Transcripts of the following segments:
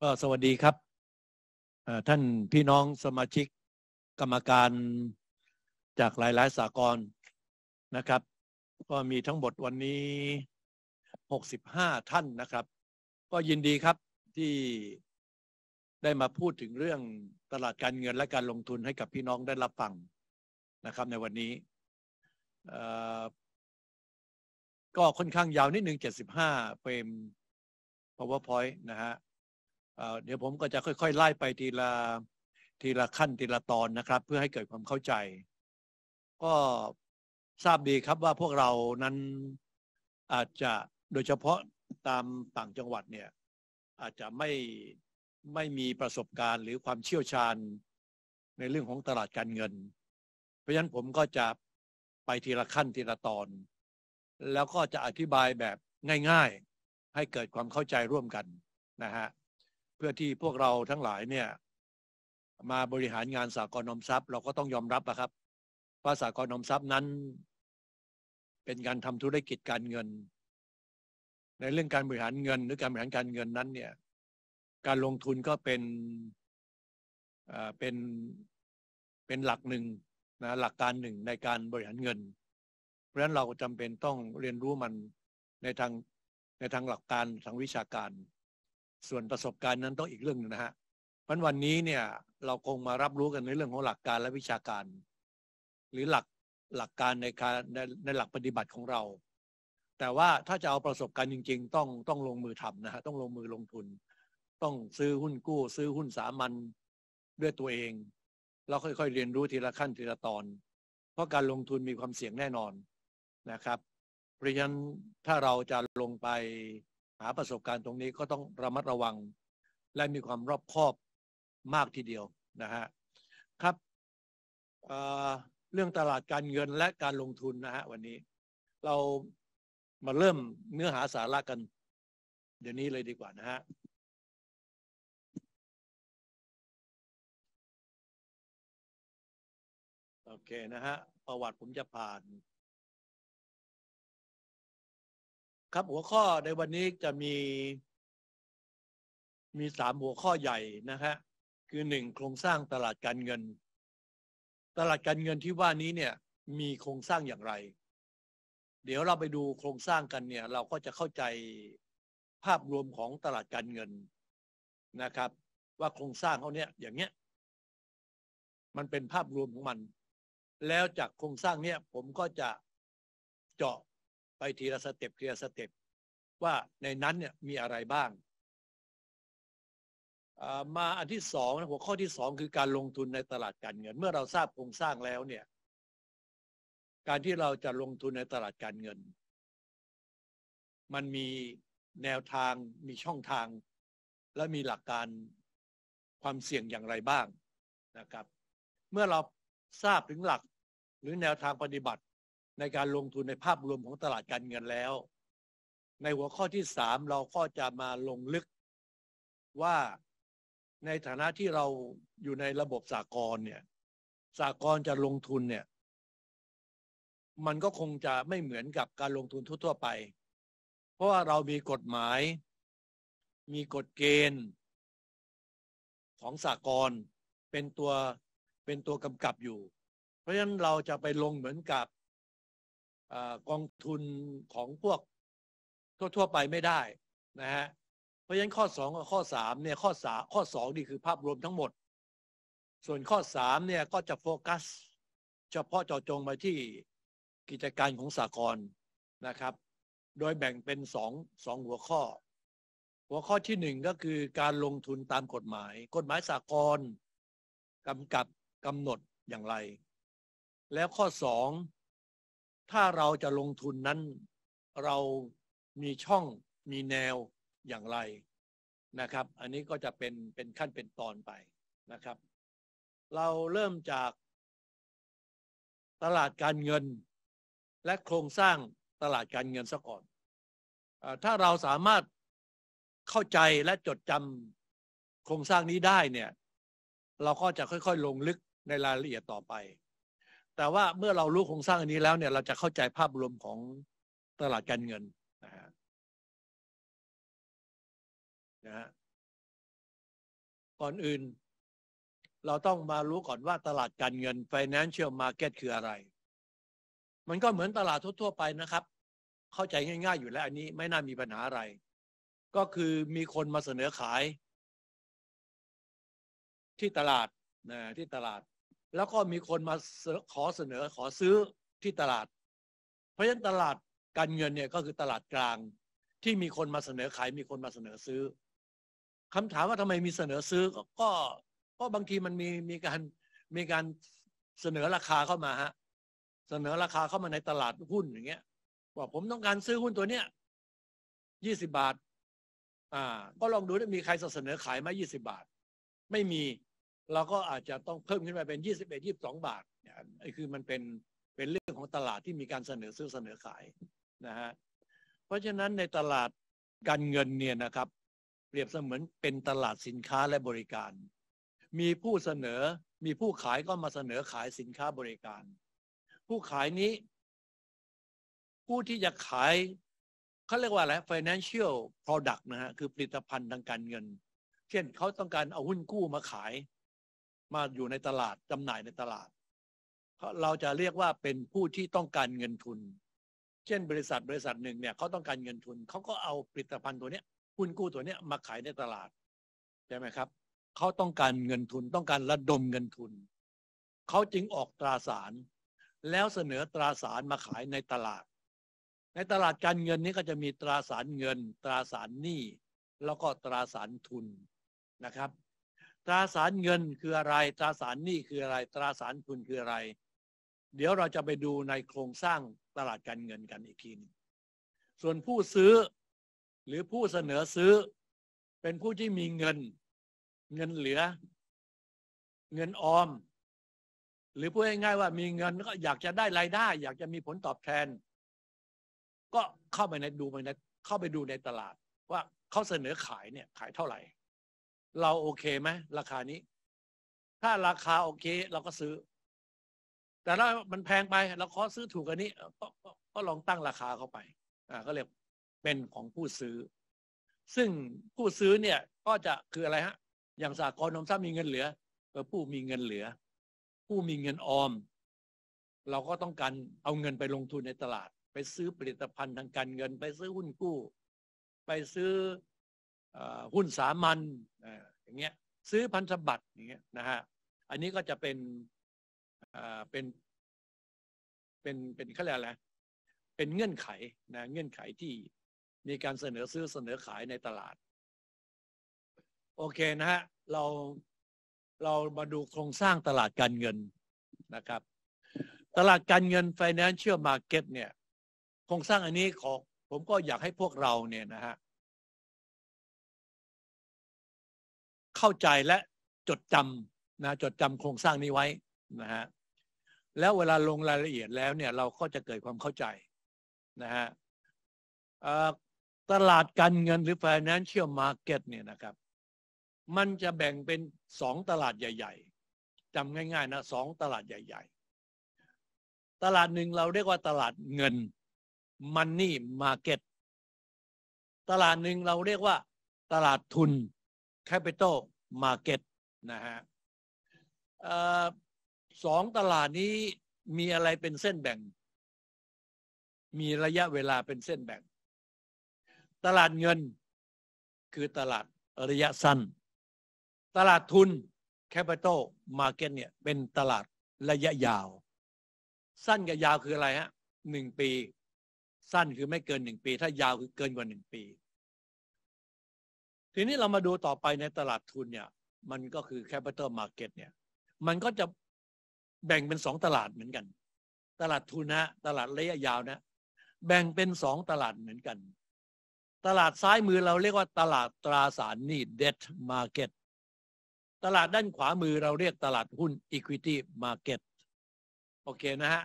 ก็สวัสดีครับท่านพี่น้องสมาชิกกรรมการจากหลายๆสากลนะครับ ก็มีทั้งหมดวันนี้ 65 ท่านนะครับ ก็ยินดีครับที่ได้มาพูดถึงเรื่องตลาดการเงินและการลงทุนให้กับพี่น้องได้รับฟังนะครับในวันนี้ก็ค่อนข้างยาวนิดหนึ่ง 75เฟรม PowerPoint นะฮะเดี๋ยวผมก็จะค่อย ๆ ไล่ไปทีละทีละขั้นทีละตอนนะครับ เพื่อให้เกิดความเข้าใจ ก็ทราบดีครับว่าพวกเรานั้นอาจจะโดยเฉพาะตามต่างจังหวัดเนี่ย อาจจะไม่ไม่มีประสบการณ์ หรือความเชี่ยวชาญในเรื่องของตลาดการเงิน เพราะฉะนั้นผมก็จะไปทีละขั้นทีละตอน แล้วก็จะอธิบายแบบง่าย ๆให้เกิดความเข้าใจร่วมกันนะฮะเพื่อที่พวกเราทั้งหลายเนี่ย มาบริหารงานสากลนมทรัพย์ เราก็ต้องยอมรับนะครับว่าสากลนมทรัพย์นั้น เป็นการทำธุรกิจการเงิน ในเรื่องการบริหารเงิน หรือการบริหารการเงินนั้นเนี่ย การลงทุนก็เป็นเป็นเป็นหลักหนึ่งนะหลักการหนึ่งในการบริหารเงิน เพราะฉะนั้นเราจำเป็นต้องเรียนรู้มันในทางในทางหลักการทางวิชาการ ส่วนประสบการณ์นั้นต้องอีกเรื่องนึงนะฮะวันวันนี้เนี่ย เราคงมารับรู้กันในเรื่องของหลักการและวิชาการ หรือหลักหลักการในการในในหลักปฏิบัติของเรา แต่ว่าถ้าจะเอาประสบการณ์จริง ๆ ต้องต้องลงมือทำนะฮะต้องลงมือลงทุน ต้องซื้อหุ้นกู้ ซื้อหุ้นสามัญด้วยตัวเองแล้วค่อยๆเรียนรู้ทีละขั้นทีละตอน เพราะการลงทุนมีความเสี่ยงแน่นอนนะครับเพราะฉะนั้นถ้าเราจะลงไปหาประสบการณ์ตรงนี้ก็ต้องระมัดระวังและมีความรอบคอบมากทีเดียวนะฮะ ครับเเรื่องตลาดการเงินและการลงทุนนะฮะวันนี้เรามาเริ่มเนื้อหาสาระกัน เดี๋ยวนี้เลยดีกว่านะฮะ โอเคนะฮะ ประวัติผมจะผ่านครับหัวข้อในวันนี้จะมี มีสามหัวข้อใหญ่นะฮะคือหนึ่งโครงสร้างตลาดการเงิน ตลาดการเงินที่ว่านี้เนี่ย มีโครงสร้างอย่างไร เดี๋ยวเราไปดูโครงสร้างกันเนี่ย เราก็จะเข้าใจภาพรวมของตลาดการเงินนะครับ ว่าโครงสร้างเขาเนี่ย อย่างเนี้ย มันเป็นภาพรวมของมัน แล้วจากโครงสร้างเนี่ยผมก็จะเจาะไปทีละสเต็ปทีละสเต็ปว่าในนั้นเนี่ยมีอะไรบ้างมาอันที่สองหัวข้อที่สองคือการลงทุนในตลาดการเงิน เมื่อเราทราบโครงสร้างแล้วเนี่ย การที่เราจะลงทุนในตลาดการเงิน มันมีแนวทางมีช่องทาง และมีหลักการความเสี่ยงอย่างไรบ้างนะครับ เมื่อเราทราบถึงหลักหรือแนวทางปฏิบัติในการลงทุนในภาพรวมของตลาดการเงินแล้ว ในหัวข้อที่สามเราก็จะมาลงลึก ว่าในฐานะที่เราอยู่ในระบบสากลเนี่ยสากลจะลงทุนเนี่ย มันก็คงจะไม่เหมือนกับการลงทุนทั่วไป เพราะว่าเรามีกฎหมาย มีกฎเกณฑ์ ของสากลเป็นตัวเป็นตัวกำกับอยู่ เพราะฉะนั้นเราจะไปลงเหมือนกับอกองทุนของพวก ทั่วๆไปไม่ได้นะฮะ เพราะฉะนั้นข้อ 2กับข้อ3เนี่ยข้อสาข้อ2นี่คือภาพรวมทั้งหมด ส่วนข้อ3เนี่ยก็จะโฟกัส เฉพาะเจาะจงมาที่กิจการของสากลนะครับ โดยแบ่งเป็น2อสองหัวข้อ หัวข้อที่ 1 ก็คือการลงทุนตามกฎหมาย กฎหมายสากลกำกับกำหนดอย่างไร แล้วข้อ 2ถ้าเราจะลงทุนนั้น เรา มีช่อง มีแนวอย่างไรนะครับ อันนี้ก็จะเป็น เป็นขั้นเป็นตอนไปนะครับ เราเริ่มจาก ตลาดการเงินและโครงสร้างตลาดการเงินซะก่อน ถ้าเราสามารถเข้าใจและจดจำโครงสร้างนี้ได้เนี่ย เราก็จะค่อยๆ ลงลึกในรายละเอียดต่อไปแต่ว่าเมื่อเรารู้โครงสร้างอันนี้แล้ว เนี่ยเราจะเข้าใจภาพรวมของตลาดการเงินนะฮะนะฮะก่อนอื่น เราต้องมารู้ก่อนว่าตลาดการเงิน financial market คืออะไร มันก็เหมือนตลาดทั่วๆไปนะครับ เข้าใจง่าย ๆอยู่แล้ว อันนี้ ไม่น่ามีปัญหาอะไร ก็คือมีคนมาเสนอขาย ที่ตลาดนะที่ตลาดแล้วก็มีคนมาขอเสนอขอซื้อที่ตลาด เพราะฉะนั้นตลาดการเงินเนี่ยก็คือตลาดกลาง ที่มีคนมาเสนอขายมีคนมาเสนอซื้อ คำถามว่าทำไมมีเสนอซื้อ ก็ก็บางทีมันมีมีการ มีการเสนอราคาเข้ามาฮะ เสนอราคาเข้ามาในตลาดหุ้นอย่างเงี้ยว่าผมต้องการซื้อหุ้นตัวเนี้ยยี่สิบบาท อ่า ก็ลองดูว่ามีใครเสนอขายมายี่สิบาท ไม่มีเราก็อาจจะต้องเพิ่มขึ้นไปเป็น 21 22 บาทเนี่ยคือมันเป็นเป็นเรื่องของตลาดที่มีการเสนอซื้อเสนอขายนะฮะเพราะฉะนั้นในตลาดการเงินเนี่ยนะครับ เปรียบเสมือนเป็นตลาดสินค้าและบริการ มีผู้เสนอมีผู้ขายก็มาเสนอขายสินค้าบริการ ผู้ขายนี้ ผู้ที่จะขายเขาเรียกว่าอะไร financial product นะฮะคือผลิตภัณฑ์ทางการเงิน เช่นเขาต้องการเอาหุ้นกู้มาขายมาอยู่ในตลาดจำหน่ายในตลาดเราจะเรียกว่าเป็นผู้ที่ต้องการเงินทุน เช่นบริษัทบริษัทหนึ่งเนี่ยเขาต้องการเงินทุนเขาก็เอาผลิตภัณฑ์ตัวเนี้ยุณกู้ตัวเนี้ยมาขายในตลาดใช่ไหมครับเขาต้องการเงินทุนต้องการระดมเงินทุนเขาจึงออกตราสาร แล้วเสนอตราสารมาขายในตลาด ในตลาดการเงินนี้ก็จะมีตราสารเงิน ตราสารหนี้แล้วก็ตราสารทุนนะครับตราสารเงินคืออะไร ตราสารหนี้คืออะไร ตราสารคุณคืออะไร เดี๋ยวเราจะไปดูในโครงสร้างตลาดการเงินกันอีกทีนึงส่วนผู้ซื้อหรือผู้เสนอซื้อ เป็นผู้ที่มีเงิน เงินเหลือ เงินออม หรือพูดง่ายๆว่ามีเงินก็อยากจะได้รายได้ อยากจะมีผลตอบแทน ก็เข้าไปในดูไปในเข้าไปดูในตลาด ว่าเขาเสนอขายเนี่ย ขายเท่าไหร่เราโอเคไหมราคานี้ ถ้าราคาโอเคเราก็ซื้อ แต่ถ้ามันแพงไปเราขอซื้อถูกวันนี้ก็ก็ลองตั้งราคาเข้าไป อ่าก็เรียกเป็นของผู้ซื้อ ซึ่งผู้ซื้อเนี่ย ก็จะคืออะไรฮะอย่างสากลนมซ้ัมีเงินเหลือผู้มีเงินเหลือ ผู้มีเงินออม เราก็ต้องการเอาเงินไปลงทุนในตลาด ไปซื้อผลิตภัณฑ์ทางการเงินไปซื้อหุ้นกู้ไปซื้อหุ้นสามัญอย่างเงี้ย ซื้อพันธบัตรอย่างเงี้ยนะฮะ อันนี้ก็จะเป็นเป็น เป็นเป็นขั้นแรกแหละเป็นเงื่อนไขนะ เงื่อนไขที่มีการเสนอซื้อเสนอขายในตลาด โอเคนะฮะ เราเรามาดูโครงสร้างตลาดการเงินนะครับ ตลาดการเงิน financial market เนี่ยโครงสร้างอันนี้ขอผมก็อยากให้พวกเราเนี่ยนะฮะเข้าใจและจดจำนะจดจำโครงสร้างนี้ไว้นะฮะแล้วเวลาลงรายละเอียดแล้วเนี่ย เราก็จะเกิดความเข้าใจนะฮะตลาดการเงินหรือ financial market เนี่ยนะครับ มันจะแบ่งเป็นสองตลาดใหญ่ ๆจำง่าย ๆนะสองตลาดใหญ่ ๆ ตลาดหนึ่งเราเรียกว่าตลาดเงิน money market ตลาดหนึ่งเราเรียกว่า ตลาดทุน Capital Market นะฮะสองตลาดนี้มีอะไรเป็นเส้นแบ่ง มีระยะเวลาเป็นเส้นแบ่ง ตลาดเงินคือตลาดระยะสั้น ตลาดทุน Capital Market เนี่ย เป็นตลาดระยะยาว สั้นกับยาวคืออะไรฮะหนึ่งปี สั้นคือไม่เกินหนึ่งปี ถ้ายาวคือเกินกว่าหนึ่งปีทีนี้เรามาดูต่อไปในตลาดทุนเนี่ย มันก็คือ capital market เนี่ยมันก็จะแบ่งเป็นสองตลาดเหมือนกัน ตลาดทุนนะ ตลาดระยะยาวนะ แบ่งเป็นสองตลาดเหมือนกัน ตลาดซ้ายมือเราเรียกว่าตลาดตราสารหนี้ debt market ตลาดด้านขวามือเราเรียกตลาดหุ้น equity market โอเคนะฮะ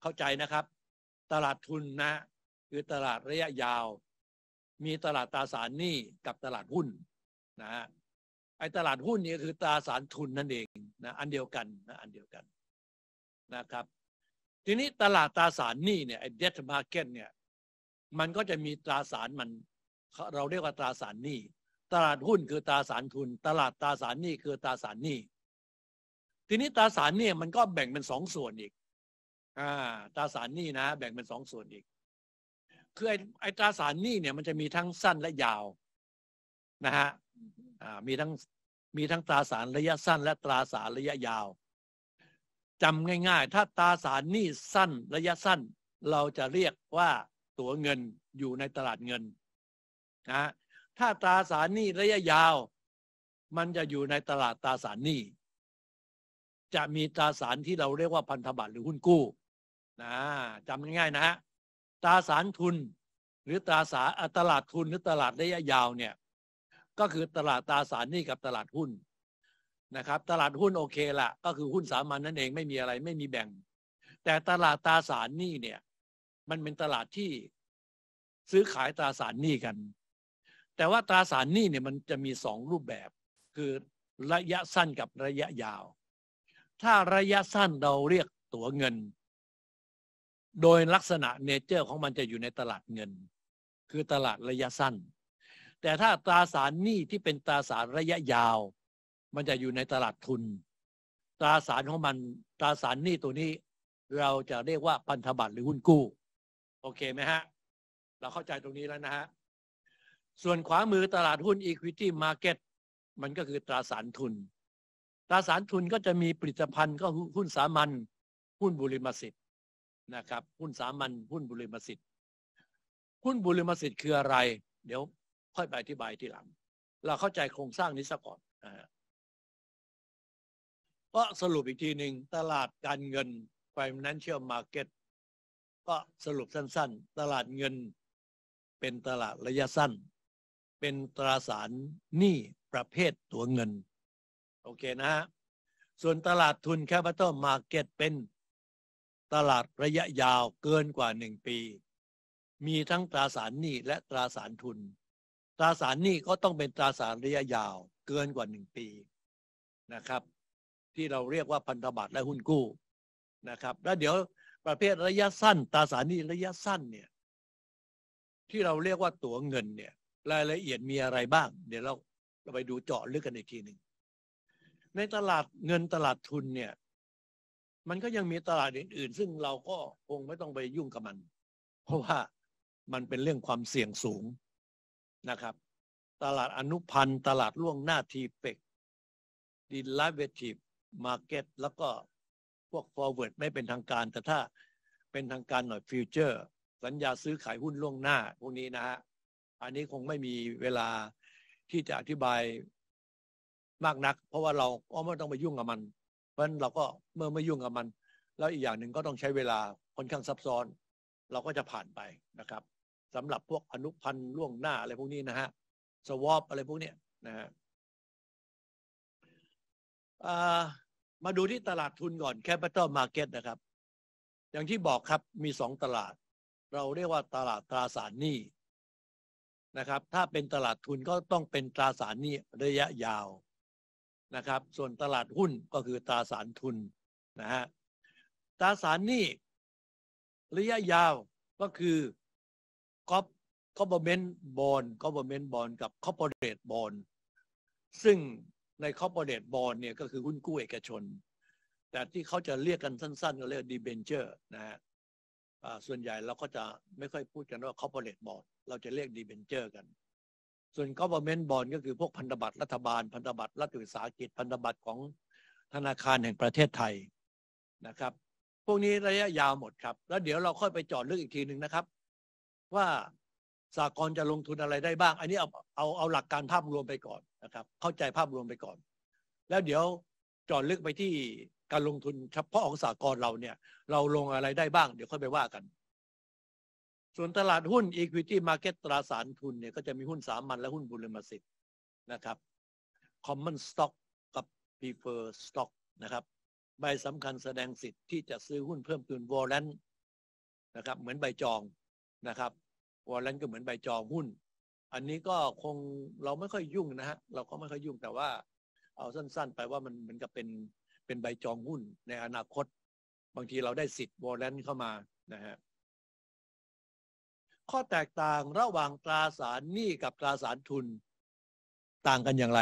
เข้าใจนะครับ ตลาดทุนนะ คือตลาดระยะยาวมีตลาดตราสารหนี้กับตลาดหุ้นนะฮะไอ้ตลาดหุ้นนี่คือตราสารทุนนั่นเองนะอันเดียวกันนะ อันเดียวกันนะครับ ทีนี้ตลาดตราสารหนี้เนี่ยไอ้เดสมา a เก็ตเนี่ย มันก็จะมีตราสารมัน เราเรียกว่าตราสารหนี้ ตลาดหุ้นคือตราสารทุน ตลาดตราสารหนี้คือตราสารหนี้ ทีนี้ตราสารหนี้มันก็แบ่งเป็นสองส่วนอีกอ่าตราสารหนี้นะ แบ่งเป็นสองส่วนอีกคือไอ้ไอตราสารหนี้เนี่ยมันจะมีทั้งสั้นและยาวนะฮะมีทั้งมีทั้งตราสารระยะสั้นและตราสารระยะยาวจำง่ายๆ ถ้าตราสารหนี้สั้นระยะสั้น เราจะเรียกว่าตัวเงินอยู่ในตลาดเงินนะถ้าตราสารหนี้ระยะยาว มันจะอยู่ในตลาดตราสารหนี้ จะมีตราสารที่เราเรียกว่าพันธบัตรหรือหุ้นกู้ นะจำง่ายๆ นะฮะตราสารทุนหรือตราสารตลาดทุนหรือตลาดระยะยาวเนี่ยก็คือตลาดตราสารนี่กับตลาดหุ้นนะครับ ตลาดหุ้นโอเคละก็คือหุ้นสามัญนนั่นเองไม่มีอะไรไม่มีแบ่ง แต่ตลาดตราสารนี่เนี่ยมันเป็นตลาดที่ซื้อขายตราสารนี่กัน แต่ว่าตราสารนี่เนี่ยมันจะมีสองรูปแบบ คือระยะสั้นกับระยะยาว ถ้าระยะสั้นเราเรียกตั๋วเงินโดยลักษณะเนเจอร์ของมันจะอยู่ในตลาดเงิน คือตลาดระยะสั้น แต่ถ้าตราสารหนี้ที่เป็นตราสารระยะยาว มันจะอยู่ในตลาดทุน ตราสารของมันตราสารหนี้ตัวนี้ เราจะเรียกว่าพันธบัตรหรือหุ้นกู้ โอเคไหมฮะเราเข้าใจตรงนี้แล้วนะฮะส่วนขวามือตลาดหุ้น Equity Market มันก็คือตราสารทุน ตราสารทุนก็จะมีผลิตภัณฑ์ก็หุ้นสามัญหุ้นบุริมสิทธินะครับ หุ้นสามัญหุ้นบุริมสิทธิ์หุ้นบุริมสิทธิ์คืออะไร เดี๋ยวค่อยไปอธิบายทีหลัง เราเข้าใจโครงสร้างนี้ซะก่อนนะฮะก็สรุปอีกทีหนึ่งตลาดการเงิน financial market ก็สรุปสั้นๆ ตลาดเงินเป็นตลาดระยะสั้น เป็นตราสารหนี้ประเภทตัวเงิน โอเคนะฮะ ส่วนตลาดทุน capital market เป็นตลาดระยะยาวเกินกว่าหนึ่งปี มีทั้งตราสารหนี้และตราสารทุน ตราสารหนี้ก็ต้องเป็นตราสารระยะยาวเกินกว่าหนึ่งปีนะครับ ที่เราเรียกว่าพันธบัตรและหุ้นกู้นะครับ แล้วเดี๋ยวประเภทระยะสั้น ตราสารหนี้ระยะสั้นเนี่ยที่เราเรียกว่าตั๋วเงินเนี่ยรายละเอียดมีอะไรบ้าง เดี๋ยวเราเราไปดูเจาะลึกกันอีกทีหนึ่งในตลาดเงินตลาดทุนเนี่ยมันก็ยังมีตลาดอื่นๆ ซึ่งเราก็คงไม่ต้องไปยุ่งกับมัน เพราะว่ามันเป็นเรื่องความเสี่ยงสูงนะครับ ตลาดอนุพันธ์ ตลาดล่วงหน้าทีเป็กดีลไเวทีฟมาร์เก็ตแล้วก็พวกฟอร์เวิร์ดไม่เป็นทางการ แต่ถ้าเป็นทางการหน่อยฟิวเจอร์สัญญาซื้อขายหุ้นล่วงหน้าพวกนี้นะฮะอันนี้คงไม่มีเวลาที่จะอธิบาย มากนัก เพราะว่าเราก็ไม่ต้องไปยุ่งกับมันเพราะฉะนั้นเราก็เมื่อไม่ยุ่งกับมันแล้วอีกอย่างหนึ่งก็ต้องใช้เวลาค่อนข้างซับซ้อน เราก็จะผ่านไปนะครับ สำหรับพวกอนุพันธ์ล่วงหน้าอะไรพวกนี้นะฮะสวอปอะไรพวกเนี้ยนะฮะมาดูที่ตลาดทุนก่อน Capital Market นะครับ อย่างที่บอกครับมีสองตลาด เราเรียกว่าตลาดตราสารหนี้นะครับ ถ้าเป็นตลาดทุนก็ต้องเป็นตราสารหนี้ระยะยาวนะครับ ส่วนตลาดหุ้นก็คือตราสารทุนนะฮะ ตราสารนี่ระยะยาวก็คือกอบ p อ o เ e นบอลกอบ o อ d เ o นบอลกับ c o r p o r เ t e b บอลซึ่งใน c o r p o r เ t e b บอลเนี่ยก็คือหุ้นกู้เอกชน แต่ที่เขาจะเรียกกันสั้นๆก็เรียกดีเบนเจอร์นะฮะส่วนใหญ่เราก็จะไม่ค่อยพูดกันว่า c o r p o r เ t e b บอลเราจะเรียกดีเบนเจอร์กันส่วน government bond ก็คือพวกพันธบัตรรัฐบาลพันธบัตรรัฐวิสาหกิจพันธบัตรของธนาคารแห่งประเทศไทยนะครับ พวกนี้ระยะยาวหมดครับ แล้วเดี๋ยวเราค่อยไปจอดลึกอีกทีหนึ่งนะครับ ว่าสากลจะลงทุนอะไรได้บ้าง อันนี้เอาเอาเอาหลักการภาพรวมไปก่อนนะครับ เข้าใจภาพรวมไปก่อน แล้วเดี๋ยวจอดลึกไปที่การลงทุนเฉพาะของสากลเราเนี่ยเราลงอะไรได้บ้างเดี๋ยวค่อยไปว่ากันส่วนตลาดหุ้น Equity Market ตราสารทุนเนี่ยก็จะมีหุ้นสามัญและหุ้นบุรมสิทธิ์นะครับ Common Stock กับ Prefer Stock นะครับใบสำคัญแสดงสิทธิ์ที่จะซื้อหุ้นเพิ่มขึ้น Warrant นะครับ เหมือนใบจองนะครับ Warrant ก็เหมือนใบจองหุ้น อันนี้ก็คงเราไม่ค่อยยุ่งนะฮะเราก็ไม่ค่อยยุ่งแต่ว่าเอาสั้นๆไปว่ามันเหมือนกับเป็นเป็นใบจองหุ้นในอนาคต บางทีเราได้สิทธิ์วอลเลนเข้ามานะฮะข้อแตกต่างระหว่างตราสารหนี้กับตราสารทุน ต่างกันอย่างไร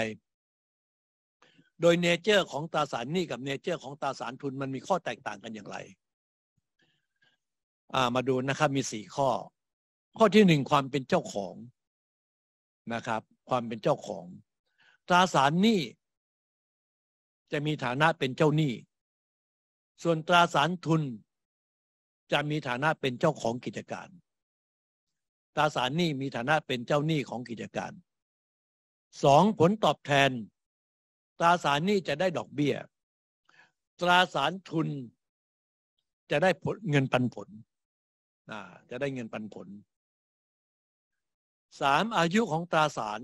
โดยเนเจอร์ของตราสารหนี้กับเนเจอร์ของตราสารทุนมันมีข้อแตกต่างกันอย่างไรามาดูนะครับ มีสี่ข้อ ข้อที่หนึ่งความเป็นเจ้าของนะครับ ความเป็นเจ้าของ ตราสารหนี้ จะมีฐานะเป็นเจ้าหนี้ ส่วนตราสารทุน จะมีฐานะเป็นเจ้าของกิจการตราสารหนี้มีฐานะเป็นเจ้าหนี้ของกิจการ สองผลตอบแทน ตราสารหนี้จะได้ดอกเบี้ย ตราสารทุน จะได้ผลเงินปันผลจะได้เงินปันผล สามอายุของตราสาร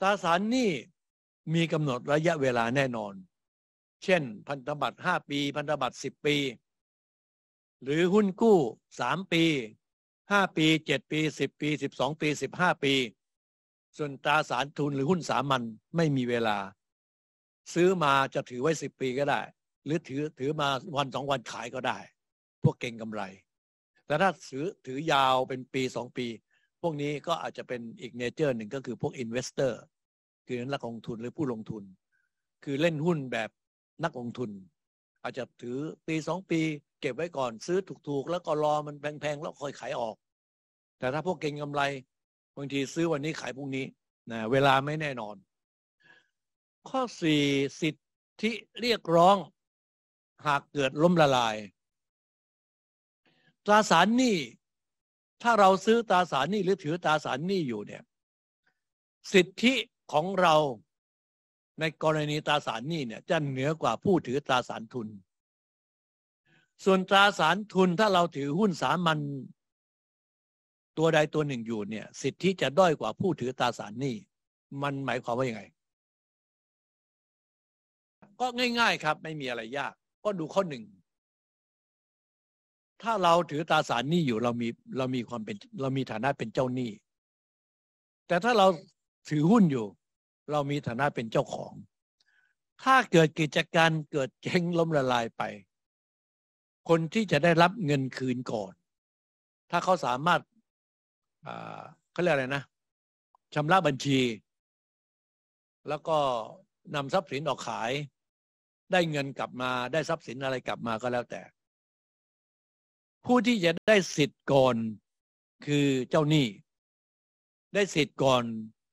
ตราสารหนี้มีกำหนดระยะเวลาแน่นอน เช่นพันธบัตรห้าปี พันธบัตรสิบปี หรือหุ้นกู้สามปีห้าปีเจ็ดปีสิบปีสิบสองปีสิบห้าปี ส่วนตราสารทุนหรือหุ้นสามัญไม่มีเวลา ซื้อมาจะถือไว้สิบปีก็ได้ หรือถือถือมาวันสองวันขายก็ได้ พวกเก่งกำไร แต่ถ้าถือถือยาวเป็นปีสองปี พวกนี้ก็อาจจะเป็นอีกเนเจอร์หนึ่งก็คือพวกอินเวสเตอร์คือนักลงทุนหรือผู้ลงทุน คือเล่นหุ้นแบบนักลงทุน อาจจะถือปีสองปี เก็บไว้ก่อน ซื้อถูกๆแล้วก็รอมันแพงๆแล้วค่อยขายออกแต่ถ้าพวกเก่งกำไรบางทีซื้อวันนี้ขายพรุ่งนี้นะเวลาไม่แน่นอน ข้อสี่สิทธิเรียกร้อง หากเกิดล้มละลาย ตราสารหนี้ถ้าเราซื้อตราสารหนี้หรือถือตราสารหนี้อยู่เนี่ย สิทธิของเราในกรณีตราสารหนี้เนี่ยจะเหนือกว่าผู้ถือตราสารทุน ส่วนตราสารทุนถ้าเราถือหุ้นสามัญตัวใดตัวหนึ่งอยู่เนี่ยสิทธิจะด้อยกว่าผู้ถือตราสารหนี้มันหมายความว่ายังไง ก็ง่าย ๆครับไม่มีอะไรยากก็ดูข้อหนึ่งถ้าเราถือตราสารหนี้อยู่เรามีเรามีความเป็นเรามีฐานะเป็นเจ้าหนี้ แต่ถ้าเราถือหุ้นอยู่ เรามีฐานะเป็นเจ้าของ ถ้าเกิดกิจการเกิดเจ๊งล้มละลายไป คนที่จะได้รับเงินคืนก่อน ถ้าเขาสามารถเขาเรียกอะไรนะ ชำระบัญชี แล้วก็นำทรัพย์สินออกขาย ได้เงินกลับมา ได้ทรัพย์สินอะไรกลับมาก็แล้วแต่ ผู้ที่จะได้สิทธิ์ก่อน คือเจ้าหนี้ ได้สิทธิ์ก่อน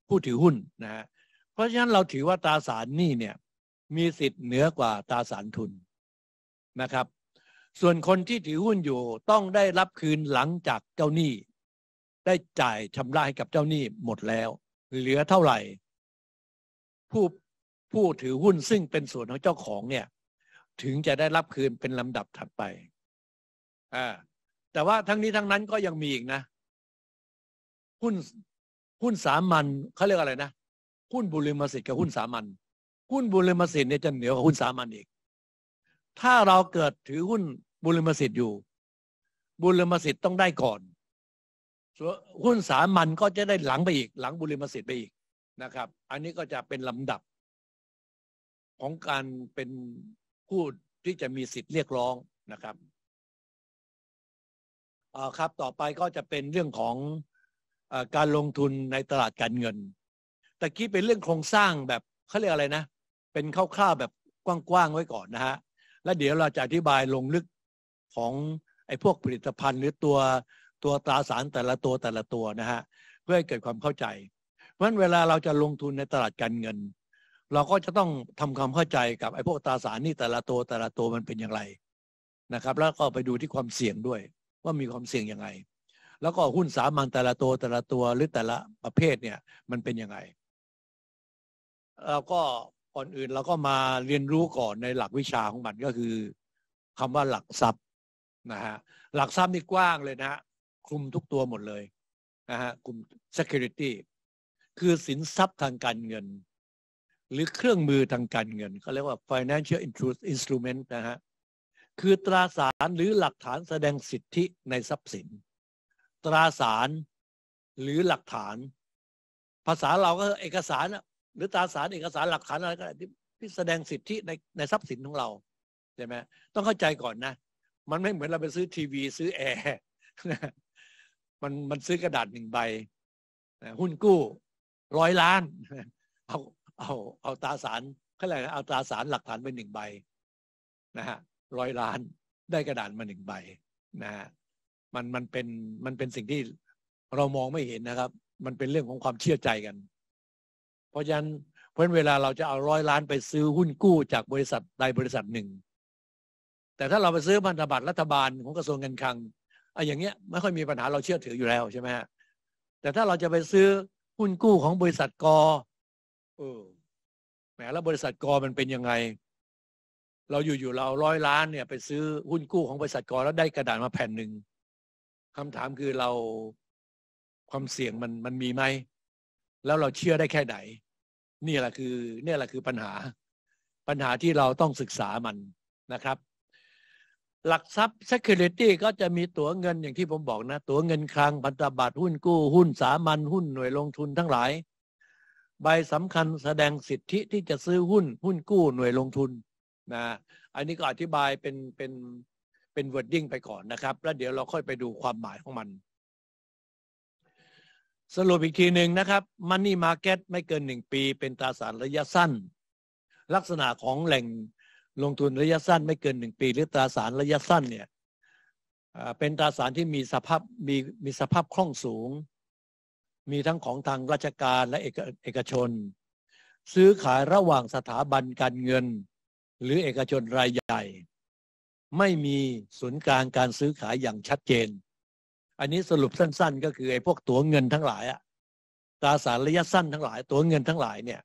ผู้ถือหุ้นนะฮะเพราะฉะนั้นเราถือว่าตราสารหนี้เนี่ย มีสิทธิ์เหนือกว่าตราสารทุน นะครับ ส่วนคนที่ถือหุ้นอยู่ต้องได้รับคืนหลังจากเจ้าหนี้ได้จ่ายชำระให้กับเจ้าหนี้หมดแล้ว เหลือเท่าไหร่ ผู้ผู้ถือหุ้นซึ่งเป็นส่วนของเจ้าของเนี่ย ถึงจะได้รับคืนเป็นลำดับถัดไปอแต่ว่าทั้งนี้ทั้งนั้นก็ยังมีอีกนะหุ้นหุ้นสามัญเขาเรียกอะไรนะ หุ้นบุริมสิทธิ์กับหุ้นสามัญหุ้นบุริมสิทธิ์เนี่ยจะเหนือกว่าหุ้นสามัญอีก ถ้าเราเกิดถือหุ้นบุริมสิทธิ์อยู่บุริมสิทธิ์ต้องได้ก่อนหุ้นสามัญก็จะได้หลังไปอีกหลังบุริมสิทธิ์ไปอีกนะครับ อันนี้ก็จะเป็นลำดับ ของการเป็นผู้ที่จะมีสิทธิ์เรียกร้องนะครับครับต่อไปก็จะเป็นเรื่องของอการลงทุนในตลาดการเงินตะกี้เป็นเรื่องโครงสร้างแบบเขาเรียกอะไรนะ เป็นคร่าวๆแบบกว้างๆไว้ก่อนนะฮะแล้วเดี๋ยวเราจะอธิบายลงลึกของไอ้พวกผลิตภัณฑ์หรือตัวตัวตราสารแต่ละตัวแต่ละตัวนะฮะเพื่อให้เกิดความเข้าใจ เพราะฉะนั้นเวลาเราจะลงทุนในตลาดการเงิน เราก็จะต้องทำความเข้าใจกับไอ้พวกตราสารนี่แต่ละตัวแต่ละตัวมันเป็นอย่างไรนะครับ แล้วก็ไปดูที่ความเสี่ยงด้วย ว่ามีความเสี่ยงยังไง แล้วก็หุ้นสามัญแต่ละตัวแต่ละตัวหรือแต่ละประเภทเนี่ยมันเป็นยังไงเราก็ก่อนอื่นเราก็มาเรียนรู้ก่อนในหลักวิชาของมันก็คือ คำว่าหลักทรัพย์นะฮะหลักทรัพย์นี่กว้างเลยนะฮะคลุมทุกตัวหมดเลยนะฮะกลุ่ม security คือสินทรัพย์ทางการเงิน หรือเครื่องมือทางการเงินเขาเรียกว่า financial instrument นะฮะคือตราสารหรือหลักฐานแสดงสิทธิในทรัพย์สิน ตราสารหรือหลักฐาน ภาษาเราก็เอกสาร หรือตราสารเอกสารหลักฐานอะไรก็ได้ที่แสดงสิทธิในในทรัพย์สินของเราใช่ไหมต้องเข้าใจก่อนนะ มันไม่เหมือนเราไปซื้อ ทีวีซื้อแอร์มันมันซื้อกระดาษหนึ่งใบ หุ้นกู้ร้อยล้าน เอาเอาเอาตราสารเขาเรียเอาตราสารหลักฐานไปหนึ่งใบนะฮะร้อยล้านได้กระดาษมาหนึ่งใบนะฮะมันมันเป็นมันเป็นสิ่งที่เรามองไม่เห็นนะครับ มันเป็นเรื่องของความเชื่อใจกัน เพราะฉะนั้นเพราะเวลาเราจะเอาร้อยล้านไปซื้อหุ้นกู้จากบริษัทใดบริษัทหนึ่ง แต่ถ้าเราไปซื้อพันธบัตรรัฐบาลของกระทรวงการคลังอะอย่างเงี้ยไม่ค่อยมีปัญหาเราเชื่อถืออยู่แล้วใช่ไหมฮะแต่ถ้าเราจะไปซื้อหุ้นกู้ของบริษัทกอเออแหมแล้วบริษัทกอมันเป็นยังไง เราอยู่ๆเราร้อยล้านเนี่ย ไปซื้อหุ้นกู้ของบริษัทกอแล้วได้กระดาษมาแผ่นหนึ่งคำถามคือเราความเสี่ยงมันมันมีไหมแล้วเราเชื่อได้แค่ไหนนี่แหละคือนี่แหละคือปัญหา ปัญหาที่เราต้องศึกษามันนะครับหลักทรัพย์ Security ก็จะมีตั๋วเงินอย่างที่ผมบอกนะ ตั๋วเงิน คลังพันธบัตรหุ้นกู้หุ้นสามัญหุ้นหน่วยลงทุน ทั้งหลาย ใบสำคัญแสดงสิทธิที่จะซื้อหุ้น หุ้นกู้หน่วยลงทุนนะอันนี้ก็อธิบายเป็นเป็นเป็นวร์ดดิ้งไปก่อนนะครับ แล้ว เดี๋ยวเราค่อยไปดูความหมายของมัน สรุปอีกทีหนึ่งนะครับ Money Market ไม่เกินหนึ่งปี เป็นตราสารระยะสั้น ลักษณะของแหล่งลงทุนระยะสั้นไม่เกินหนึ่งปีหรือตราสารระยะสั้นเนี่ย เป็นตราสารที่มีสภาพมีมีสภาพคล่องสูง มีทั้งของทางราชการและเอกเอกชน ซื้อขายระหว่างสถาบันการเงินหรือเอกชนรายใหญ่ ไม่มีศูนย์กลางการซื้อขายอย่างชัดเจน อันนี้สรุปสั้นๆ ก็คือไอ้พวกตัวเงินทั้งหลายอะตราสารระยะสั้นทั้งหลาย ตัวเงินทั้งหลายเนี่ย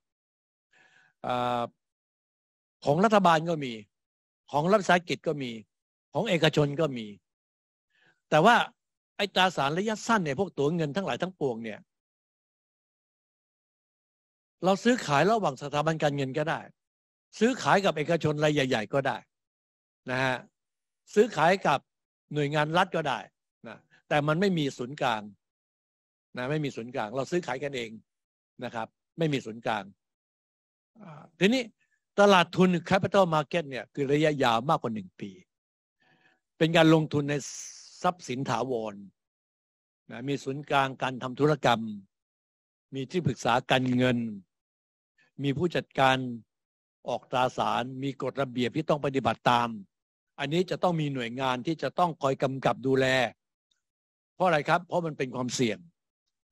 ของรัฐบาลก็มีของรัฐสาหกิจก็มีของเอกชนก็มี แต่ว่าไอ้ตราสารระยะสั้นเนี่ยพวกตัวเงินทั้งหลายทั้งปวงเนี่ยเราซื้อขายระหว่างสถาบันการเงินก็ได้ ซื้อขายกับเอกชนรายใหญ่ ๆ ก็ได้นะฮะซื้อขายกับหน่วยงานรัฐก็ได้นะ แต่มันไม่มีศูนย์กลางนะไม่มีศูนย์กลาง เราซื้อขายกันเองนะครับ ไม่มีศูนย์กลางทีนี้ตลาดทุนแคปิตอลมาร์เก็ตเนี่ยคือระยะยาวมากกว่าหนึ่งปี เป็นการลงทุนในทรัพย์สินถาวรนะมีศูนย์กลางการทำธุรกรรม มีที่ปรึกษาการเงิน มีผู้จัดการออกตราสารมีกฎระเบียบที่ต้องปฏิบัติตาม อันนี้จะต้องมีหน่วยงานที่จะต้องคอยกำกับดูแล เพราะอะไรครับเพราะมันเป็นความเสี่ยง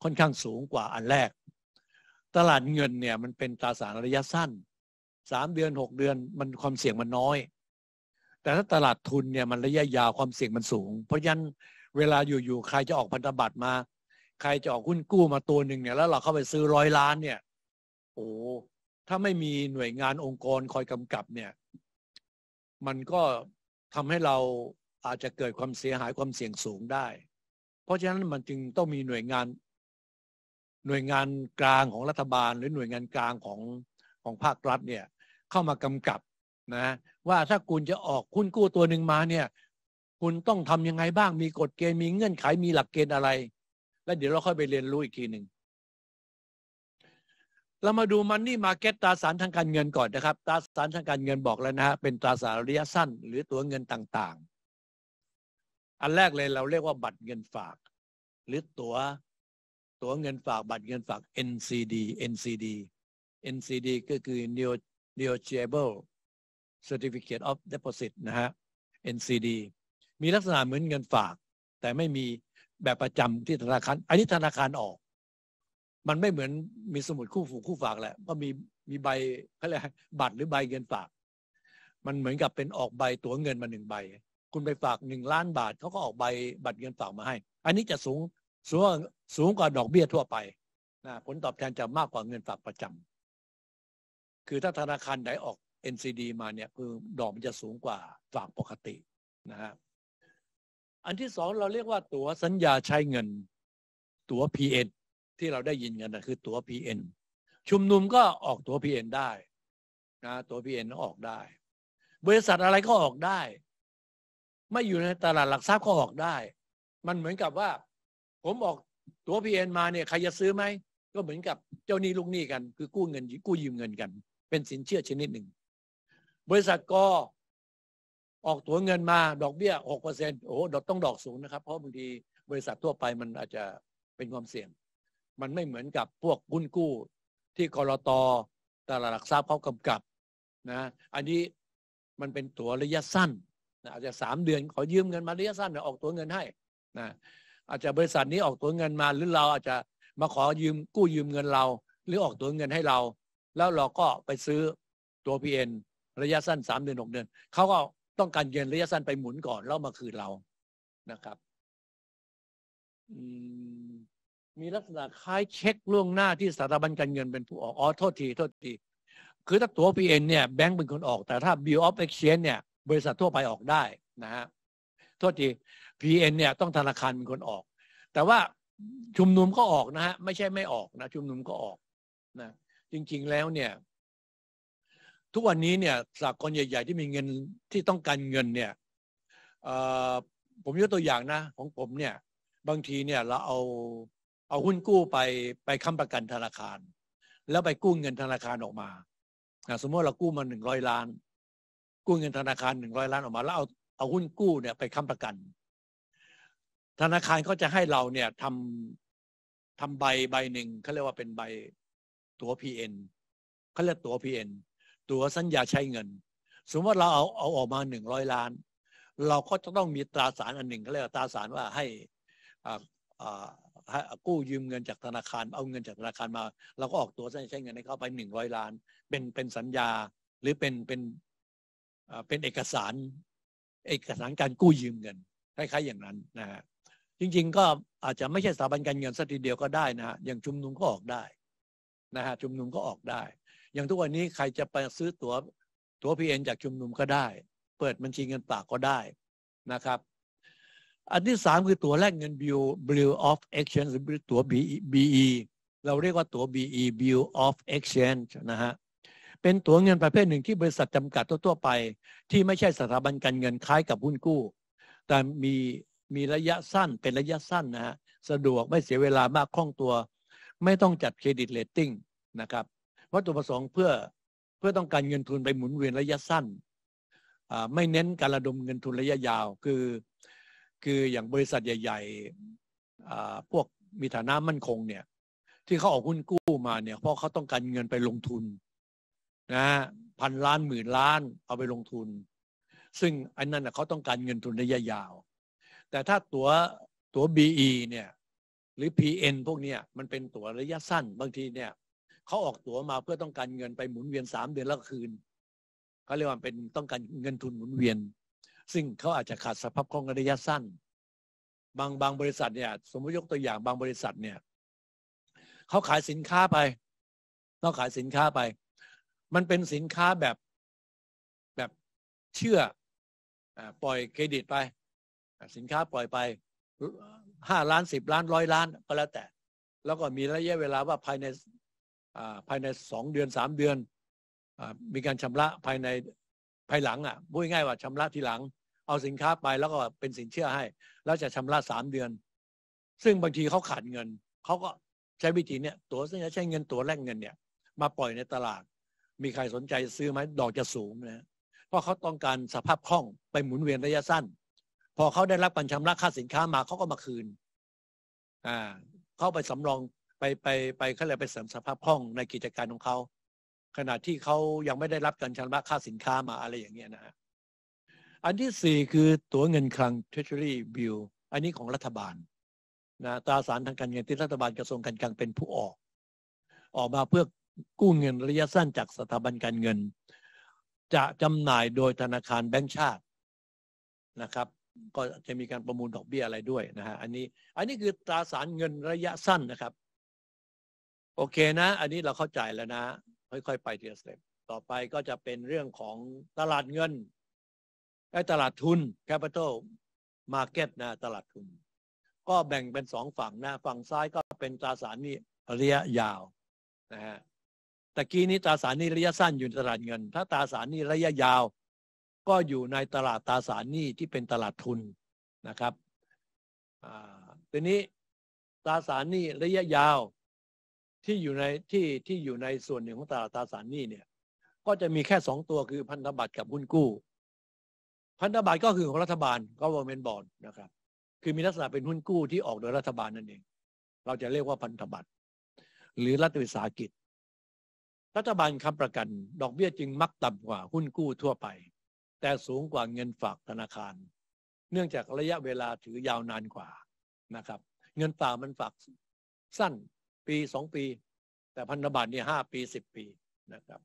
ค่อนข้างสูงกว่าอันแรก ตลาดเงินเนี่ยมันเป็นตราสารระยะสั้นสามเดือนหกเดือนมันความเสี่ยงมันน้อย แต่ถ้าตลาดทุนเนี่ยมันระยะยาวความเสี่ยงมันสูง เพราะฉะนั้นเวลาอยู่ๆใครจะออกพันธบัตรมา ใครจะออกหุ้นกู้มาตัวหนึ่งเนี่ยแล้วเราเข้าไปซื้อร้อยล้านเนี่ย โอ้ถ้าไม่มีหน่วยงานองค์กรคอยกำกับเนี่ย มันก็ทำให้เราอาจจะเกิดความเสียหายความเสี่ยงสูงได้ เพราะฉะนั้นมันจึงต้องมีหน่วยงาน หน่วยงานกลางของรัฐบาล หรือหน่วยงานกลางของของภาครัฐเนี่ยเข้ามากำกับนะ ว่าถ้าคุณจะออกคุณกู้ตัวหนึ่งมาเนี่ยคุณต้องทำยังไงบ้างมีกฎเกณฑ์มี เงื่อนไขมีหลักเกณฑ์อะไร แล้วเดี๋ยวเราค่อยไปเรียนรู้อีกทีหนึ่งเรามาดูมันนี่มาเก็ตตราสารทางการเงินก่อนนะครับ ตราสารทางการเงินบอกแล้วนะฮะเป็นตราสารระยะสั้น หรือตัวเงินต่างๆ อันแรกเลยเราเรียกว่าบัตรเงินฝาก หรือตัวตัวเงินฝากบัตรเงินฝาก NCD NCD NCD ก็คือ negotiable n certificate of deposit นะฮะ NCD มีลักษณะเหมือนเงินฝาก แต่ไม่มีแบบประจำที่ธนาคาร อันนี้ธนาคารออก มันไม่เหมือนมีสมุดคู่ฝูคู่ฝากแหละ ก็มีมีใบอะไรบัตรหรือใบเงินฝาก มันเหมือนกับเป็นออกใบตั๋วเงินมาหนึ่งใบ คุณไปฝากหนึ่งล้านบาท เขาก็ออกใบบัตรเงินฝากมาให้ อันนี้จะสูงสูงสูงกว่าดอกเบี้ยทั่วไปนะผลตอบแทนจะมากกว่าเงินฝากประจำคือถ้าธนาคารไหนออก NCD มาเนี่ย คือดอกมันจะสูงกว่าฝากปกตินะฮะอันที่สองเราเรียกว่า ตั๋วสัญญาใช้เงิน ตั๋ว PN ที่เราได้ยินกันนะคือตั๋ว PN ชุมนุมก็ออกตั๋ว PN ได้นะ ตั๋ว PN ออกได้ บริษัทอะไรก็ออกได้ ไม่อยู่ในตลาดหลักทรัพย์ก็ออกได้ มันเหมือนกับว่า ผมออกตั๋ว PN มาเนี่ยใครจะซื้อไหมก็เหมือนกับเจ้าหนี้ลูกหนี้กันคือกู้เงินกู้ยืมเงินกันเป็นสินเชื่อชนิดหนึ่งบริษัทกอออกตัวเงินมา ดอกเบี้ยหกเปอร์เซ็นโอ้โหดอกต้องดอกสูงนะครับเพราะบางทีบริษัททั่วไปมันอาจจะเป็นความเสี่ยงมันไม่เหมือนกับพวกกุ้นกู้ที่กรตตลาดหลักทรัพย์เขากำกับนะ อันนี้มันเป็นตัวระยะสั้นนะอาจจะสามเดือนขอยืมเงินมาระยะสั้นออกตัวเงินให้นะอาจจะบริษัทนี้ออกตัวเงินมาหรือเราอาจจะมาขอยืมกู้ยืมเงินเรา หรือออกตัวเงินให้เราแล้วเราก็ไปซื้อตัว PN ระยะสั้นสามเดือนหกเดือนเขาก็ต้องการเงินระยะสั้นไปหมุนก่อน แล้วมาคืนเรานะครับมีลักษณะคล้ายเช็คล่วงหน้าที่สถาบันการเงินเป็นผู้ออกอ๋อโทษทีโทษทีคือถ้าตัว PN เนี่ยแบงก์เป็นคนออกแต่ถ้า Bill of Exchange เนี่ย บริษัททั่วไปออกได้ นะฮะโทษที PN เนี่ย ต้องธนาคารเป็นคนออก แต่ว่าชุมนุมก็ออกนะฮะไม่ใช่ไม่ออกนะชุมนุมก็ออกนะจริงๆ แล้วเนี่ย ทุกวันนี้เนี่ยสากลใหญ่ๆ ที่มีเงินที่ต้องการเงินเนี่ยผมยกตัวอย่างนะของผมเนี่ย บางทีเนี่ยเราเอาเอาหุ้นกู้ไปไปค้ำประกันธนาคาร แล้วไปกู้เงินธนาคารออกมาสมมติเรากู้มาหนึ่งร้อยล้าน กู้เงินธนาคารหนึ่งร้อยล้านออกมา แล้วเอาเอาหุ้นกู้เนี่ยไปค้ำประกัน ธนาคารก็จะให้เราเนี่ยทำทำใบใบหนึ่งเขาเรียกว่าเป็นใบตั๋ว PN เขาเรียกตั๋ว PN ตั๋วสัญญาใช้เงิน สมมติว่าเราเอาเอาออกมาหนึ่งร้อยล้าน เราก็จะต้องมีตราสารอันหนึ่งเขาเรียกตราสารว่าให้กู้ยืมเงินจากธนาคาร เอาเงินจากธนาคารมาเราก็ออกตัวใช้เงินให้เขาไปหนึ่งร้อยล้าน เป็นเป็นสัญญาหรือเป็นเป็นเป็นเอกสารเอกสารการกู้ยืมเงินคล้ายๆอย่างนั้นนะฮะจริงๆ ก็อาจจะไม่ใช่สถาบันการเงินสักทีเดียวก็ได้นะฮะอย่างชุมนุมก็ออกได้นะฮะชุมนุมก็ออกได้ อย่างทุกวันนี้ใครจะไปซื้อตัว๋วตั๋วพีเอ็นจากชุมนุมก็ได้ เปิดบัญชีเงินฝากก็ได้นะครับอันที่สามคือตั๋วแลกเงิน bill bill of exchange หรือตั๋ว BE เราเรียกว่าตั๋ว BE bill of exchange นะฮะ เป็นตั๋วเงินประเภทหนึ่งที่บริษัทจำกัดทั่วๆไป ที่ไม่ใช่สถาบันการเงินคล้ายกับหุ้นกู้ แต่มีมีระยะสั้นเป็นระยะสั้นนะฮะสะดวกไม่เสียเวลามากคล่องตัวไม่ต้องจัดเครดิตเลตติ้งนะครับวัตถุประสงค์เพื่อเพื่อต้องการเงินทุนไปหมุนเวียนระยะสั้นไม่เน้นการระดมเงินทุนระยะยาวคือคืออย่างบริษัทใหญ่ๆพวกมีฐานะมั่นคงเนี่ยที่เขาออกหุ้นกู้มาเนี่ยเพราะเขาต้องการเงินไปลงทุนนะพันล้านหมื่นล้านเอาไปลงทุน ซึ่งอันนั้นเขาต้องการเงินทุนระยะยาวแต่ถ้าตัวตัว BE เนี่ยหรือ PN พวกเนี้ยมันเป็นตั๋วระยะสั้นบางทีเนี่ยเขาออกตั๋วมาเพื่อต้องการเงินไปหมุนเวียนสามเดือนแล้วคืนเขาเรียกว่าเป็นต้องการเงินทุนหมุนเวียนซึ่งเขาอาจจะขาดสภาพคล่องระยะสั้น บางบางบริษัทเนี่ย สมมติยกตัวอย่างบางบริษัทเนี่ยเขาขายสินค้าไปเขาขายสินค้าไป มันเป็นสินค้าแบบแบบเชื่อปล่อยเครดิตไปสินค้าปล่อยไปห้าล้านสิบล้านร้อยล้านก็แล้วแต่ แล้วก็มีระยะเวลาว่าภายในภายในสองเดือนสามเดือนอมีการชำระภายในภายหลังอ่ะพูดง่ายว่าชำระทีหลัง เอาสินค้าไปแล้วก็เป็นสินเชื่อให้ แล้วจะชำระสามเดือน ซึ่งบางทีเขาขาดเงิน เขาก็ใช้วิธีเนี้ย ตัวซึ่งใช้เงินตัวแลกเงินเนี่ย มาปล่อยในตลาด มีใครสนใจซื้อไหมดอกจะสูงนะเพราะเขาต้องการสภาพคล่องไปหมุนเวียนระยะสั้นพอเขาได้รับการชำระค่าสินค้ามาเขาก็มาคืน อ่าเข้าไปสำรองไปไป ไปเขาเลยไปเสริมสภาพคล่องในกิจการของเขาขณะที่เขายังไม่ได้รับการชำระค่าสินค้ามาอะไรอย่างเงี้ยนะฮะ อันที่สี่คือตัวเงินคลัง Treasury Bill อันนี้ของรัฐบาลนะตราสารทางการเงินที่รัฐบาลกระทรวงการคลังเป็นผู้ออก ออกมาเพื่อกู้เงินระยะสั้นจากสถาบันการเงิน จะจำหน่ายโดยธนาคารแบงก์ชาตินะครับก็จะมีการประมูลดอกเบี้ย อะไรด้วยนะฮะอันนี้อันนี้คือตราสารเงินระยะสั้นนะครับ โอเคนะ อันนี้เราเข้าใจแล้วนะค่อยๆ ไปทีละสเต็ปต่อไปก็จะเป็นเรื่องของตลาดเงินไอ้ตลาดทุน capital market นะตลาดทุน ก็แบ่งเป็นสองฝั่งนะฝั่งซ้ายก็เป็นตราสารนี้ระยะยาวนะฮะตะกี้นี้ตราสารนี้ระยะสั้นอยู่ในตลาดเงิน ถ้าตราสารนี้ระยะยาวก็อยู่ในตลาดตราสารหนี้ที่เป็นตลาดทุนนะครับทีนี้ตราสารหนี้ระยะยาวที่อยู่ในที่ที่อยู่ในส่วนหนึ่งของตลาดตราสารหนี้เนี่ย ก็จะมีแค่สองตัวคือพันธบัตรกับหุ้นกู้ พันธบัตรก็คือของรัฐบาลก็วอลเมนบอลนะครับ คือมีลักษณะเป็นหุ้นกู้ที่ออกโดยรัฐบาลนั่นเอง เราจะเรียกว่าพันธบัตรหรือรัฐวิสาหกิจ รัฐบาลค้ำประกัน ดอกเบี้ยจึงมักต่ำกว่าหุ้นกู้ทั่วไปแต่สูงกว่าเงินฝากธนาคาร เนื่องจากระยะเวลาถือยาวนานกว่านะครับ เงินฝากมันฝากสั้นปีสองปี แต่พันธบัตรนี่ห้าปีสิบปีนะครับ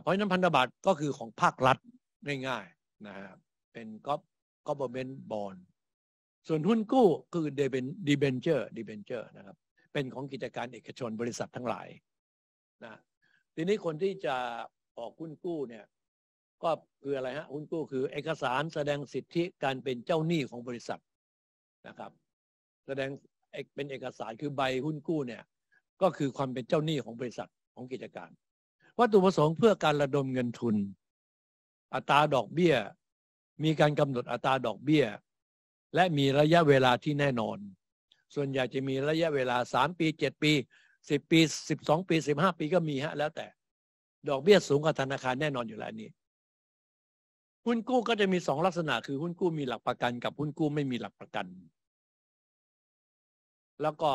เพราะฉะนั้นพันธบัตรก็คือของภาครัฐ ง่ายๆนะฮะเป็นก๊อปก๊อปเบนบอลส่วนหุ้นกู้คือเดเบนดีเบนเจอร์ดีเบนเจอร์นะครับ เป็นของกิจการเอกชนบริษัททั้งหลายนะทีนี้คนที่จะออกหุ้นกู้เนี่ยก็คืออะไรฮะหุ้นกู้คือ เอกสารแสดงสิทธิการเป็นเจ้าหนี้ของบริษัทนะครับ แสดงเป็นเอกสารคือใบหุ้นกู้เนี่ย ก็คือความเป็นเจ้าหนี้ของบริษัทของกิจการ วัตถุประสงค์เพื่อการระดมเงินทุน อัตราดอกเบี้ยมีการกำหนดอัตราดอกเบี้ย และมีระยะเวลาที่แน่นอน ส่วนใหญ่จะมีระยะเวลา3ปี7ปี10ปี12ปี15ปีก็มีฮะ แล้วแต่ ดอกเบี้ยสูงกว่าธนาคารแน่นอนอยู่แล้วนี้หุ้นกู้ก็จะมีสองลักษณะคือหุ้นกู้มีหลักประกันกับหุ้นกู้ไม่มีหลักประกัน แล้วก็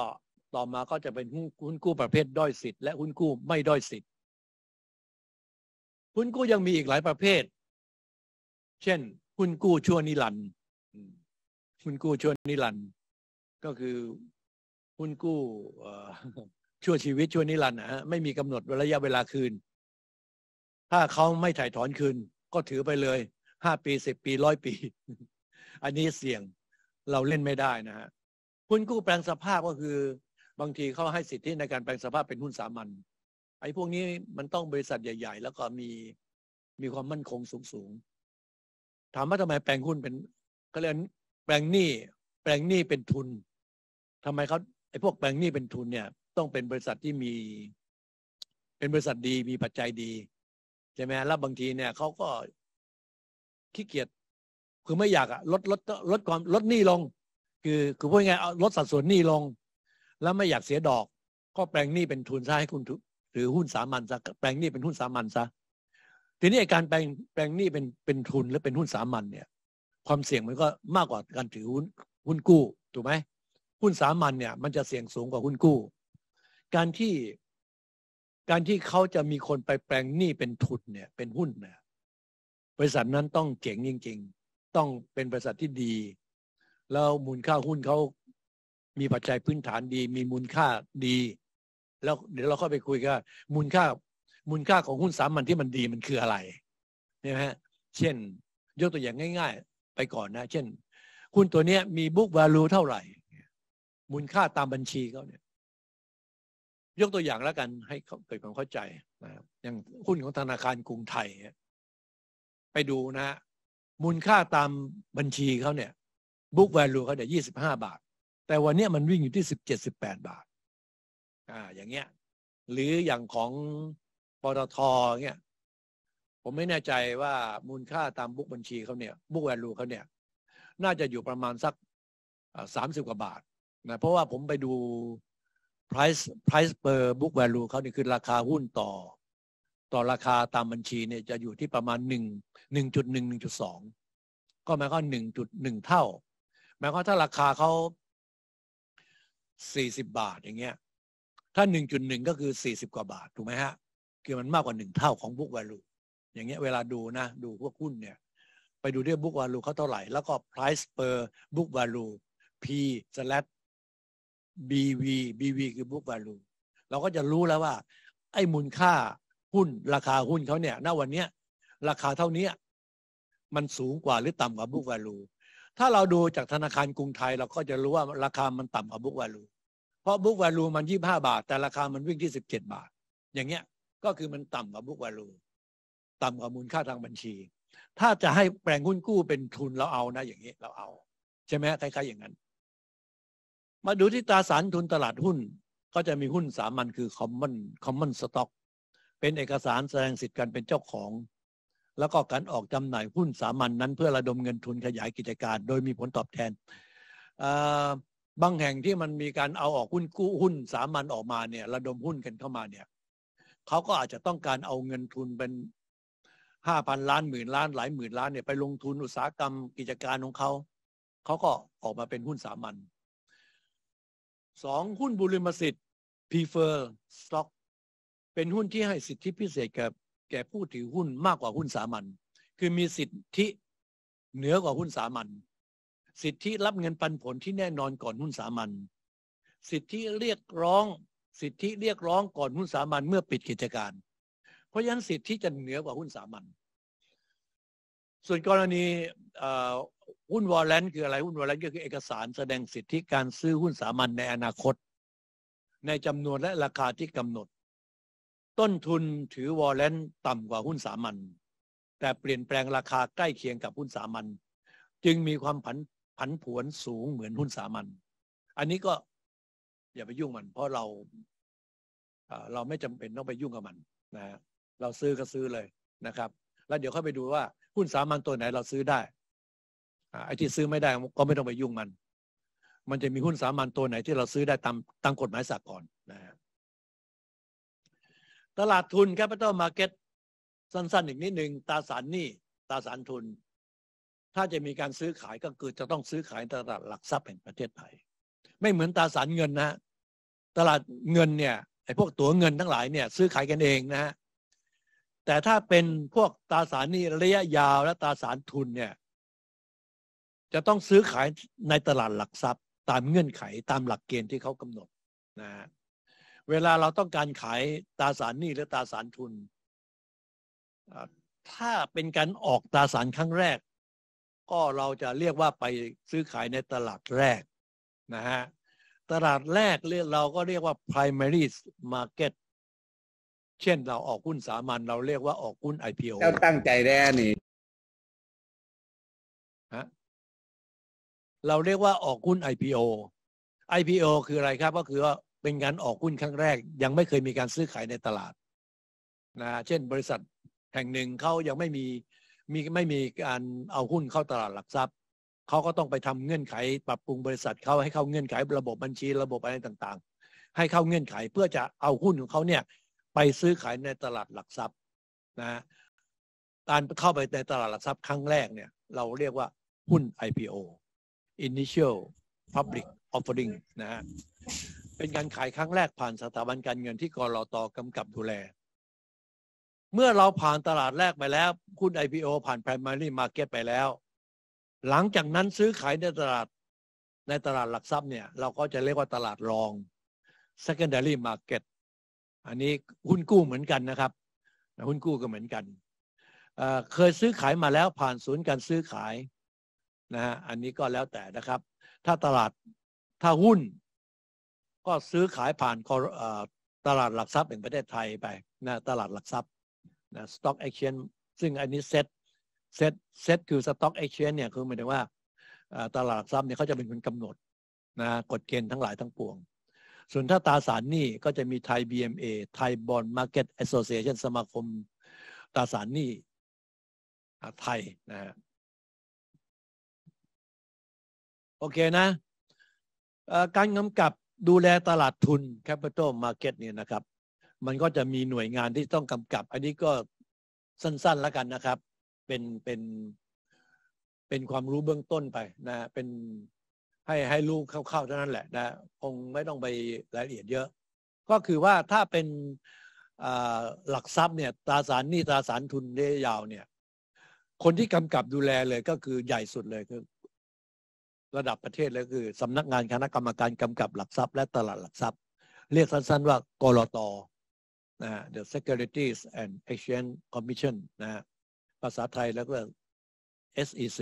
ต่อมาก็จะเป็นหุ้นกู้ประเภทด้อยสิทธิ์และหุ้นกู้ไม่ด้อยสิทธิ์หุ้นกู้ยังมีอีกหลายประเภท เช่นหุ้นกู้ชั่วนิรันด์หุ้นกู้ชั่วนิรันด์ก็คือหุ้นกู้ชั่วชีวิตชั่วนิรันด์นะฮะไม่มีกำหนดระยะเวลาคืน ถ้าเขาไม่ถ่ายถอนคืนก็ถือไปเลยห้าปีสิบปีร้อยปี อันนี้เสี่ยงเราเล่นไม่ได้นะฮะหุ้นกู้แปลงสภาพก็คือ บางทีเขาให้สิทธิในการแปลงสภาพเป็นหุ้นสามัญไอ้พวกนี้มันต้องบริษัทใหญ่ๆแล้วก็มีมีความมั่นคงสูงๆถามว่าทำไมแปลงหุ้นเป็นก็เลยแปลงหนี้แปลงหนี้เป็นทุน ทำไมเขาไอ้พวกแปลงหนี้เป็นทุนเนี่ย ต้องเป็นบริษัทที่มี เป็นบริษัทดีมีปัจจัยดีใช่ไหมแล้วบางทีเนี่ยเขาก็ขี้เกียจคือไม่อยากอะลดลดลดความลดหนี้ลง คือคือพูดง่ายเอาลดสัดส่วนหนี้ลง แล้วไม่อยากเสียดอกก็แปลงหนี้เป็นทุนซะให้คุณถือหุ้นสามัญซะแปลงหนี้เป็นหุ้นสามัญซะทีนี้การแปลงแปลงหนี้เป็นเป็นทุนและเป็นหุ้นสามัญเนี่ย ความเสี่ยงมันก็มากกว่าการถือหุ้นหุ้นกู้ถูกไหมหุ้นสามัญเนี่ย มันจะเสี่ยงสูงกว่าหุ้นกู้การที่ การที่เขาจะมีคนไปแปลงหนี้เป็นทุนเนี่ย เป็นหุ้นเนี่ยบริษัทนั้นต้องเจ๋งจริงๆ ต้องเป็นบริษัทที่ดี แล้วมูลค่าหุ้นเขามีปัจจัยพื้นฐานดี มีมูลค่าดี แล้วเดี๋ยวเราเข้าไปคุยกัน มูลค่า มูลค่าของหุ้นสามัญที่มันดีมันคืออะไรเนี่ยฮะ เช่น ยกตัวอย่างง่าย ๆ ไปก่อนนะ เช่น หุ้นตัวเนี้ยมีบุ๊กวาลูเท่าไหร่ มูลค่าตามบัญชีเขาเนี่ย ยกตัวอย่างแล้วกันให้เกิดความเข้าใจนะครับ อย่างหุ้นของธนาคารกรุงไทยเนี่ยไปดูนะ มูลค่าตามบัญชีเขาเนี่ยบุ๊กแวลูเขาเนี่ยยี่สิบห้าบาท แต่วันนี้มันวิ่งอยู่ที่สิบเจ็ดสิบแปดบาท อ่าอย่างเงี้ยหรืออย่างของปตทเงี้ยผมไม่แน่ใจว่ามูลค่าตามบุ๊กบัญชีเขาเนี่ยบุ๊กแวลูเขาเนี่ย น่าจะอยู่ประมาณสักสามสิบกว่าบาทนะเพราะว่าผมไปดู price price per book value เขานี่คือราคาหุ้นต่อต่อราคาตามบัญชีเนี่ยจะอยู่ที่ประมาณ 1 1 1 1.2ก็หมายความ1.1 เท่าหมายความถ้าราคาเขา40 บาทอย่างเงี้ยถ้า 1.1 ก็คือ 40 กว่าบาท ถูกไหมฮะ คือมันมากกว่า 1 เท่าของ book value อย่างเงี้ยเวลาดูนะ ดูพวกหุ้นเนี่ย ไปดูด้วย book value เขาเท่าไหร่ แล้วก็ price per book value P slash BV BV คือ book value เราก็จะรู้แล้วว่า ไอ้มูลค่าหุ้นราคาหุ้นเขาเนี่ย ณ วันนี้ราคาเท่านี้มันสูงกว่าหรือต่ำกว่าบุ๊กแวลูถ้าเราดูจากธนาคารกรุงไทย เราก็จะรู้ว่าราคามันต่ำกว่าบุ๊กแวลูเพราะบุ๊กแวลูมันยี่บห้าบาท แต่ราคามันวิ่งที่สิบเจ็ดบาท อย่างเงี้ย ก็คือมันต่ำกว่าบุ๊กแวลูต่ำกว่ามูลค่าทางบัญชี ถ้าจะให้แปลงหุ้นกู้เป็นทุน เราเอานะอย่างเงี้เราเอา ใช่ไหมคล้ายๆอย่างนั้น มาดูที่ตราสารทุนตลาดหุ้น ก็จะมีหุ้นสามัญคือ common common stock เป็นเอกสารแสดงสิทธิ์การเป็นเจ้าของ แล้วก็การออกจำหน่ายหุ้นสามัญนนั้น เพื่อระดมเงินทุนขยายกิจการ โดยมีผลตอบแทนบางแห่งที่มันมีการเอาออกหุ้นกู้หุ้นสามัญออกมาเนี่ย ระดมหุ้นกันเข้ามาเนี่ยเขาก็อาจจะต้องการเอาเงินทุนเป็นห้าพันล้าน หมื่นล้านหลายหมื่นล้านเนี่ยไปลงทุนอุตสาหกรรมกิจการของเขาเขาก็ออกมาเป็นหุ้นสามัญสองหุ้นบุริมสิทธิ์ prefer stock เป็นหุ้นที่ให้สิทธิพิเศษกับแก่ผู้ถือหุ้นมากกว่าหุ้นสามัญ คือมีสิทธิเหนือกว่าหุ้นสามัญ สิทธิรับเงินปันผลที่แน่นอนก่อนหุ้นสามัญ สิทธิเรียกร้องสิทธิเรียกร้องก่อนหุ้นสามัญเมื่อปิดกิจการ เพราะฉะนั้นสิทธิจะเหนือกว่าหุ้นสามัญ ส่วนกรณีหุ้นวอลเลนคืออะไรหุ้นวอลเลนก็คือเอกสารแสดงสิทธิการซื้อหุ้นสามัญในอนาคต ในจำนวนและราคาที่กำหนดต้นทุนถือวอลเลนต่ำกว่าหุ้นสามัญแต่เปลี่ยนแปลงราคาใกล้เคียงกับหุ้นสามัญจึงมีความผันผันผวนสูงเหมือนหุ้นสามัญอันนี้ก็อย่าไปยุ่งมัน เพราะเราเราไม่จำเป็นต้องไปยุ่งกับมันนะเราซื้อก็ซื้อเลยนะครับ แล้วเดี๋ยวเข้าไปดูว่าหุ้นสามัญตัวไหนเราซื้อได้ไอ้ที่ซื้อไม่ได้ก็ไม่ต้องไปยุ่งมัน มันจะมีหุ้นสามัญตัวไหน ที่เราซื้อได้ตามตามกฎหมายสากลนนะัะตลาดทุนแคปิตอลมาร์เก็ตสั้น ๆ อีกนิดหนึ่งตราสารหนี้ตราสารทุน ถ้าจะมีการซื้อขายก็คือ จะต้องซื้อขายตลาดหลักทรัพย์แห่งประเทศไทยไม่เหมือนตราสารเงินนะ ตลาดเงินเนี่ยไอ้พวกตั๋วเงินทั้งหลายเนี่ย ซื้อขายกันเองนะฮะแต่ถ้าเป็นพวกตราสารนี้ระยะยาวและตราสารทุนเนี่ย จะต้องซื้อขายในตลาดหลักทรัพย์ ตามเงื่อนไขตามหลักเกณฑ์ที่เขากำหนดนะเวลาเราต้องการขายตราสารหนี้หรือตราสารทุน ถ้าเป็นการออกตราสารครั้งแรก ก็เราจะเรียกว่าไปซื้อขายในตลาดแรกนะฮะ ตลาดแรกเราก็เรียกว่า primary market เช่นเราออกหุ้นสามัญเราเรียกว่าออกหุ้น IPO เจ้าตั้งใจแน่นี่ฮะ เราเรียกว่าออกหุ้น IPO IPO คืออะไรครับก็คือว่าเป็น การ ออกหุ้น ครั้งแรกยังไม่เคยมีการซื้อขายในตลาด นะ เช่น บริษัทแห่งหนึ่งเขายังไม่มีมีไม่มีการเอาหุ้นเข้าตลาดหลักทรัพย์เขาก็ต้องไปทำเงื่อนไขปรับปรุงบริษัทเขาให้เข้าเงื่อนไขระบบบัญชีระบบอะไรต่าง ๆ ให้เข้าเงื่อนไขเพื่อจะเอาหุ้นของเขาเนี่ยไปซื้อขายในตลาดหลักทรัพย์นะ การเข้าไปในตลาดหลักทรัพย์ครั้งแรกเนี่ยเราเรียกว่าหุ้น IPO Initial Public Offering นะฮะเป็นการขายครั้ง แรกผ่านสถาบันการเงินที่กรอตกำกับดูแล เมื่อเราผ่านตลาดแรกไปแล้วหุ้น IPO ผ่าน Primary Market ไปแล้ว หลังจากนั้นซื้อขายในตลาดในตลาดหลักทรัพย์เนี่ย เราก็จะเรียกว่าตลาดรอง secondary market อันนี้หุ้นกู้เหมือนกันนะครับ หุ้นกู้ก็เหมือนกันเเคยซื้อขายมาแล้วผ่านศูนย์การซื้อขายนะฮะอันนี้ก็แล้วแต่นะครับ ถ้าตลาดถ้าหุ้นก็ซื้อขายผ่านตลาดหลักทรัพย์แห่งประเทศไทยไปนะตลาดหลักทรัพย์นะสต็อกไอเชนซึ่งอันนี้เซ็ตเซ็ตเซ็ตคือสต็อกไอเชนเนี่ยคือหมายถึงว่าตลาดหลักทรัพย์เนี่ยเขาจะเป็นคนกำหนดนะกฎเกณฑ์ทั้งหลายทั้งปวง ส่วนถ้าตาสารหนี้ก็จะมีไทย BMA ไทยบอลมาร์เก็ตแอสโซเซชันสมาคม ตาสารหนี้ ไทยนะฮะโอเคนะ การกำกับดูแลตลาดทุน Capital Market เนี่ยนะครับ มันก็จะมีหน่วยงานที่ต้องกำกับ อันนี้ก็สั้นๆ แล้วกันนะครับ เป็นเป็นเป็นความรู้เบื้องต้นไปนะเป็นให้ให้รู้คร่าวๆเท่านั้นแหละนะ คงไม่ต้องไปรายละเอียดเยอะ ก็คือว่าถ้าเป็นหลักทรัพย์เนี่ยตราสารหนี้ตราสารทุนระยะยาวเนี่ยคนที่กำกับดูแลเลยก็คือใหญ่สุดเลยคือระดับประเทศเลยคือสำนักงานคณะกรรมการกำกับหลักทรัพย์และตลาดหลักทรัพย์ เรียกสั้นๆว่ากรตนะ The Securities and Exchange Commission นะฮะภาษาไทยแล้วก็ SEC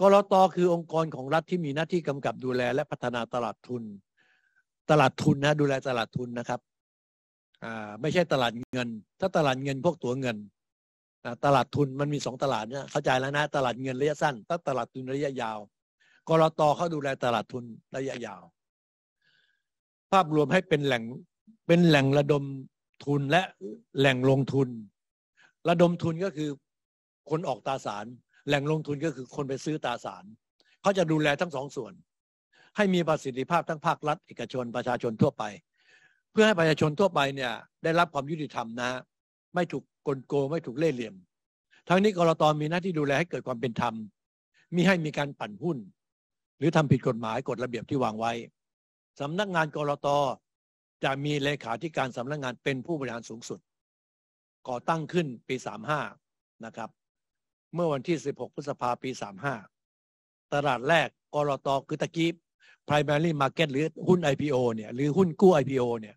กรตคือองค์กรของรัฐที่มีหน้าที่กำกับดูแลและพัฒนาตลาดทุน ตลาดทุนนะดูแลตลาดทุนนะครับอ่าไม่ใช่ตลาดเงิน ถ้าตลาดเงินพวกตัวเงิน ตลาดทุนมันมีสองตลาดเนี่ยเข้าใจแล้วนะตลาดเงินระยะสั้นถัาตลาดทุนระยะยาวกรตเขาดูแลตลาดทุนระยะยาว ภาพรวมให้เป็นแหล่งเป็นแหล่งระดมทุนและแหล่งลงทุน ระดมทุนก็คือคนออกตราสาร แหล่งลงทุนก็คือคนไปซื้อตราสารเขาจะดูแลทั้งสองส่วน ให้มีประสิทธิภาพทั้งภาครัฐเอกชนประชาชนทั่วไป เพื่อให้ประชาชนทั่วไปเนี่ยได้รับความยุติธรรมนะไม่ถูกกลโกงไม่ถูกเล่ห์เหลี่ยมทั้งนี้กรตมีหน้าที่ดูแลให้เกิดความเป็นธรรมมิให้มีการปั่นหุ้นหรือทำผิดกฎหมายกฎระเบียบ ที่วางไว้สำนักงานกรตจะมี เลขาธิการสำนักงานเป็นผู้บริหารสูงสุด ก่อตั้งขึ้นปี 35 นะครับ เมื่อวันที่ 16พฤษภาปี 35ตลาดแรกกรตคือตะกี้ primary market หรือหุ้น IPO เนี่ยหรือหุ้นกู้ IPO เนี่ย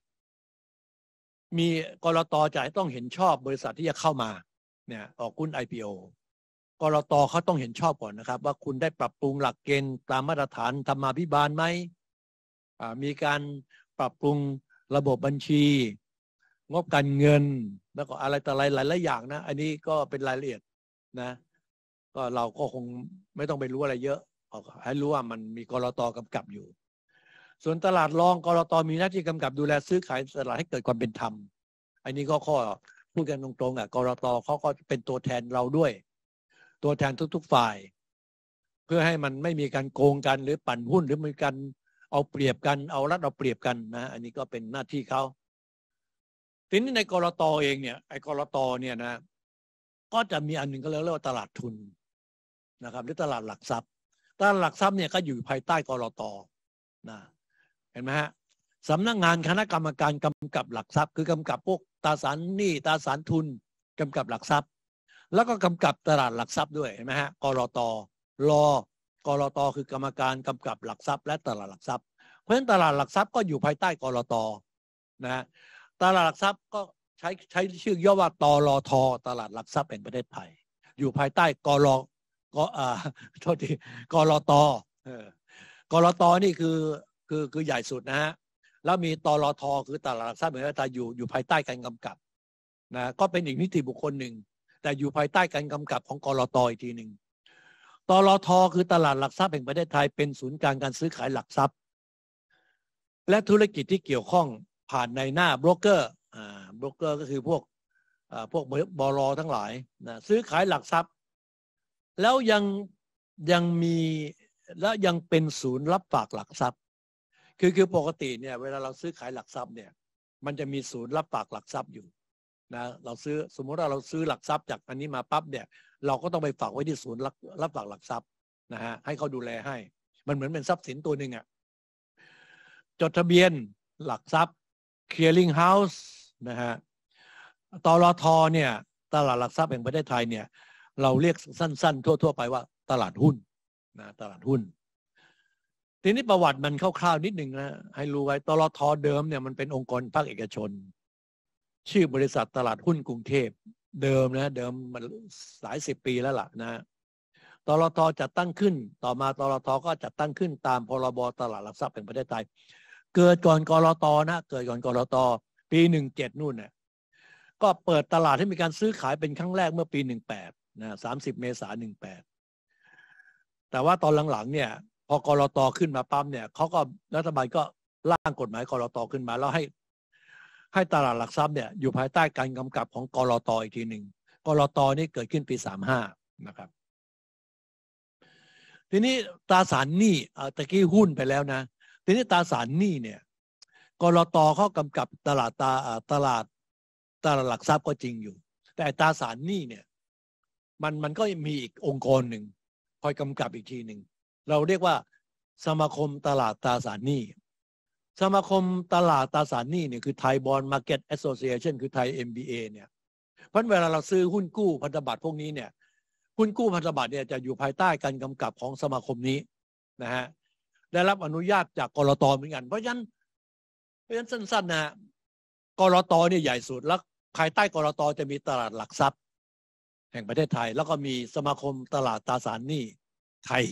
มีกรตจะต้องเห็นชอบบริษัทที่จะเข้ามาเนี่ยออกหุ้น IPO กรตเขาต้องเห็นชอบก่อนนะครับ ว่าคุณได้ปรับปรุงหลักเกณฑ์ตามมาตรฐานธรรมาภิบาลไหมมีการปรับปรุงระบบบัญชี งบการเงิน แล้วก็อะไรต่ออะไรหลายยอย่างนะอันนี้ก็เป็นรายละเอียดนะ ก็เราก็คงไม่ต้องไปรู้อะไรเยอะให้รู้ว่ามันมีกรตกำกับอยู่ ส่วนตลาดรองกรตมีหน้าที่กำกับดูแลซื้อขายตลาดให้เกิดความเป็นธรรมอันนี้ก็ข้อพูดกันตรงๆอ่ะกรตเขาก็เป็นตัวแทนเราด้วยตัวแทนทุก ๆ ฝ่าย เพื่อให้มันไม่มีการโกงกันหรือปั่นหุ้นหรือมีการเอาเปรียบกันเอารัดเอาเปรียบกันนะ อันนี้ก็เป็นหน้าที่เขาทีนี้ในกรตอเองเนี่ย ไอ้กรตอเนี่ยนะก็จะมีอันหนึ่งก็เรียกว่าตลาดทุนนะครับหรือตลาดหลักทรัพย์ตลาดหลักทรัพย์เนี่ยก็อยู่ภายใต้กรตอนะเห็นไหมฮะสำนักงงานคณะกรรมการกำกับหลักทรัพย์ คือกำกับพวกตราสารหนี้ตราสารทุนกำกับหลักทรัพย์แล้วก็กำกับตลาดหลักทรัพย์ด้วยเห็นไหมฮะกรตรอกรตคือกรรมการกำกับหลักทรัพย์ และตลาดหลักทรัพย์เพราะฉะนั้นตลาดหลักทรัพย์ก็อยู่ภายใต้กรตนะฮะตลาดหลักทรัพย์ก็ใช้ใช้ชื่อย่อว่าตรอทตลาดหลักทรัพย์แห่งประเทศไทยอยู่ภายใต้กรกอ่าโทษทีกรตกรตนี่คือคือคือใหญ่สุดนะฮะแล้วมีตรอทคือตลาดหลักทรัพย์แห่งประเทศไทยอยู่อยู่ภายใต้การกำกับ นะ ก็เป็นอีกนิติบุคคลหนึ่งแต่อยู่ภายใต้การกำกับของกรอตอีกทีหนึ่งตลทอคือตลาดหลักทรัพย์แห่งประเทศไทย เป็นศูนย์กลางการซื้อขายหลักทรัพย์ และธุรกิจที่เกี่ยวข้องผ่านในหน้าบรกเกอร์อ่าโบรกเกอร์ก็คือพวกอ่าพวกบอลทั้งหลายนะซื้อขายหลักทรัพย์ แล้วยังยังมีและยังเป็นศูนย์รับฝากหลักทรัพย์ คือคือปกติเนี่ย เวลาเราซื้อขายหลักทรัพย์เนี่ยมันจะมีศูนย์รับฝากหลักทรัพย์อยู่นะเราซื้อสมมติว่าเราซื้อหลักทรัพย์จากอันนี้มาปั๊บเนี่ยเราก็ต้องไปฝากไว้ที่ศูนย์รับฝากหลักทรัพย์นะฮะให้เขาดูแลให้มันเหมือนเป็นทรัพย์สินตัวหนึ่งอะจดทะเบียนหลักทรัพย์ clearing house นะฮะตลทเนี่ยตลาดหลักทรัพย์แห่งประเทศไทยเนี่ยเราเรียกสั้นๆ ทั่วๆไปว่าตลาดหุ้นนะตลาดหุ้น ทีนี้ประวัติมันคร่าวๆนิดหนึ่งนะให้รู้ไว้ตลทเดิมเนี่ยมันเป็นองค์กรภาคเอกชนชื่อบริษัทตลาดหุ้นกรุงเทพเดิมนะ เดิมมันหลายสิบปีแล้วล่ะนะตลทจัดตั้งขึ้น ต่อมาตลทก็จัดตั้งขึ้นตาม พรบตลาด หลักทรัพย์แห่งประเทศไทย เกิดก่อนกรตนะเกิดก่อนกรตปีหนึ่งเจ็ดนู่นนะก็เปิดตลาดให้มีการซื้อขายเป็นครั้งแรกเมื่อปีหนึ่งแปดนะสามสิบเมษาหนึ่งแปดแต่ว่าตอนหลังๆเนี่ย พอกรตขึ้นมาปั๊มเนี่ยเขาก็รัฐบาลก็ร่างกฎหมายกรตขึ้นมาแล้วให้ให้ตลาดหลักทรัพย์เนี่ยอยู่ภายใต้การกำกับของกรอตอีกทีหนึ่งกรอตอนี่เกิดขึ้นปีสามห้านะครับ ทีนี้ตราสารหนี้ตะกี้หุ้นไปแล้วนะ ทีนี้ตราสารหนี้เนี่ยกรอตอเขากำกับตลาดตาตลาดตลาดหลักทรัพย์ก็จริงอยู่ แต่ตราสารหนี้เนี่ยมันมันก็มีอีกองค์กรหนึ่งคอยกำกับอีกทีหนึ่งเราเรียกว่าสมาคมตลาดตราสารหนี้สมาคมตลาดตราสารหนี้เนี่ยคือไทยบอลมาร์เก็ตแอสโซเชชันคือไทย MBA เนี่ย เพราะเวลาเราซื้อหุ้นกู้พันธบัตรพวกนี้เนี่ยหุ้นกู้พันธบัตรเนี่ยจะอยู่ภายใต้การกำกับของสมาคมนี้นะฮะได้รับอนุญาตจากกรอตเหมือนกัน เพราะฉะนั้น เพราะฉะนั้นสั้นๆนะฮะกรอตเนี่ยใหญ่สุด แล้ว ภายใต้กรอตจะมีตลาดหลักทรัพย์ แห่งประเทศไทยแล้วก็มีสมาคมตลาดตราสารหนี้ไทย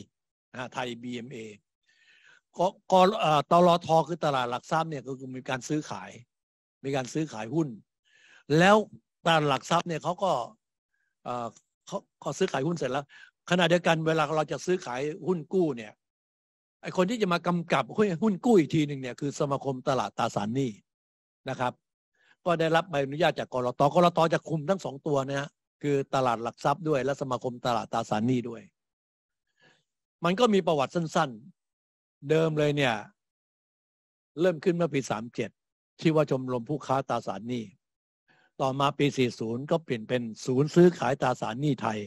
นะไทย BMA กตลอทอคือตลาดหลักทรัพย์เนี่ยก็คือมีการซื้อขาย มีการซื้อขายหุ้น แล้วตลาดหลักทรัพย์เนี่ยเขาก็เขาเขาซื้อขายหุ้นเสร็จแล้วขณะเดียวกันเวลาเราจะซื้อขายหุ้นกู้เนี่ย ไอคนที่จะมากำกับหุ้นกู้อีกทีหนึ่งเนี่ยคือสมาคมตลาดตราสารหนี้นะครับ ก็ได้รับใบอนุญาตจากกรตกรตจะคุมทั้งสองตัวนะฮะคือตลาดหลักทรัพย์ด้วยและสมาคมตลาดตราสารหนี้ด้วย มันก็มีประวัติสั้นเดิมเลยเนี่ย เริ่มขึ้นเมื่อปีสามเจ็ดชื่อว่าชมรมผู้ค้าตราสารหนี้ ต่อมาปีสี่ศูนย์ก็เปลี่ยนเป็นศูนย์ซื้อขายตราสารหนี้ไทย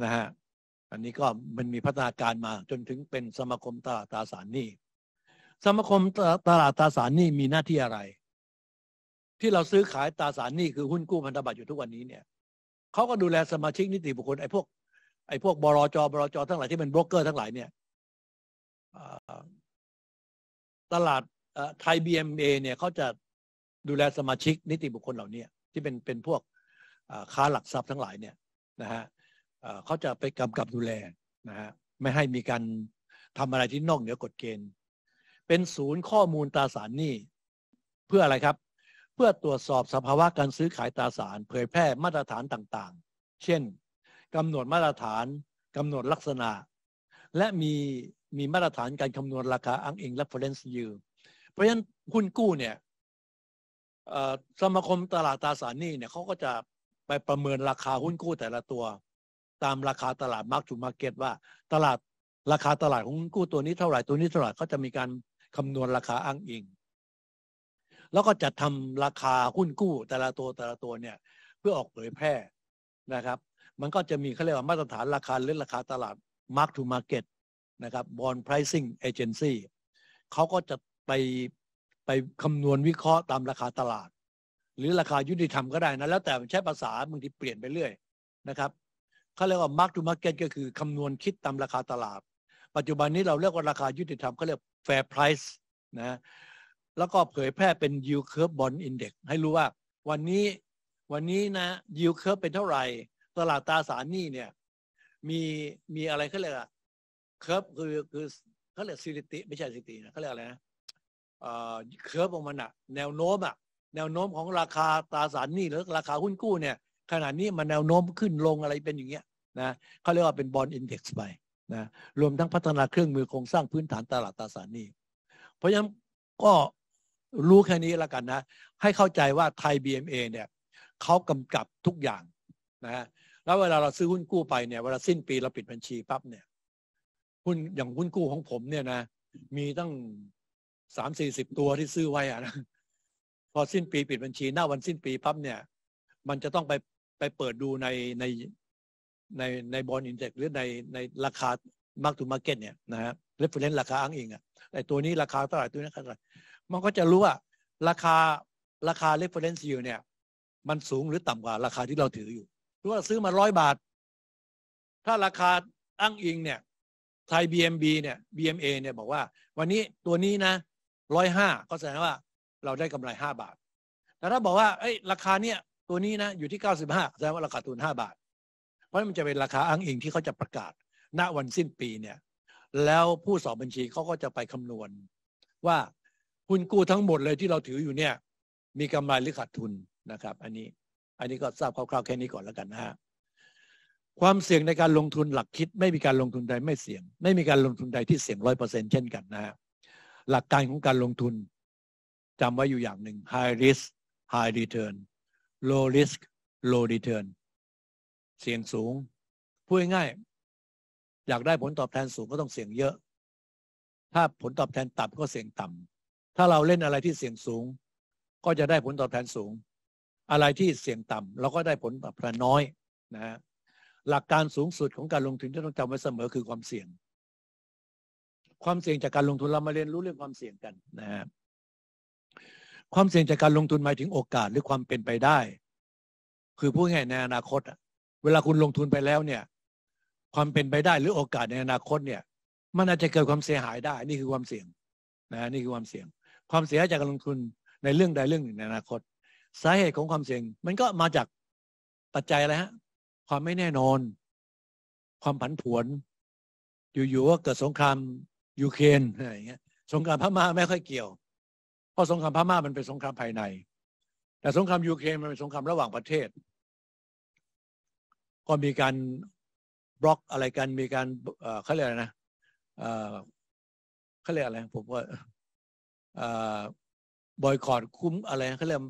นะฮะ อันนี้ก็มันมีพัฒนาการมาจนถึงเป็นสมาคมตลาดตราสารหนี้สมาคมตลาดตราสารหนี้มีหน้าที่อะไร ที่เราซื้อขายตราสารหนี้ คือหุ้นกู้พันธบัตรอยู่ทุกวันนี้เนี่ยเขาก็ดูแลสมาชิกนิติบุคคลไอ้พวกไอ้พวกบรจบรจทั้งหลายที่เป็นโบรกเกอร์ทั้งหลายเนี่ยตลาดไทย BMA เนี่ยเขาจะดูแลสมาชิกนิติบุคคลเหล่านี้ที่เป็นเป็นพวกค้าหลักทรัพย์ทั้งหลายเนี่ยนะฮะเขาจะไปกำกับดูแลนะฮะไม่ให้มีการทำอะไรที่นอกเหนือกฎเกณฑ์ เป็นศูนย์ข้อมูลตราสารหนี้เพื่ออะไรครับ เพื่อตรวจสอบสภาวะการซื้อขายตราสารเผยแพร่มาตรฐานต่างๆ เช่นกำหนดมาตรฐานกำหนดลักษณะ และมีมีมาตรฐานการคำนวณราคาอ้างอิง reference y i e เพราะฉะนั้นหุ้นกู้เนี่ยสมาคมตลาดตราสารหนี้เนี่ยเขาก็จะไปประเมินราคาหุ้นกู้แต่ละตัว ตามราคาตลาดมาร์กทูมาร์เก็ตว่าตลาดราคาตลาดของหุ้นกู้ตัวนี้เท่าไหร่ตัวนี้เท่าไหร่เขาจะมีการคำนวณราคาอ้างอิง แล้วก็จัดทำราคาหุ้นกู้ แต่ละตัวแต่ละตัวเนี่ย เพื่อออกเผยแพร่นะครับ มันก็จะมีเขาเรียกว่ามาตรฐานราคาหรือราคาตลาดมาร์กทูมาร์เก็ตนะครับบอล d p r ซิงเอเจนซี่เขาก็จะไป ไปคำนวณวิเคราะห์ตามราคาตลาด หรือราคายุติธรรมก็ได้นะแล้วแต่ใช้ภาษาบางทีเปลี่ยนไปเรื่อยนะครับเขาเรียกว่ามาร์กตูมาร์เก็ตก็คือคำนวณคิดตามราคาตลาด ปัจจุบันนี้เราเรียกว่าราคา ยุติธรรมเขาเรียกแฟร์ไพรซ์นะแล้วก็เผยแพร่เป็นวเคิร์ u บอลอินเด็ก e ์ให้รู้ว่าวันนี้วันนี้นะยิวเคิร์ฟเป็นเท่าไหร่ตลาดตราสารหนี้เนี่ยมีมีอะไรเขาเรียกอะเคิร์ฟคือคือเขาเรียกสิติ ไม่ใช่สิตินะเขาเรียกอะไรนะเอ่อเคิร์ฟของมันอะแนวโน้มอะแนวโน้มของราคาตราสารหนี้หรือราคาหุ้นกู้เนี่ยขณะนี้มันแนวโน้มขึ้นลงอะไรเป็นอย่างเงี้ยนะเขาเรียกว่าเป็นบอลอินเด็กซ์ไปนะรวมทั้งพัฒนาเครื่องมือโครงสร้างพื้นฐานตลาดตราสารหนี้เพราะฉะนั้นก็รู้แค่นี้ละกันนะ ให้เข้าใจว่าไทย BMA เนี่ยเขากำกับทุกอย่างนะแล้วเวลาเราซื้อหุ้นกู้ไปเนี่ยเวลาสิ้นปีเราปิดบัญชีปั๊บเนี่ยหุ้นอย่างหุ้นกู้ของผมเนี่ยนะ มีตั้งสามสี่สิบตัวที่ซื้อไว้อะนะพอสิ้นปีปิดบัญชีหน้าวันสิ้นปีปั๊บเนี่ย มันจะต้องไปไปเปิดดูในในในในบอลอินเด็กหรือในในราคามาร์กทูมาร์เก็ตเนี่ยนะฮะเรฟเฟรนซ์ราคาอ้างอิงอะไอตัวนี้ราคาเท่าไหร่ตัวนี้เท่าไหร่มันก็จะรู้ว่า ราคาราคาเรฟเฟรนซ์อยู่เนี่ย มันสูงหรือต่ำากว่าราคาที่เราถืออยู่ถ้าซื้อมาร้อยบาท ถ้าราคาอ้างอิงเนี่ยไทย BMB เนี่ย BMA เนี่ยบอกว่าวันนี้ตัวนี้นะร้อยห้าก็แสดงว่าเราได้กำไรห้าบาทแต่ถ้าบอกว่าเอ้ราคาเนี่ยตัวนี้นะอยู่ที่เก้าสิบห้าแสดงว่าราคาตุนห้าบาท เพราะมันจะเป็นราคาอ้างอิงที่เขาจะประกาศณวันสิ้นปีเนี่ยแล้วผู้สอบบัญชีเขาก็จะไปคำนวณว่าหุ้นกู้ทั้งหมดเลยที่เราถืออยู่เนี่ยมีกำไรหรือขาดทุนนะครับ อันนี้อันนี้ก็ทราบคร่าวๆแค่นี้ก่อนแล้วกันนะฮะความเสี่ยงในการลงทุนหลักคิดไม่มีการลงทุนใดไม่เสี่ยง ไม่มีการลงทุนใดที่เสี่ยงร้อยเปอร์เซ็นเช่นกันนะฮะหลักการของการลงทุนจำไว้อยู่อย่างหนึ่ง high risk high return low risk low return เสี่ยงสูงพูดง่ายๆอยากได้ผลตอบแทนสูงก็ต้องเสี่ยงเยอะ ถ้าผลตอบแทนต่ำก็เสี่ยงต่ำถ้าเราเล่นอะไรที่เสี่ยงสูง ก็จะได้ผลตอบแทนสูง อะไรที่เสี่ยงต่ำเราก็ได้ผลตอบแทนน้อย นะฮะหลักการสูงสุดของการลงทุนที่ต้องจำไว้เสมอคือความเสี่ยง ความเสี่ยงจากการลงทุนเรามาเรียนรู้เรื่องความเสี่ยงกันนะฮะความเสี่ยงจากการลงทุนหมายถึงโอกาสหรือความเป็นไปได้ คือผู้ใ่ญ่ในอนาคตเวลาคุณลงทุนไปแล้วเนี่ย ความเป็นไปได้หรือโอกาสในอนาคตเนี่ย มันอาจจะเกิดความเสียหายได้ นี่คือความเสี่ยงนะ นี่คือความเสี่ยง ความเสียหายจากการลงทุนในเรื่องใดเรื่องหนึ่งในอนาคตสาเหตุของความเสี่ยงมันก็มาจากปัจจัยอะไรฮะความไม่แน่นอน ความผันผวนอยู่ๆว่าเกิดสงครามยูเครนอะไรอย่างเงี้ย สงครามพม่า ไม่ค่อยเกี่ยวเพราะสงครามพม่ามันเป็นสงครามภายใน แต่สงครามยูเครนมันเป็นสงครามระหว่างประเทศ ก็มีการบล็อกอะไรกันมีการเขาเรียกอะไรนะเขาเรียกอะไรผมว่าบอยคอรดคุ้มอะไรเขาเรียก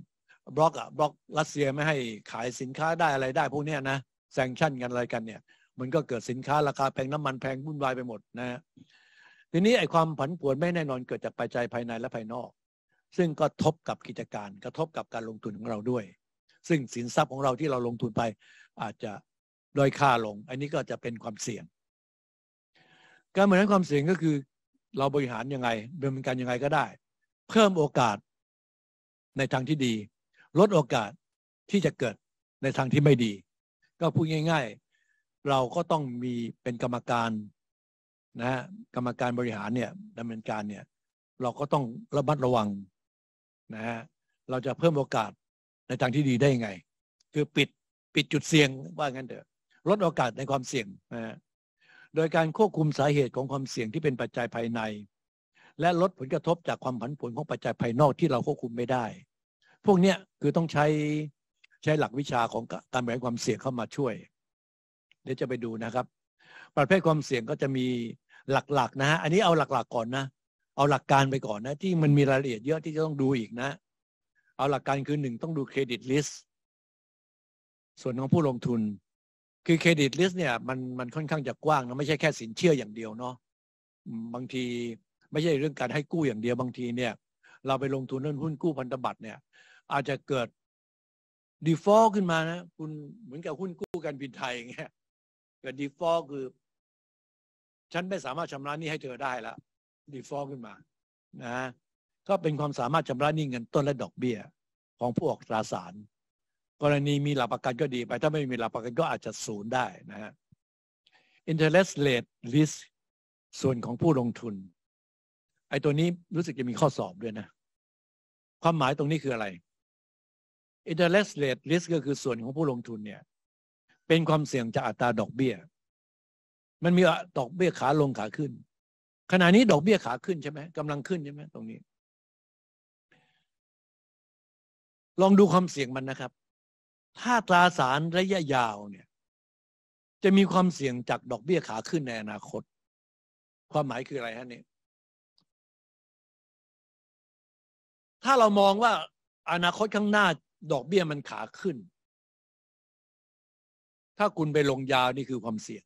บล็อกอะบล็อกรัสเซียไม่ให้ขายสินค้าได้อะไรได้พวกเนี้ยนะแซงชั่นกันอะไรกันเนี่ย มันก็เกิดสินค้าราคาแพงน้ำมันแพงวุ่นวายไปหมดนะทีนี้ไอ้ความผันผวนไม่แน่นอนเกิดจากปัจจัยภายในและภายนอก ซึ่งก็ทบกับกิจการ กระทบกับการลงทุนของเราด้วย ซึ่งสินทรัพย์ของเราที่เราลงทุนไปอาจจะด้อยค่าลง อันนี้ก็จะเป็นความเสี่ยงการเหมือนความเสี่ยงก็คือ เราบริหารยังไงดำเนินการยังไงก็ได้ เพิ่มโอกาสในทางที่ดี ลดโอกาสที่จะเกิดในทางที่ไม่ดีก็พูดง่ายๆ เราก็ต้องมีเป็นกรรมการนะฮะกรรมการบริหารเนี่ยดำเนินการเนี่ย เราก็ต้องระมัดระวังนะฮะเราจะเพิ่มโอกาสในทางที่ดีได้ยังไง คือปิดปิดจุดเสี่ยงว่างั้นเถอะ ลดโอกาสในความเสี่ยงนะฮะโดยการควบคุมสาเหตุของความเสี่ยงที่เป็นปัจจัยภายใน และลดผลกระทบจากความผันผวนของปัจจัยภายนอกที่เราควบคุมไม่ได้ พวกเนี้ยคือต้องใช้ใช้หลักวิชาของการบริหารความเสี่ยงเข้ามาช่วยเดี๋ยวจะไปดูนะครับ ประเภทความเสี่ยงก็จะมีหลักๆนะฮะอันนี้เอาหลักๆก่อนนะเอาหลักการไปก่อนนะ ที่มันมีรายละเอียดเยอะที่จะต้องดูอีกนะ เอาหลักการคือหนึ่งต้องดูเครดิตลิสต์ส่วนของผู้ลงทุนคือเครดิตลิสต์เนี่ยมันมันค่อนข้างจะกว้างนะไม่ใช่แค่สินเชื่ออย่างเดียวเนาะบางทีไม่ใช่เรื่องการให้กู้อย่างเดียวบางทีเนี่ย เราไปลงทุนเรื่องหุ้นกู้พันธบัตรเนี่ย อาจจะเกิดดีฟอลต์ขึ้นมานะ คุณเหมือนกับหุ้นกู้กันผิดไทยอย่างเงี้ยเกิดดีฟอลต์คือ ฉันไม่สามารถชำระหนี้ให้เธอได้ละ ดีฟอลต์ขึ้นมา นะ ก็เป็นความสามารถชำระหนี้เงินต้นและดอกเบี้ย ของผู้ออกตราสาร กรณีมีหลักประกันก็ดี ไปถ้าไม่มีหลักประกันก็อาจจะศูนย์ได้นะฮะ interest rate risk ส่วนของผู้ลงทุน ไอ้ตัวนี้รู้สึกจะมีข้อสอบด้วยนะ ความหมายตรงนี้คืออะไรอินเ e อร์เลสเลดริสก็คือส่วนของผู้ลงทุนเนี่ย เป็นความเสี่ยงจากอัตราดอกเบี้ย มันมีดอกเบี้ยขาลงขาขึ้น ขณะนี้ดอกเบี้ยขาขึ้นใช่ไหมกำลังขึ้นใช่ไหมตรงนี้ ลองดูความเสี่ยงมันนะครับ ถ้าตราสารระยะยาวเนี่ย จะมีความเสี่ยงจากดอกเบี้ยขาขึ้นในอนาคต ความหมายคืออะไรฮะนี่ถ้าเรามองว่าอนาคตข้างหน้าดอกเบี้ยมันขาขึ้น ถ้าคุณไปลงยาวนี่คือความเสี่ยง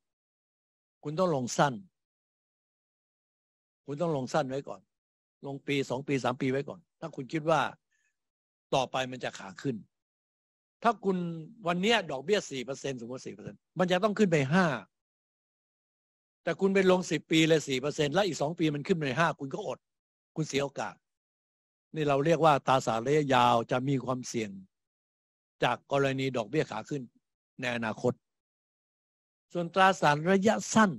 คุณต้องลงสั้น คุณต้องลงสั้นไว้ก่อน ลงปีสองปีสามปีไว้ก่อน ถ้าคุณคิดว่าต่อไปมันจะขาขึ้น ถ้าคุณวันนี้ดอกเบี้ยสี่เปอร์เซ็นต์สมมติสี่เปอร์เซ็นต์มันจะต้องขึ้นไปห้า แต่คุณไปลงสิบปีเลยสี่เปอร์เซ็นต์แล้วอีกสองปีมันขึ้นไปห้าคุณก็อด คุณเสียโอกาสนี่เราเรียกว่าตราสารระยะยาวจะมีความเสี่ยง จากกรณีดอกเบี้ยขาขึ้น ในอนาคต ส่วนตราสารระยะสั้น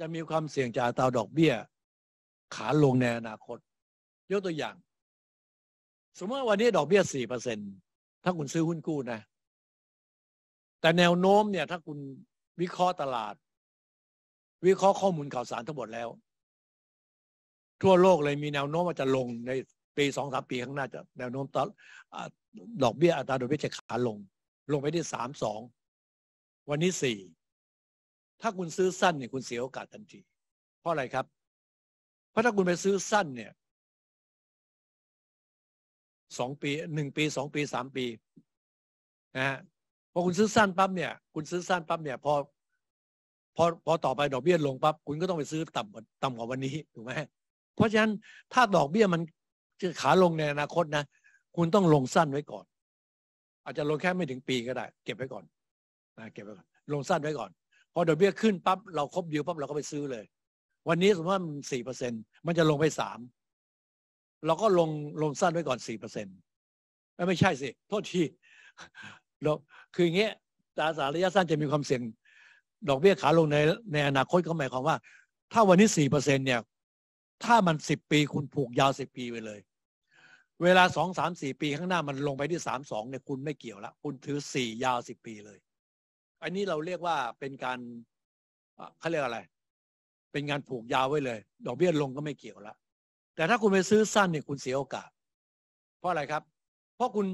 จะมีความเสี่ยงจากตาดอกเบี้ย ขาลงในอนาคต ยกตัวอย่าง สมมติวันนี้ดอกเบี้ยสี่เปอร์เซ็นถ้าคุณซื้อหุ้นกู้นะ แต่แนวโน้มเนี่ยถ้าคุณวิเคราะห์ตลาด วิเคราะห์ข้อมูลข่าวสารทั้งหมดแล้ว ทั่วโลกเลยมีแนวโน้มว่าจะลงในปีสองสามปีข้างหน้าจะแนวโน้มตอดอกเบี้ยอัตราดอกเบี้ยจะขาลง ลงไปที่สามสอง วันนี้สี่ ถ้าคุณซื้อสั้นเนี่ยคุณเสียโอกาสทันที เพราะอะไรครับ เพราะถ้าคุณไปซื้อสั้นเนี่ยสองปีหนึ่งปีสองปีสามปีนะฮะพอคุณซื้อสั้นปั๊บเนี่ย คุณซื้อสั้นปั๊บเนี่ยพอพอพอต่อไปดอกเบี้ยลงปั๊บคุณก็ต้องไปซื้อต่ำต่ำกว่าวันนี้ถูกไหม เพราะฉะนั้นถ้าดอกเบี้ยมันจะขาลงในอนาคตนะคุณต้องลงสั้นไว้ก่อน อาจจะลงแค่ไม่ถึงปีก็ได้ เก็บไว้ก่อนนะเก็บไว้ก่อนลงสั้นไว้ก่อน พอดอกเบี้ยขึ้นปั๊บเราครบดีวปั๊บเราก็ไปซื้อเลย วันนี้สมมติว่าสี่เปอร์เซ็นมันจะลงไปสามเราก็ลงลงสั้นไว้ก่อนสี่เปอร์เซ็นต์ไม่ใช่สิโทษทีเราคืออย่างเงี้ยตราสารระยะสั้นจะมีความเสี่ยงดอกเบี้ยขาลงในในอนาคตก็หมายความว่า ถ้าวันนี้สี่เปอร์เซ็นเนี่ยถ้ามันสิบปีคุณผูกยาวสิบปีไปเลย เวลาสองสามสี่ปีข้างหน้ามันลงไปที่สามสองเนี่ยคุณไม่เกี่ยวละคุณถือสี่ยาวสิบปีเลยอันนี้เราเรียกว่าเป็นการเขาเรียกอะไร เป็นงานผูกยาวไว้เลย ดอกเบี้ยลงก็ไม่เกี่ยวละ แต่ถ้าคุณไปซื้อสั้นเนี่ยคุณเสียโอกาสเพราะอะไรครับเพราะคุณ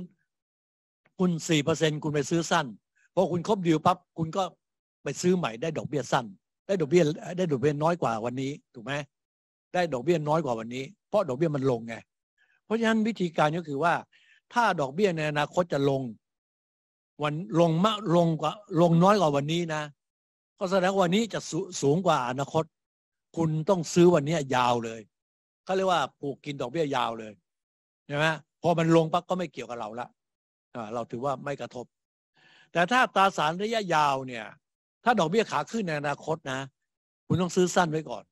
คุณสี่เปอร์เซ็นคุณไปซื้อสั้นพอคุณครบดิวปั๊บคุณก็ไปซื้อใหม่ ได้ดอกเบี้ยสั้น ได้ดอกเบี้ยได้ดอกเบี้ยน้อยกว่าวันนี้ ถูกไหมได้ดอกเบี้ยน้อยกว่าวันนี้เพราะดอกเบี้ยมันลงไงเพราะฉะนั้นวิธีการก็คือว่า ถ้าดอกเบี้ยในอนาคตจะลง วันลงมะลงกว่า ลงน้อยกว่าวันนี้นะก็แสดงวันนี้จะสสูงกว่าอนาคต คุณต้องซื้อวันนี้ยาวเลยเขาเรียกว่าปลูกกินดอกเบี้ยยาวเลยใช่ไหมพอมันลงปั๊บก็ไม่เกี่ยวกับเราละเราถือว่าไม่กระทบ แต่ถ้าตราสารระยะยาวเนี่ย ถ้าดอกเบี้ยขาขึ้นในอนาคตนะคุณต้องซื้อสั้นไว้ก่อน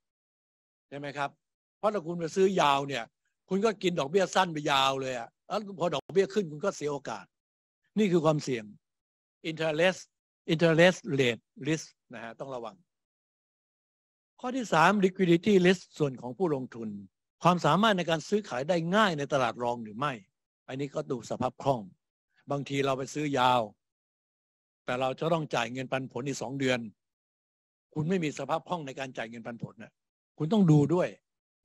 ใช่ไหมครับ เพราะถ้าคุณไปซื้อยาวเนี่ย คุณก็กินดอกเบี้ยสั้นไปยาวเลยอะแล้วพอดอกเบี้ยขึ้น คุณก็เสียโอกาส นี่คือความเสี่ยง interest interest rate risk นะฮะ ต้องระวัง ข้อที่3 liquidity risk ส่วนของผู้ลงทุน ความสามารถในการซื้อขายได้ง่ายในตลาดรองหรือไม่ อันนี้ก็ดูสภาพคล่อง บางทีเราไปซื้อยาว แต่เราจะต้องจ่ายเงินปันผลอีกสองเดือน คุณไม่มีสภาพคล่องในการจ่ายเงินปันผลนะคุณต้องดูด้วย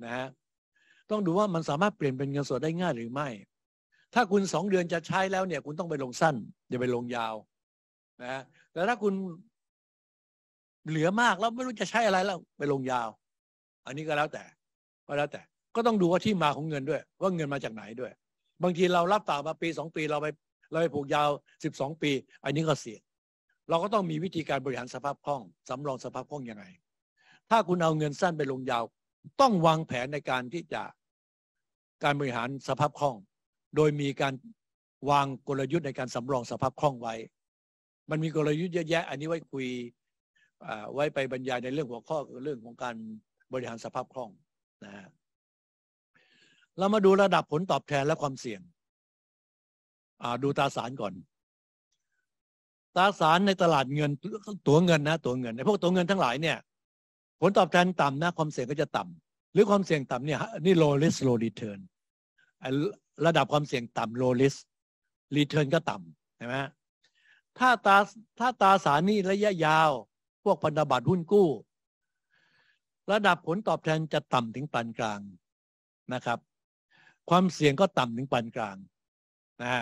นะฮะ ต้องดูว่ามันสามารถเปลี่ยนเป็นเงินสดได้ง่ายหรือไม่ ถ้าคุณสองเดือนจะใช้แล้วเนี่ย คุณต้องไปลงสั้น อย่าไปลงยาวนะฮะแต่ถ้าคุณ เหลือมากแล้วไม่รู้จะใช้อะไรแล้วไปลงยาว อันนี้ก็แล้วแต่ ก็แล้วแต่ ก็ต้องดูว่าที่มาของเงินด้วย ว่าเงินมาจากไหนด้วย บางทีเรารับฝากมาปีสองปีเราไปเราไปผูกยาวสิบสองปี อันนี้ก็เสี่ยง เราก็ต้องมีวิธีการบริหารสภาพคล่อง สำรองสภาพคล่องยังไงถ้าคุณเอาเงินสั้นไปลงยาว ต้องวางแผนในการที่จะการบริหารสภาพคล่อง โดยมีการวางกลยุทธ์ในการสำรองสภาพคล่องไว้ มันมีกลยุทธ์เยอะแยะ อันนี้ไว้คุยไว้ไปบรรยายในเรื่องหัวข้อ เรื่องของการบริหารสภาพคล่องนะฮะเรามาดูระดับผลตอบแทนและความเสี่ยงดูตราสารก่อนตราสารในตลาดเงินตัวเงินนะตัวเงินในพวกตัวเงินทั้งหลายเนี่ยผลตอบแทนต่ำนะความเสี่ยงก็จะต่ำหรือความเสี่ยงต่ำเนี่ย นี่ low risk low return ระดับความเสี่ยงต่ำ low risk return ก็ต่ำใช่ไหมถ้าตาถ้าตาสานี่ระยะยาว พวกพันธบัตรหุ้นกู้ ระดับผลตอบแทนจะต่ำถึงปานกลางนะครับ ความเสี่ยงก็ต่ำถึงปานกลางนะ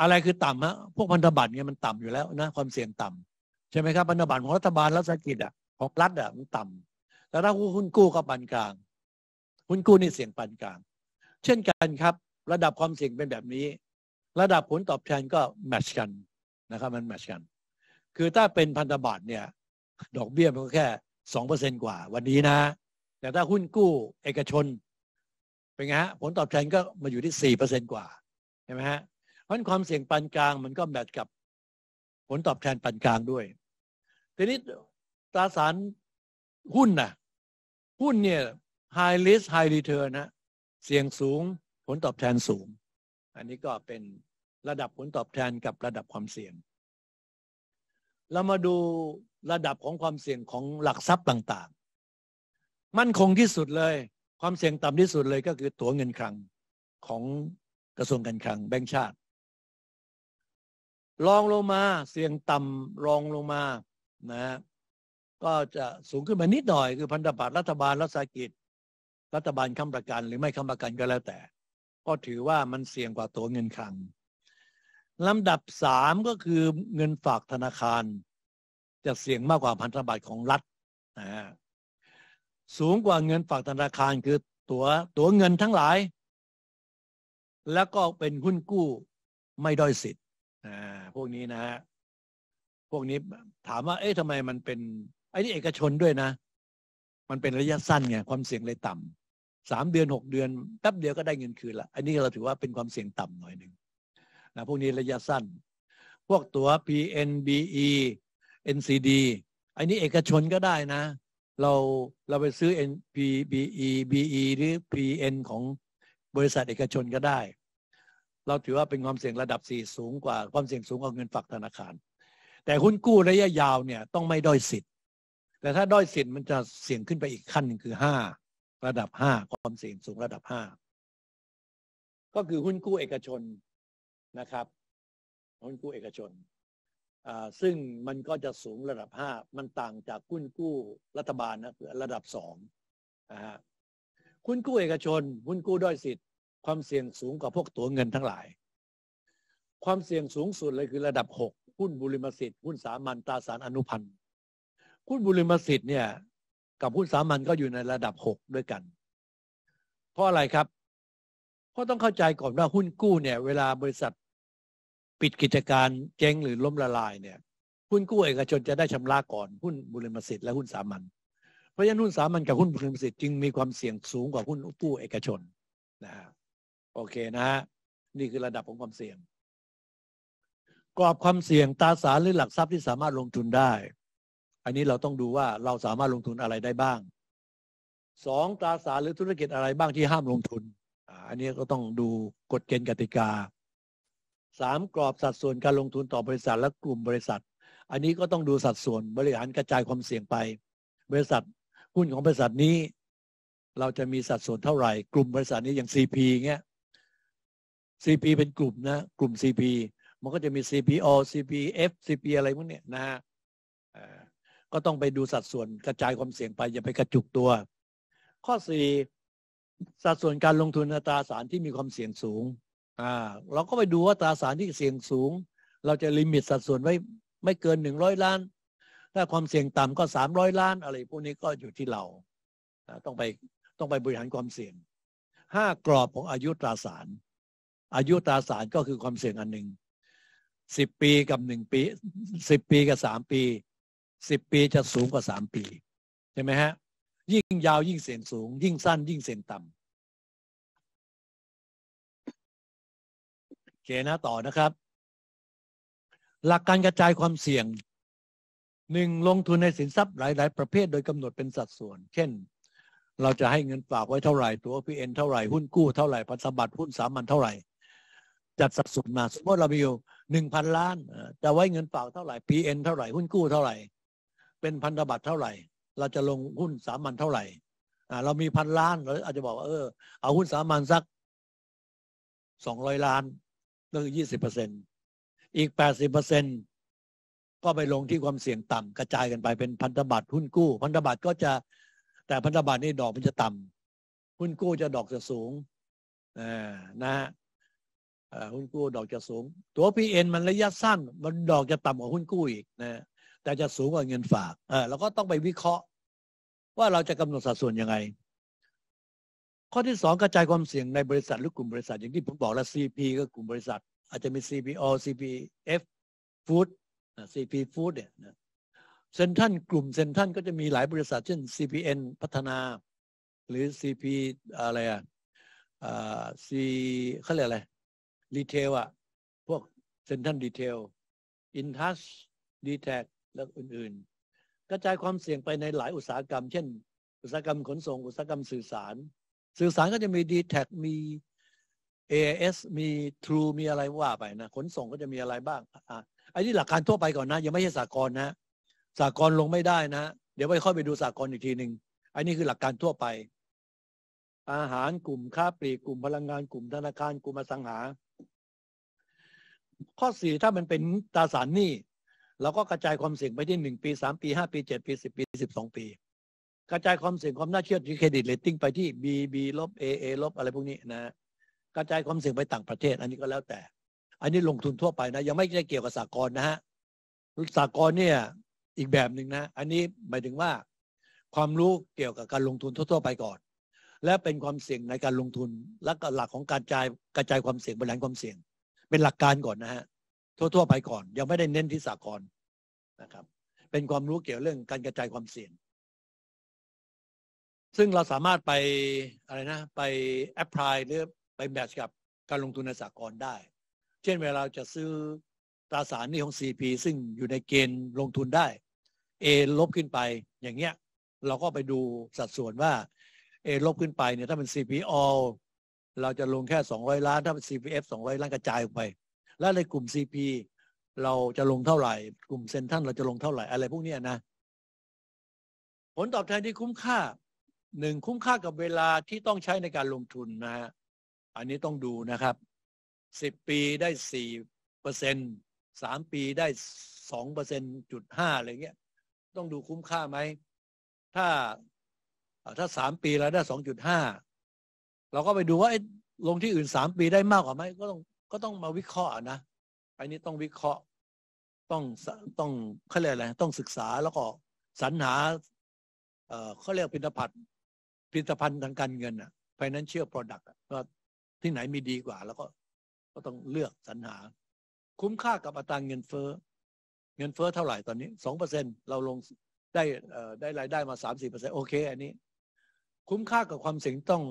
อะไรคือต่ำฮะพวกพันธบัตรเนี่ยมันต่ำอยู่แล้ว นะความเสี่ยงต่ำใช่ไหมครับพันธบัตรของรัฐบาลรัฐกิจอ่ะของรัฐอะมันต่ำแล้วถ้าหุ้นกู้ก็ปานกลางหุ้นกู้นี่เสี่ยงปานกลาง เช่นกันครับ ระดับความเสี่ยงเป็นแบบนี้ ระดับผลตอบแทนก็แมทช์กันนะครับ มันแมทช์กันคือถ้าเป็นพันธบัตรเนี่ย ดอกเบี้ยมันก็แค่สองเปอร์เซ็นกว่า วันนี้นะ แต่ถ้าหุ้นกู้ เอกชน เป็นไงฮะ ผลตอบแทนก็มาอยู่ที่สี่เปอร์เซ็นกว่าใช่ไหมฮะเพราะนความเสี่ยงปานกลางมันก็แมทกับ ผลตอบแทนปานกลางด้วย ทีนี้ตราสารหุ้นนะหุ้นเนี่ย high risk high return นะเสี่ยงสูงผลตอบแทนสูงอันนี้ก็เป็นระดับผลตอบแทนกับระดับความเสี่ยง เรามาดูระดับของความเสี่ยงของหลักทรัพย์ต่าง ๆ มั่นคงที่สุดเลย ความเสี่ยงต่ำที่สุดเลยก็คือตั๋วเงินคลังของกระทรวงการคลังแบงก์ชาติรองลงมาเสี่ยงต่ำรองลงมานะก็จะสูงขึ้นมานิดหน่อยคือพันธบัตรรัฐบาลรัฐกิจ รัฐบาลค้ำประกันหรือไม่ค้ำประกันก็แล้ว แต่ก็ถือว่ามันเสี่ยงกว่าตัวเงินคลังลำดับสามก็คือเงินฝากธนาคาร จะเสี่ยงมากกว่าพันธบัตรของรัฐนะฮะสูงกว่าเงินฝากธนาคารคือตัวตัวเงินทั้งหลาย แล้วก็เป็นหุ้นกู้ไม่ด้อยสิทธิ์พวกนี้นะฮะพวกนี้ถามว่าเอ๊ะทำไมมันเป็นไอ้นี่เอกชนด้วยนะ มันเป็นระยะสั้นไงความเสี่ยงเลยต่ำสามเดือนหกเดือนแป๊บเดียวก็ได้เงินคืนละอันนี้เราถือว่าเป็นความเสี่ยงต่ำหน่อยหนึ่งนะ พวกนี้ระยะสั้น พวกตัว PNBE NCD อันนี้เอกชนก็ได้นะ เราเราไปซื้อ NPBE BE หรือ PN ของบริษัทเอกชนก็ได้ เราถือว่าเป็นความเสี่ยงระดับสี่สูงกว่าความเสี่ยงสูงกว่าเงินฝากธนาคาร แต่หุ้นกู้ระยะยาวเนี่ย ต้องไม่ด้อยสิทธิ์แต่ถ้าด้อยสิทธิ์มันจะเสี่ยงขึ้นไปอีกขั้นหนึ่งคือห้าระดับห้าความเสี่ยงสูงระดับห้าก็คือหุ้นกู้เอกชนนะครับ หุ้นกู้เอกชนซึ่งมันก็จะสูงระดับห้ามันต่างจากหุ้นกู้รัฐบาลนะคือระดับสองนะฮะหุ้นกู้เอกชน หุ้นกู้ด้อยสิทธิ์ความเสี่ยงสูงกว่าพวกตัวเงินทั้งหลาย ความเสี่ยงสูงสุดเลยคือระดับหกหุ้นบุริมสิทธิ์หุ้นสามัญตราสารอนุพันธ์หุ้นบุริมสิทธิ์เนี่ยกับหุ้นสามัญก็อยู่ในระดับหกด้วยกัน เพราะอะไรครับเพราะต้องเข้าใจก่อนว่าหุ้นกู้เนี่ย เวลาบริษัท ปิดกิจการเจ๊งหรือล้มละลาย เนี่ย หุ้นกู้เอกชนจะได้ชำระก่อนหุ้นบุริมสิทธิ์และหุ้นสามัญเพราะฉะนั้นหุ้นสามัญกับหุ้นบุริมสิทธิ์จึงมีความเสี่ยงสูงกว่าหุ้นกู้เอกชนนะฮะโอเคนะฮะนี่คือระดับของความเสี่ยงกรอบความเสี่ยงตราสารหรือหลักทรัพย์ที่สามารถลงทุนได้อันนี้เราต้องดูว่าเราสามารถลงทุนอะไรได้บ้างสองตราสารหรือธุรกิจอะไรบ้างที่ห้ามลงทุน อันนี้ก็ต้องดูกฎเกณฑ์กติกา สามกรอบสัดส่วนการลงทุนต่อบริษัทและกลุ่มบริษัท อันนี้ก็ต้องดูสัดส่วนบริหารกระจายความเสี่ยงไป บริษัทหุ้นของบริษัทนี้ เราจะมีสัดส่วนเท่าไหร่กลุ่มบริษัทนี้อย่าง CP เงี้ย CP เป็นกลุ่มนะ กลุ่ม CP มันก็จะมี CPO CPF CP อะไรพวกเนี้ยนะฮะก็ต้องไปดูสัดส่วนกระจายความเสี่ยงไปอย่าไปกระจุกตัว ข้อสี่สัดส่วนการลงทุนในตราสารที่มีความเสี่ยงสูง อ่า เราก็ไปดูว่าตราสารที่เสี่ยงสูง เราจะลิมิตสัดส่วนไว้ไม่เกินหนึ่งร้อยล้าน ถ้าความเสี่ยงต่ำก็สามร้อยล้านอะไรพวกนี้ก็อยู่ที่เรา ต้องไปต้องไปบริหารความเสี่ยง ห้ากรอบของอายุตราสาร อายุตราสารก็คือความเสี่ยงอันหนึ่งสิบปีกับหนึ่งปีสิบปีกับสามปีสิบปีจะสูงกว่าสามปีใช่ไหมฮะยิ่งยาวยิ่งเสียงสูง ยิ่งสั้นยิ่งเสียงต่ำโอเคนะต่อนะครับ หลักการกระจายความเสี่ยง หนึ่งลงทุนในสินทรัพย์หลาย ๆ ประเภทโดยกำหนดเป็นสัดส่วน เช่น เราจะให้เงินฝากไว้เท่าไหร่ตัวพีเอ็นเท่าไหร่หุ้นกู้เท่าไหร่ พันธบัตรหุ้นสามัญเท่าไหร่ จัดสัดส่วนมาสมมติเรามีอยู่หนึ่งพันล้าน จะไว้เงินฝากเท่าไหร่พีเอ็นเท่าไหร่หุ้นกู้เท่าไหร่เป็นพันธบัตรเท่าไหร่ เราจะลงหุ้นสามัญเท่าไหร่ เรามีพันล้านเราอาจจะบอกว่า เออเอาหุ้นสามัญสักสองร้อยล้านนั่นคือยี่สิบเปอร์เซ็นอีกแปดสิบเปอร์เซ็นก็ไปลงที่ความเสี่ยงต่ำ กระจายกันไปเป็นพันธบัตร หุ้นกู้ พันธบัตรก็จะแต่พันธบัตรนี่ดอกมันจะต่ำ หุ้นกู้จะดอกจะสูงนะฮะหุ้นกู้ดอกจะสูง ตัวพีเอ็นมันระยะสั้น มันดอกจะต่ำกว่าหุ้นกู้อีกนะแต่จะสูงกว่าเงินฝากเออเราก็ต้องไปวิเคราะห์ ว่าเราจะกำหนดสัดส่วนยังไง ข้อที่สองกระจายความเสี่ยงในบริษัทหรือกลุ่มบริษัท อย่างที่ผมบอกแล้ว CP ก็กลุ่มบริษัท อาจจะมี CPO CPF Food CP Food เนี่ยเซ็นทันกลุ่มเซ็นทันก็จะมีหลายบริษัทเช่น CPN พัฒนา หรือ CP อะไรอ่ะซีเขาเรียกอะไรรีเทลอ่ะพวกเซ็นทันดีเทลอินทัชดีแทกและอื่นๆ กระจายความเสี่ยงไปในหลายอุตสาหกรรม เช่น อุตสาหกรรมขนส่ง อุตสาหกรรมสื่อสาร สื่อสารก็จะมี d t แทมี AIS มี True มีอะไรว่าไปนะ ขนส่งก็จะมีอะไรบ้างอ่ะไอ้นี่หลักการทั่วไปก่อนนะ ยังไม่ใช่สากลนะสากลลงไม่ได้นะ เดี๋ยวไปค่อยไปดูสากลอีกทีหนึ่งไอ้นี่คือหลักการทั่วไป อาหารกลุ่มค้าปลีกกลุ่มพลังงาน กลุ่มธนาคารกลุ่มอสังหา ข้อสี่ถ้ามันเป็นตราสารหนี้เราก็กระจายความเสี่ยงไปที่หนึ่งปีสามปีห้าปีเจ็ดปีสิบปีสิบสองปี กระจายความเสี่ยงความน่าเชื่อถือเครดิตเลตติ้งไปที่ B B ลบ A A ลบอะไรพวกนี้นะกระจายความเสี่ยงไปต่างประเทศ อันนี้ก็แล้วแต่ อันนี้ลงทุนทั่วไปนะ ยังไม่ได้เกี่ยวกับสากลนะฮะสากลเนี่ยอีกแบบหนึ่งนะ อันนี้หมายถึงว่า ความรู้เกี่ยวกับการลงทุนทั่ว ๆ ไปก่อน และเป็นความเสี่ยงในการลงทุนและหลักของการกระจายกระจายความเสี่ยงบริหารความเสี่ยงเป็นหลักการก่อนนะฮะทั่วๆไปก่อน ยังไม่ได้เน้นที่สากลนะครับ เป็นความรู้เกี่ยวเรื่องการกระจายความเสี่ยง ซึ่งเราสามารถไปอะไรนะไป แอพพลาย หรือไปแมทช์กับการลงทุนในสากลได้ เช่นเวลาจะซื้อตราสารนี้ของ CP ซึ่งอยู่ในเกณฑ์ลงทุนได้ A ลบขึ้นไป อย่างเงี้ยเราก็ไปดูสัดส่วนว่า A ลบขึ้นไปเนี่ยถ้าเป็น c p all เราจะลงแค่ 200 ล้าน ถ้าเป็น CPF 200ล้านกระจายออกไปและในกลุ่ม CP เราจะลงเท่าไหร่กลุ่มเซนทันเราจะลงเท่าไหร่อะไรพวกนี้นะ ผลตอบแทนที่คุ้มค่าหนึ่งคุ้มค่ากับเวลาที่ต้องใช้ในการลงทุนนะฮะอันนี้ต้องดูนะครับสิบปีได้สี่เปอร์เซ็นตสามปีได้สองเปอร์เซ็นจุดห้าอะไรเงี้ย ต้องดูคุ้มค่าไหมถ้าถ้าสามปีเราได้สองจุดห้าเราก็ไปดูว่าลงที่อื่นสามปีได้มากกว่าไหมก็ต้องก็ต้องมาวิเคราะห์นะอันนี้ต้องวิเคราะห์ต้องต้องเขาเรียกอะไรต้องศึกษา แล้วก็สรรหาเขาเรียกผลิตภัณฑ์ ผลิตภัณฑ์ทางการเงินอะ financial product ก็ที่ไหนมีดีกว่า แล้วก็ ก็ต้องเลือกสรรหา คุ้มค่ากับอัตราเงินเฟ้อเงินเฟ้อเท่าไหร่ตอนนี้สองเปอร์เซ็นเราลงได้ได้รายได้มาสามสี่เปอร์เซ็นโอเค อันนี้ คุ้มค่ากับความเสี่ยงต้อง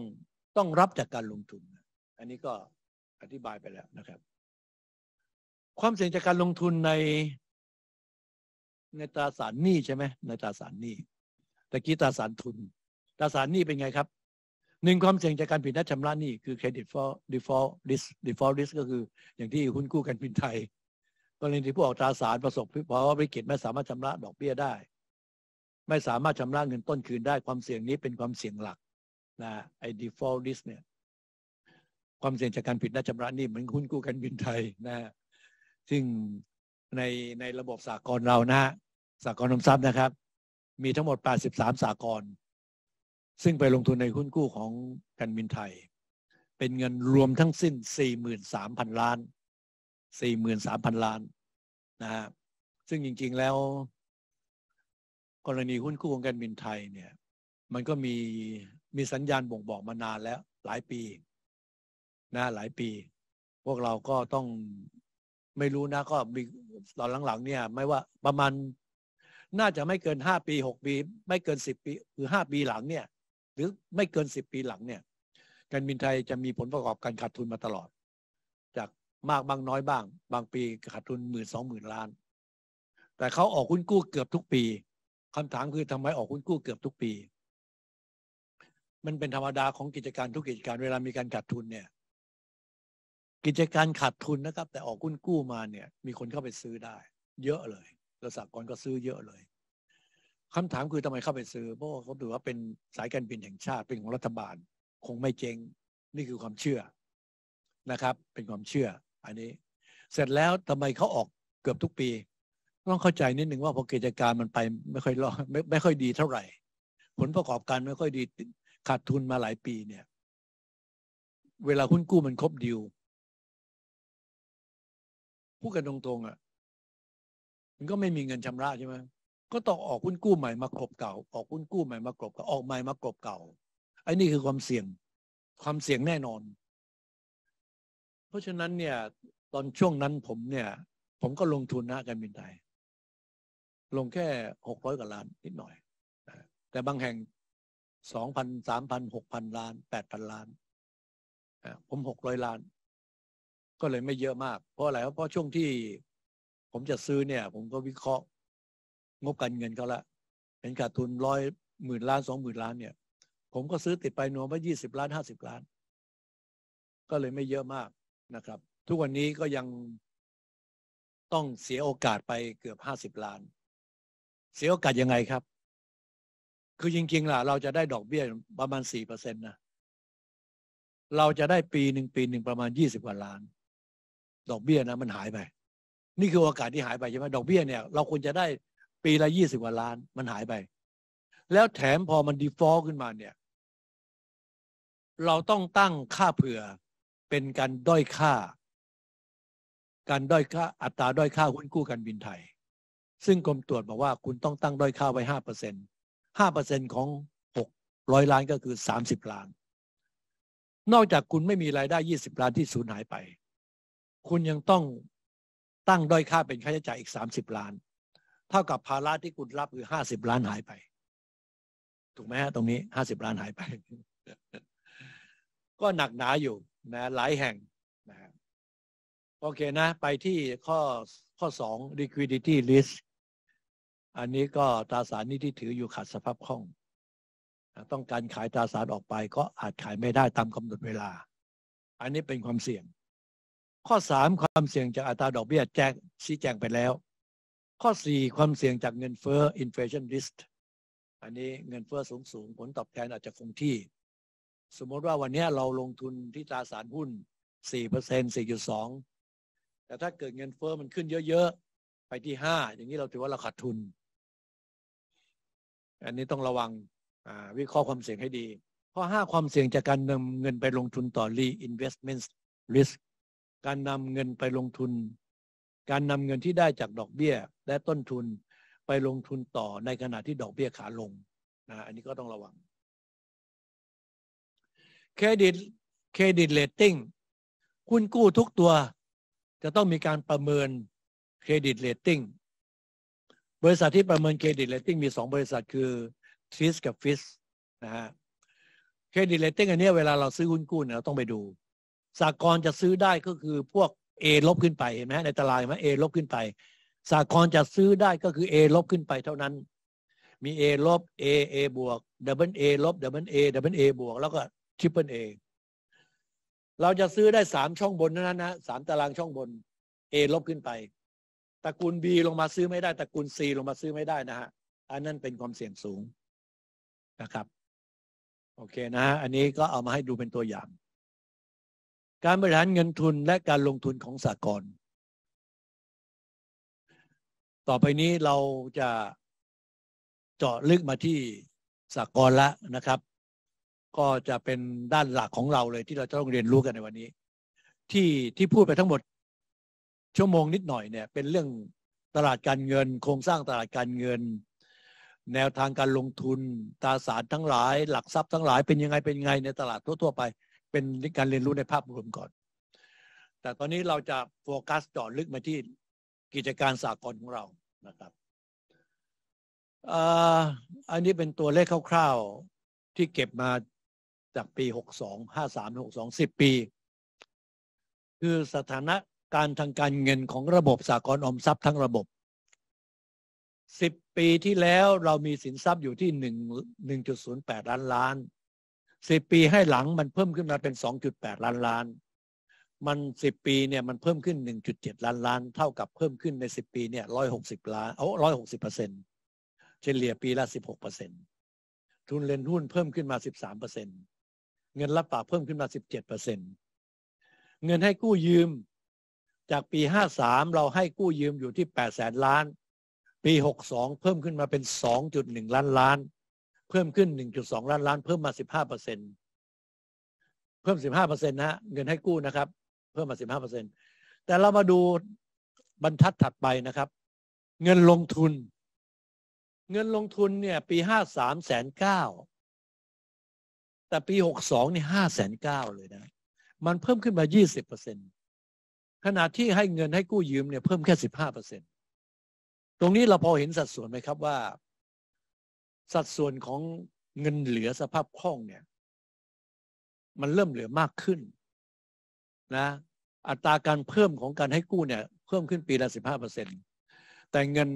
ต้องรับจากการลงทุน อันนี้ก็อธิบายไปแล้วนะครับ ความเสี่ยงจากการลงทุนใน ในตราสารหนี้ใช่ไหมในตราสารหนี้ตะกี้ตราสารทุน ตราสารหนี้เป็นไงครับหนึ่งความเสี่ยงจากการผิดนัดชำระหนี้คือเครดิต for default risk default risk ก็คืออย่างที่หุ้นกู้กันพินไทยกรณีที่ผู้ออกตราสารประสบเพราะว่วิกฤตไม่สามารถชำระดอกเบี้ยได้ ไม่สามารถชำระเงินต้นคืนได้ความเสี่ยงนี้เป็นความเสี่ยงหลักนะไอ้ default risk เนี่ยความเสี่ยงจากการผิดนัดชำระหนี้เหมือนคุณกู้การบินไทยนะฮะ ซึ่งในในระบบสากลเรานะฮะสากลนำทรัพย์นะครับ มีทั้งหมด 83สากลซึ่งไปลงทุนในหุ้นกู้ของการบินไทย เป็นเงินรวมทั้งสิ้น 43,000 ล้าน 43,000 ล้านนะฮะซึ่งจริงๆ แล้ว กรณีหุ้นกู้ของการบินไทยเนี่ย มันก็มีมีสัญญาณบ่งบอกมานานแล้วหลายปีนะหลายปี พวกเราก็ต้องไม่รู้นะ ก็มีตอนหลังๆเนี่ยไม่ว่าประมาณน่าจะไม่เกินห้าปีหกปีไม่เกินสิบปีคือห้าปีหลังเนี่ย หรือไม่เกินสิบปีหลังเนี่ยการบินไทยจะมีผลประกอบการขาดทุนมาตลอด จากมากบางน้อยบ้าง บางปีขาดทุนหมื่นสองหมื่นล้าน แต่เขาออกหุ้นกู้เกือบทุกปี คำถามคือทำไมออกหุ้นกู้เกือบทุกปี มันเป็นธรรมดาของกิจการทุกกิจการเวลามีการขาดทุนเนี่ยกิจการขาดทุนนะครับ แต่ออกกุ้นกู้มาเนี่ย มีคนเข้าไปซื้อได้ เยอะเลยแลวสากลก็ซื้อเยอะเลย คำถามคือทำไมเข้าไปซื้อเพราะเขาถือว่าเป็นสายการบินแห่งชาติเป็นของรัฐบาล คงไม่เจ๊งนี่คือความเชื่อนะครับ เป็นความเชื่ออันนี้ เสร็จแล้วทำไมเขาออกเกือบทุกปีต้องเข้าใจนิดหนึ่งว่าพอกิจการมันไปไม่ค่อยรอดไม่ไม่ค่อยดีเท่าไหร่ ผลประกอบการไม่ค่อยดีขาดทุนมาหลายปีเนี่ย เวลาหุ้นกู้มันครบดิวพูดกันตรงๆอ่ะมันก็ไม่มีเงินชำระใช่ไหมก็ต้องออกหุ้นกู้ใหม่มากรบเก่า ออกหุ้นกู้ใหม่มากรบเก่าออกใหม่มากรบเก่าไอ้นี่คือความเสี่ยงความเสี่ยงแน่นอน เพราะฉะนั้นเนี่ย ตอนช่วงนั้นผมเนี่ย ผมก็ลงทุนนะการบินไทยลงแค่หกร้อยกว่าล้าน นิดหน่อยแต่บางแห่งสองพันสามพันหกพันล้านแปดพันล้านผมหกร้อยล้านก็เลยไม่เยอะมากเพราะอะไรเพราะช่วงที่ ผมจะซื้อเนี่ย ผมก็วิเคราะห์ งบการเงินเขาละเป็นขาดทุนร้อยหมื่นล้านสองหมื่นล้านเนี่ย ผมก็ซื้อติดไปนวมว่ายี่สิบล้านห้าสิบล้าน ก็เลยไม่เยอะมากนะครับ ทุกวันนี้ก็ยังต้องเสียโอกาสไปเกือบห้าสิบล้าน เสียโอกาสยังไงครับ คือจริงๆล่ะเราจะได้ดอกเบี้ยประมาณสี่เปอร์เซ็นต์นะเราจะได้ปีหนึ่งปีหนึ่งประมาณยี่สิบกว่าล้านดอกเบี้ยนะมันหายไป นี่คือโอกาสที่หายไปใช่ไหมดอกเบี้ยเนี่ยเราควรจะได้ปีละยี่สิบกว่าล้านมันหายไป แล้วแถมพอมันดีฟอลต์ขึ้นมาเนี่ย เราต้องตั้งค่าเผื่อเป็นการด้อยค่า การด้อยค่า อัตราด้อยค่าหุ้นกู้การบินไทย ซึ่งกรมตรวจบอกว่าคุณต้องตั้งด้อยค่าไว้ห้าเปอร์เซ็นห้าเปอร์เซ็นของหกร้อยล้านก็คือสามสิบล้าน นอกจากคุณไม่มีรายได้ยี่สิบล้านที่สูญหายไปคุณยังต้องตั้งด้อยค่าเป็นค่าใช้จ่ายอีกสามสิบล้าน เท่ากับภาระที่คุณรับคือห้าสิบล้านหายไป ถูกไหมฮะตรงนี้ห้าสิบล้านหายไป ก็หนักหนาอยู่นะหลายแห่งนะโอเคนะ ไปที่ข้อข้อสอง liquidity risk อันนี้ก็ตราสารนี้ที่ถืออยู่ขาดสภาพคล่อง ต้องการขายตราสารออกไปก็อาจขายไม่ได้ตามกำหนดเวลา อันนี้เป็นความเสี่ยงข้อสามความเสี่ยงจากอัตราดอกเบี้ยแจกชี้แจงไปแล้ว ข้อสี่ความเสี่ยงจากเงินเฟ้อ inflation risk อันนี้เงินเฟ้อสูงสูงผลตอบแทนอาจจะคงที่ สมมติว่าวันนี้เราลงทุนที่ตราสารหุ้นสี่เปอร์เซ็นสี่จุดสองแต่ถ้าเกิดเงินเฟ้อมันขึ้นเยอะๆ ไปที่ห้าอย่างนี้เราถือว่าเราขาดทุน อันนี้ต้องระวังวิเคราะห์ความเสี่ยงให้ดี ข้อห้าความเสี่ยงจากการนำเงินไปลงทุนต่อ reinvestment risk การนำเงินไปลงทุน การนำเงินที่ได้จากดอกเบี้ยและต้นทุนไปลงทุนต่อในขณะที่ดอกเบี้ยขาลงนะอันนี้ก็ต้องระวังเครดิตเครดิตเลตติ้งหุ้นกู้ทุกตัว จะต้องมีการประเมินเครดิตเลตติ้งบริษัทที่ประเมินเครดิตเลตติ้งมี 2 บริษัทคือฟิสกับฟิสนะฮะเครดิตเลตติ้งอันนี้ เวลาเราซื้อหุ้นกู้เนี่ยเราต้องไปดูสากลจะซื้อได้ก็คือพวก A ลบขึ้นไปเห็นไหมในตารางเห็นไหม A ลบขึ้นไปสากลจะซื้อได้ก็คือ A ลบขึ้นไปเท่านั้น มี A ลบ A A บวก d o u b l A ลบ d o u b l A d o u b l A บวกแล้วก็ triple A เราจะซื้อได้สามช่องบนนั้นนะสามตารางช่องบน A ลบขึ้นไปตระกูล B ลงมาซื้อไม่ได้ตระกูล C ลงมาซื้อไม่ได้นะฮะอันนั้นเป็นความเสี่ยงสูงนะครับโอเคนะฮะอันนี้ก็เอามาให้ดูเป็นตัวอย่างการบริหารเงินทุนและการลงทุนของสากลต่อไปนี้เราจะเจาะลึกมาที่สากลละนะครับ ก็จะเป็นด้านหลักของเราเลยที่เราจะต้องเรียนรู้กันในวันนี้ ที่ที่พูดไปทั้งหมด ชั่วโมงนิดหน่อยเนี่ย เป็นเรื่องตลาดการเงินโครงสร้างตลาดการเงิน แนวทางการลงทุนตราสารทั้งหลาย หลักทรัพย์ทั้งหลายเป็นยังไงเป็นยังไงในตลาดทั่วๆไปเป็นการเรียนรู้ในภาพรวมก่อน แต่ตอนนี้เราจะโฟกัสจอดลึกมาที่กิจการสากลของเรา นะครับ อันนี้เป็นตัวเลขคร่าวๆที่เก็บมาจากปี 62 53 62 10 ปี คือสถานะการทางการเงินของระบบสากลออมทรัพย์ทั้งระบบ 10 ปีที่แล้วเรามีสินทรัพย์อยู่ที่ 1 1.08 ล้านล้านสิบปีให้หลังมันเพิ่มขึ้นมาเป็นสองจุดแปดล้านล้าน มันสิบปีเนี่ยมันเพิ่มขึ้นหนึ่งจจุดเ็ดล้านล้าน เท่ากับเพิ่มขึ้นในสิบปีเนี่ยร้อยหกสิบล้านเอาสิบเปอร์เซ็นต์เฉลี่ยปีละสิบหกเปอร์เซ็นต์ทุนเล่นหุ้นเพิ่มขึ้นมาสสิบามเปอร์เซ็นต์เงินรับฝากเพิ่มขึ้นมาสิบเจ็ดเปอร์เซ็นต์เงินให้กู้ยืม จากปีห้าสามเราให้กู้ยืมอยู่ที่แปดแสนล้าน ปีหกสองเพิ่มขึ้นมาเป็นสองจุดหนึ่งล้านล้านเพิ่มขึ้น 1.2 ล้านล้าน เพิ่มมา 15เปอร์เซ็นเพิ่ม 15เปอร์เซ็นต์นะเงินให้กู้นะครับ เพิ่มมา 15เปอร์เซ็นแต่เรามาดูบรรทัดถัดไปนะครับ เงินลงทุน เงินลงทุนเนี่ย ปี 53แสนเก้า แต่ปี 62 นี่5แสนเก้าเลยนะ มันเพิ่มขึ้นมา 20เปอร์เซ็นขณะที่ให้เงินให้กู้ยืมเนี่ย เพิ่มแค่ 15 ตรงนี้เราพอเห็นสัดส่วนไหมครับว่าสัดส่วนของเงินเหลือสภาพคล่องเนี่ย มันเริ่มเหลือมากขึ้นนะ อัตราการเพิ่มของการให้กู้เนี่ยเพิ่มขึ้นปีละสิบห้าเปอร์เซ็นตแต่เงิน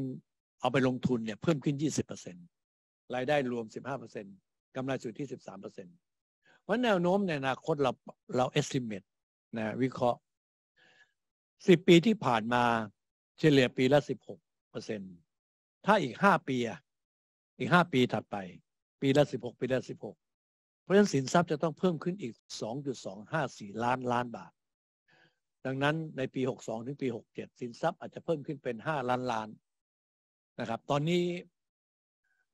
เอาไปลงทุนเนี่ยเพิ่มขึ้นยี่สิบเปอร์เซ็นตรายได้รวมสิบห้าเปอร์เซ็นตกำไรสุทธิสิบสามเปอร์เซ็นต์เพราะแนวโน้มในอนาคตเราเรา estimate นะวิเคราะห์สิบปีที่ผ่านมาเฉลี่ยปีละสิบหกเปอร์เซ็นถ้าอีกห้าปีอะอีกห้าปีถัดไป ปีละสิบหกปีละสิบหกเพราะฉะนั้นสินทรัพย์จะต้องเพิ่มขึ้นอีกสองจุดสองห้าสี่ล้านล้านบาท ดังนั้นในปีหกสองถึง ปีหกเจ็ดสินทรัพย์อาจจะเพิ่มขึ้นเป็นห้าล้านล้านนะครับ ตอนนี้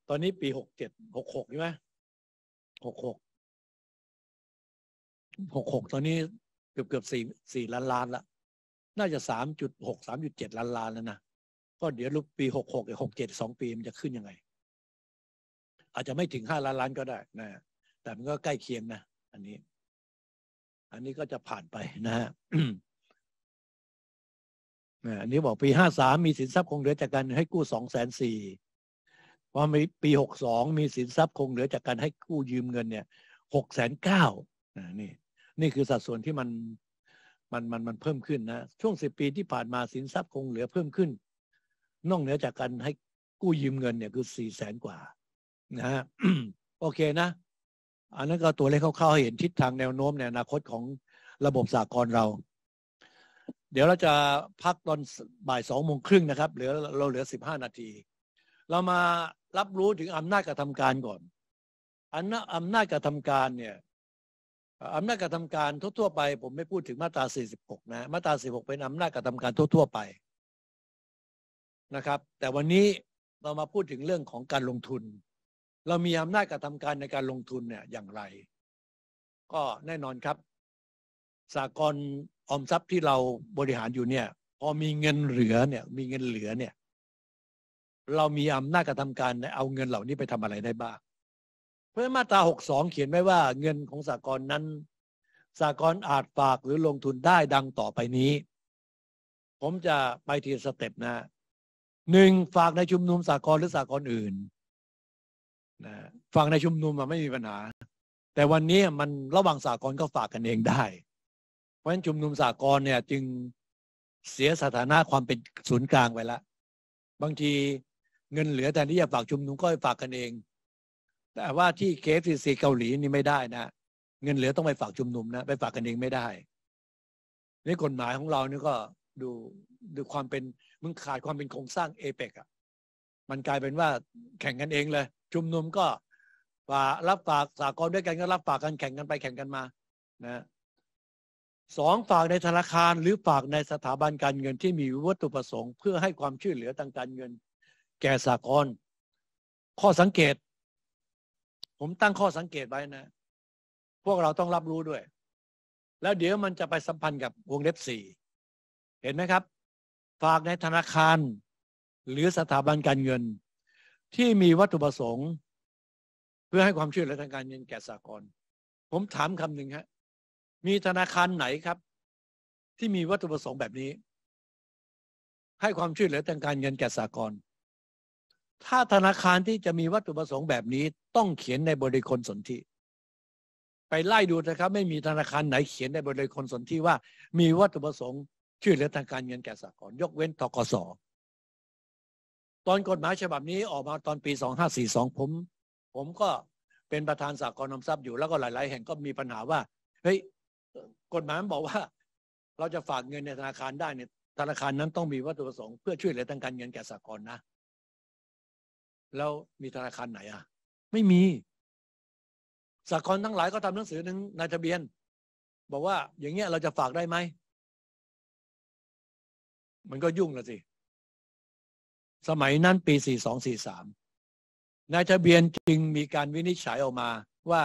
ตอนนี้ปีหกเจ็ดหกหกใช่ไหมหกหกหกหกตอนนี้เกือบเกือบสี่สี่ล้านล้านละน่าจะสามจุดหกสามจุดเจ็ดล้านล้านแล้วนะก็เดี๋ยวรูปปีหกหกหกเจ็ดสองปีมันจะขึ้นยังไงอาจจะไม่ถึงห้าล้านล้านก็ได้นะ แต่มันก็ใกล้เคียงนะ อันนี้ อันนี้ก็จะผ่านไปนะฮะอันนี้บอกปีห้าสามมีสินทรัพย์คงเหลือจากการให้กู้สองแสนสี่พอมีปีหกสองมีสินทรัพย์คง เหลือจากการให้กู้ยืมเงิน เนี่ยหกแสนเก้านี่ นี่คือสัดส่วนที่มัน มัน มันมันเพิ่มขึ้นนะ ช่วงสิบปีที่ผ่านมาสินทรัพย์คงเหลือเพิ่มขึ้นนอกเหนือจากการให้กู้ยืมเงินเนี่ย คือสี่แสนกว่านะฮะโอเคนะอันนั้นก็ตัวเลขคร่าวๆเห็นทิศทางแนวโน้มในอนาคตของระบบสากลเรา เดี๋ยวเราจะพักตอนบ่ายสองโมงครึ่งนะครับ เหลือเราเหลือสิบห้านาที เรามารับรู้ถึงอำนาจการทำการก่อนอำนาจอำนาจการทำการเนี่ยอำนาจการทำการทั่วๆไปผมไม่พูดถึงมาตราสสี่ิบหกนะ มาตราสี่หกเป็นอำนาจการทำการทั่วๆไปนะครับ แต่วันนี้เรามาพูดถึงเรื่องของการลงทุนเรามีอำนาจการทำการในการลงทุนเนี่ยอย่างไร ก็แน่นอนครับสากลออมทรัพย์ที่เราบริหารอยู่เนี่ย พอมีเงินเหลือเนี่ย มีเงินเหลือเนี่ย เรามีอำนาจการทำการในเอาเงินเหล่านี้ไปทำอะไรได้บ้างเพราะมาตราหกสองเขียนไว้ว่าเงินของสากลนั้นสากลอาจฝากหรือลงทุนได้ดังต่อไปนี้ ผมจะไปทีสเต็ปนะหนึ่งฝากในชุมนุมสากลหรือสากลอื่นนะฟังในชุมนุมมันไม่มีปัญหาแต่วันนี้มันระหว่างสากลก็ฝากกันเองได้ เพราะฉะนั้นชุมนุมสากลเนี่ยจึงเสียสถานะความเป็นศูนย์กลางไปละ บางทีเงินเหลือแต่ที่จะฝากชุมนุมก็ไปฝากกันเอง แต่ว่าที่เคฟซีเกาหลีนี่ไม่ได้นะเงินเหลือต้องไปฝากชุมนุมนะไปฝากกันเองไม่ได้นี่กฎหมายของเรานี่ก็ดูดูความเป็นมึงขาดความเป็นโครงสร้างเอเปกอะมันกลายเป็นว่าแข่งกันเองเลยชุมนุมก็ฝากรับฝากสากลด้วยกันก็รับฝากกันแข่งกันไปแข่งกันมา นะสองฝากในธนาคารหรือฝากในสถาบันการเงิน ที่มีวัตถุประสงค์ เพื่อให้ความช่วยเหลือทางการเงิน แก่สากลข้อสังเกต ผมตั้งข้อสังเกตไว้นะ พวกเราต้องรับรู้ด้วย แล้วเดี๋ยวมันจะไปสัมพันธ์กับวงเล็บสี่เห็นไหมครับ ฝากในธนาคารหรือสถาบันการเงิน ที่มีวัตถุประสงค์ เพื่อให้ความช่วยเหลือทางการเงินแก่สากลผมถามคำหนึ่งฮะมีธนาคารไหนครับ ที่มีวัตถุประสงค์แบบนี้ ให้ความช่วยเหลือทางการเงินแก่สากลถ้าธนาคารที่จะมีวัตถุประสงค์แบบนี้ต้องเขียนในบริคนสนธิไปไล่ดูนะครับ ไม่มีธนาคารไหนเขียนในบริคนสนธิว่า มีวัตถุประสงค์ช่วยเหลือทางการเงินแก่สากลยกเว้นทกศตอนกฎหมายฉบับนี้ ออกมาตอนปี2542ผม ผมก็เป็นประธานสากลนำทรัพย์อยู่แล้วก็หลาย ๆ แห่งก็มีปัญหาว่า เฮ้ยกฎหมายมันบอกว่า เราจะฝากเงินในธนาคารได้เนี่ยธนาคารนั้นต้องมีวัตถุประสงค์เพื่อช่วยเหลือทางการเงินแก่สากลนะแล้วมีธนาคารไหนอ่ะ ไม่มีสากลทั้งหลายก็ทำหนังสือหนึ่งนายทะเบียน บอกว่าอย่างเงี้ยเราจะฝากได้ไหมมันก็ยุ่งละสิสมัยนั้นปี 4243นายทะเบียนจึงมีการวินิจฉัยออกมาว่า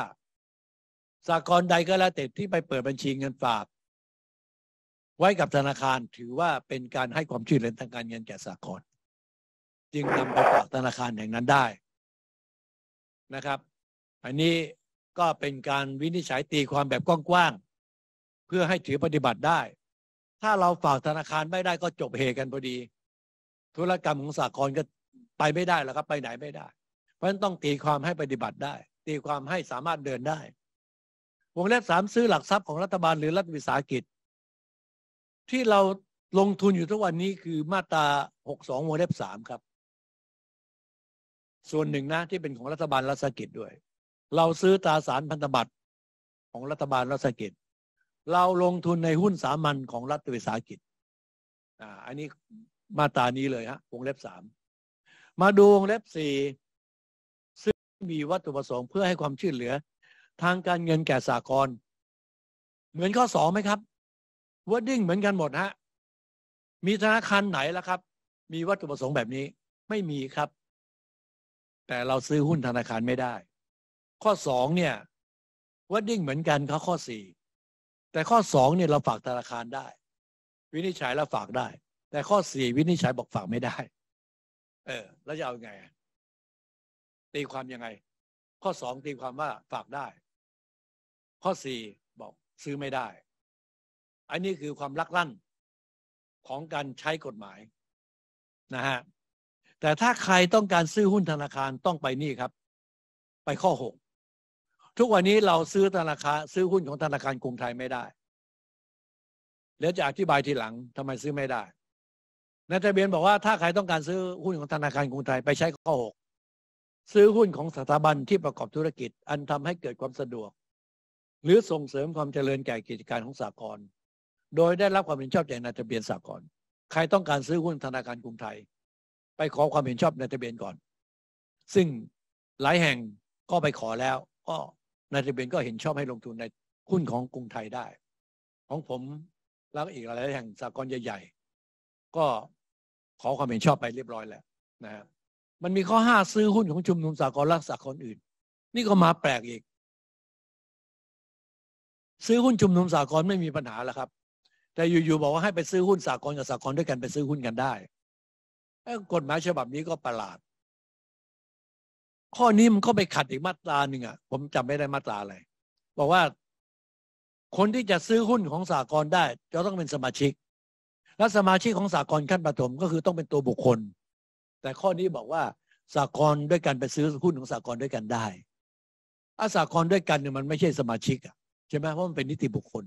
สากลใดก็แล้วแต่ที่ไปเปิดบัญชีเงินฝาก ไว้กับธนาคารถือว่าเป็นการให้ความช่วยเหลือทางการเงินแก่สากลจึงนำไปฝากธนาคารแห่งนั้นได้นะครับ อันนี้ก็เป็นการวินิจฉัยตีความแบบกว้างๆ เพื่อให้ถือปฏิบัติได้ ถ้าเราฝากธนาคารไม่ได้ก็จบเหตุกันพอดีธุรกรรม ของสากลก็ไปไม่ได้แล้วครับไปไหนไม่ได้เพราะฉะนั้นต้องตีความให้ปฏิบัติได้ ตีความให้สามารถเดินได้วงเล็บสามซื้อหลักทรัพย์ของรัฐบาลหรือรัฐวิสาหกิจ ที่เราลงทุนอยู่ทุกวันนี้คือมาตราหกสองวงเล็บสามครับ ส่วนหนึ่งนะ ที่เป็นของรัฐบาลรัฐกิจด้วย เราซื้อตราสารพันธบัตรของรัฐบาลรัฐกิจเราลงทุนในหุ้นสามัญของรัฐวิสาหกิจ อ่า อันนี้มาตานี้เลยฮะวงเล็บสาม มาดูวงเล็บสี่ซึ่งมีวัตถุประสงค์เพื่อให้ความช่วยเหลือ ทางการเงินแก่สากลเหมือนข้อสองไหมครับวอดดิ้งเหมือนกันหมดฮะมีธนาคารไหนล่ะครับ มีวัตถุประสงค์แบบนี้ไม่มีครับ แต่เราซื้อหุ้นธนาคารไม่ได้ ข้อสองเนี่ยวอดดิ้งเหมือนกันครับข้อสี่แต่ข้อสองเนี่ยเราฝากธนาคารได้ วินิจฉัยเราฝากได้แต่ข้อสี่วินิจฉัยบอกฝากไม่ได้ เออ แล้วจะเอาไง ตีความยังไง ข้อสองตีความว่าฝากได้ ข้อสี่บอกซื้อไม่ได้ อันนี้คือความลักลั่นของการใช้กฎหมายนะฮะแต่ถ้าใครต้องการซื้อหุ้นธนาคารต้องไปนี่ครับ ไปข้อหกทุกวันนี้เราซื้อธนาคารซื้อหุ้นของธนาคารกรุงไทยไม่ได้ แล้วจะอธิบายทีหลังทำไมซื้อไม่ได้นายทะเบียนบอกว่าถ้าใครต้องการซื้อหุ้นของธนาคารกรุงไทยไปใช้ข้อหกซื้อหุ้นของสถาบันที่ประกอบธุรกิจอันทำให้เกิดความสะดวก หรือส่งเสริมความเจริญแก่กิจการของสากลโดยได้รับความเห็นชอบจากนายทะเบียนสากลใครต้องการซื้อหุ้นธนาคารกรุงไทย ไปขอความเห็นชอบนายทะเบียนก่อน ซึ่งหลายแห่งก็ไปขอแล้วก็นายทะเบียนก็เห็นชอบให้ลงทุนในหุ้นของกรุงไทยได้ ของผมแล้วอีกหลายแห่งสากลใหญ่ๆก็ขอความเห็นชอบไปเรียบร้อยแล้ว นะฮะ มันมีข้อห้าซื้อหุ้นของชุมนุมสากลรักสากลอื่น นี่ก็มาแปลกอีก ซื้อหุ้นชุมนุมสากลไม่มีปัญหาแล้วครับ แต่อยู่ๆบอกว่าให้ไปซื้อหุ้นสากลกับสากลด้วยกันไปซื้อหุ้นกันได้กฎหมายฉบับนี้ก็ประหลาด ข้อนี้มันก็ไปขัดอีกมาตราหนึ่งอ่ะผมจำไม่ได้มาตราอะไรบอกว่าคนที่จะซื้อหุ้นของสากลได้จะต้องเป็นสมาชิกและสมาชิกของสากลขั้นประถมก็คือต้องเป็นตัวบุคคล แต่ข้อนี้บอกว่าสากลด้วยกันไปซื้อหุ้นของสากลด้วยกันได้อาสากลด้วยกันเนี่ยมันไม่ใช่สมาชิกอะใช่ไหมเพราะมันเป็นนิติบุคคล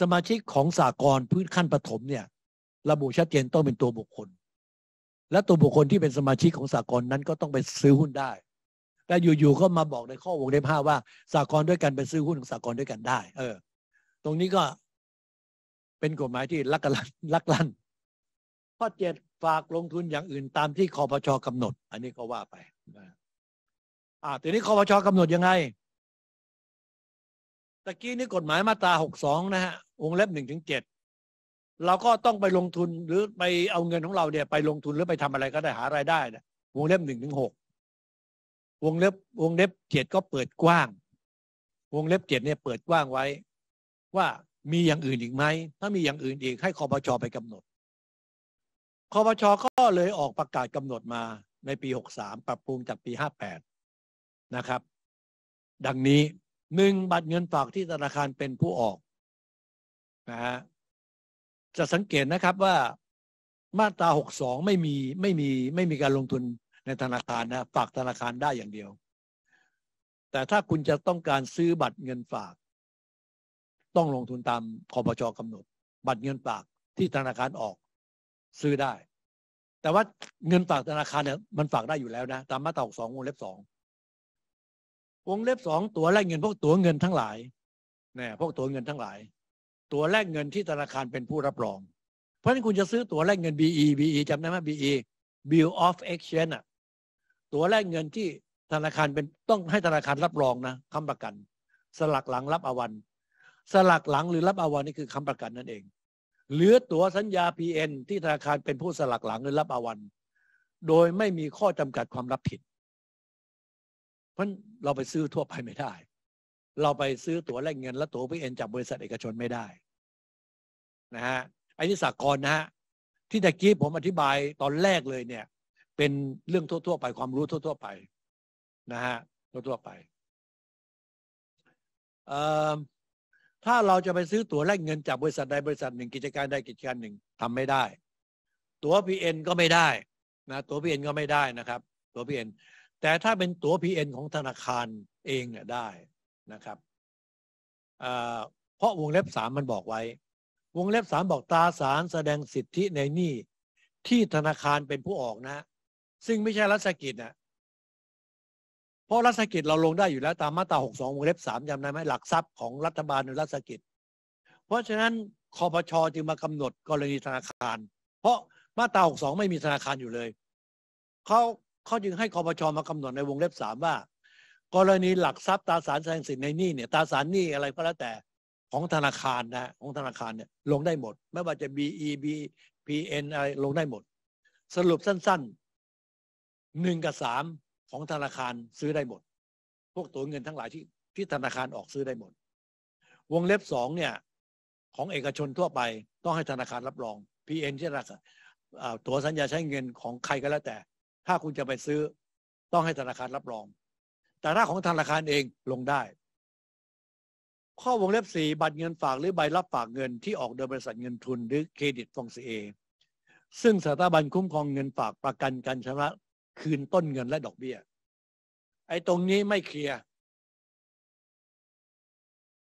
สมาชิกของสากลพื้นขั้นประถมเนี่ย ระบุชัดเจนต้องเป็นตัวบุคคล และตัวบุคคลที่เป็นสมาชิกของสากลนั้นก็ต้องไปซื้อหุ้นได้แต่อยู่ๆก็มาบอกในข้อวงเล็บห้าว่าสากลด้วยกันไปซื้อหุ้นของสากลด้วยกันได้ เออ ตรงนี้ก็เป็นกฎหมายที่ลักลั่นลักลั่น ข้อเจ็ดฝากลงทุนอย่างอื่นตามที่คอพชกำหนด อันนี้ก็ว่าไปอ่าทีนี้คอพชกำหนดยังไง ตะกี้นี้กฎหมายมาตราหกสองนะฮะ วงเล็บหนึ่งถึงเจ็ดเราก็ต้องไปลงทุนหรือไปเอาเงินของเราเนี่ย ไปลงทุนหรือไปทำอะไรก็ได้หารายได้นะวงเล็บหนึ่งถึงหกวงเล็บ วงเล็บเจ็ดก็เปิดกว้าง วงเล็บเจ็ดเนี่ย เปิดกว้างไว้ ว่ามีอย่างอื่นอีกไหมถ้ามีอย่างอื่นอีกให้คอปชอไปกำหนดคอปชอก็เลยออกประกาศกำหนดมา ในปี 63 ปรับปรุงจากปี 58นะครับ ดังนี้หนึ่งบัตรเงินฝากที่ธนาคารเป็นผู้ออกนะฮะจะสังเกตนะครับว่ามาตรา62ไม่มีไม่มีไม่มีการลงทุนในธนาคารนะฝากธนาคารได้อย่างเดียว แต่ถ้าคุณจะต้องการซื้อบัตรเงินฝากต้องลงทุนตามคอปชกำหนด บัตรเงินฝากที่ธนาคารออก ซื้อได้ แต่ว่าเงินฝากธนาคารเนี่ยมันฝากได้อยู่แล้วนะตามมาตราสองวงเล็บสองวงเล็บสองตัวแรกเงินพวกตัวเงินทั้งหลายเนี่ยพวกตัวเงินทั้งหลาย ตัวแรกเงินที่ธนาคารเป็นผู้รับรอง เพราะฉะนั้นคุณจะซื้อตัวแรกเงิน BE BE จำได้ไหม BE Bill of Exchange อะตัวแรกเงินที่ธนาคารเป็นต้องให้ธนาคารรับรองนะค้ำประกัน สลักหลังรับอวันสลักหลังหรือรับอาวรนี่คือคํำประกันนั่นเอง เหลือตั๋วสัญญาพี็นที่ธนาคารเป็นผู้สลักหลังหรือรับอาวันโดยไม่มีข้อจำกัดความรับผิด เพราะเราไปซื้อทั่วไปไม่ได้เราไปซื้อตั๋วแลกเงินและตั๋วพี็นจาก บริษัทเอกชนไม่ได้นะฮะไอ้นี่สากลนะฮะที่ตะกี้ผมอธิบายตอนแรกเลยเนี่ย เป็นเรื่องทั่ว ๆ ไปความรู้ทั่ว ๆไป นะฮะทั่วๆไป เอ่อถ้าเราจะไปซื้อตั๋วแลกเงินจากบริษัทใดบริษัทหนึ่งกิจการใดกิจการหนึ่งทำไม่ได้ ตั๋วพีเอ็นก็ไม่ได้นะตั๋วพีเอ็นก็ไม่ได้นะครับตั๋วพีเอ็นแต่ถ้าเป็นตั๋วพีเอ็นของธนาคารเองเนี่ยได้นะครับเพราะวงเล็บสามมันบอกไว้ วงเล็บสามบอกตาสารแสดงสิทธิในหนี้ที่ธนาคารเป็นผู้ออกนะซึ่งไม่ใช่รัฐกิจนะราะรัฐกิจเราลงได้อยู่แล้วตามมาตรา 62 วงเล็บ3จำได้ไหมหลักทรัพย์ของรัฐบาลในรัฐกิจเพราะฉะนั้นคอปชจึงมากำหนดกรณีธนาคาร เพราะมาตรา 62 ไม่มีธนาคารอยู่เลยเขาเขาจึงให้คอปชมากำหนดในวงเล็บ 3 ว่า กรณีหลักทรัพย์ตราสารแสดงสินในหนี้ เนี่ยตราสารหนี้อะไรก็แล้วแต่ของธนาคารนะของธนาคารเนี่ย ลงได้หมด ไม่ว่าจะ BEB PN อะไรลงได้หมด สรุปสั้นๆหนึ่งกับสามของธนาคารซื้อได้หมด พวกตัวเงินทั้งหลายที่ที่ธนาคารออกซื้อได้หมด วงเล็บสองเนี่ย ของเอกชนทั่วไปต้องให้ธนาคารรับรอง PN ที่รักตัวสัญญาใช้เงินของใครก็แล้วแต่ ถ้าคุณจะไปซื้อ ต้องให้ธนาคารรับรอง แต่ถ้าของธนาคารเองลงได้ข้อวงเล็บสี่บัตรเงินฝากหรือใบรับฝากเงินที่ออกโดยบริษัทเงินทุนหรือเครดิตฟองซีเอซึ่งสถาบันคุ้มครองเงินฝากประกันการชำระคืนต้นเงินและดอกเบี้ย ไอ้ตรงนี้ไม่เคลียร์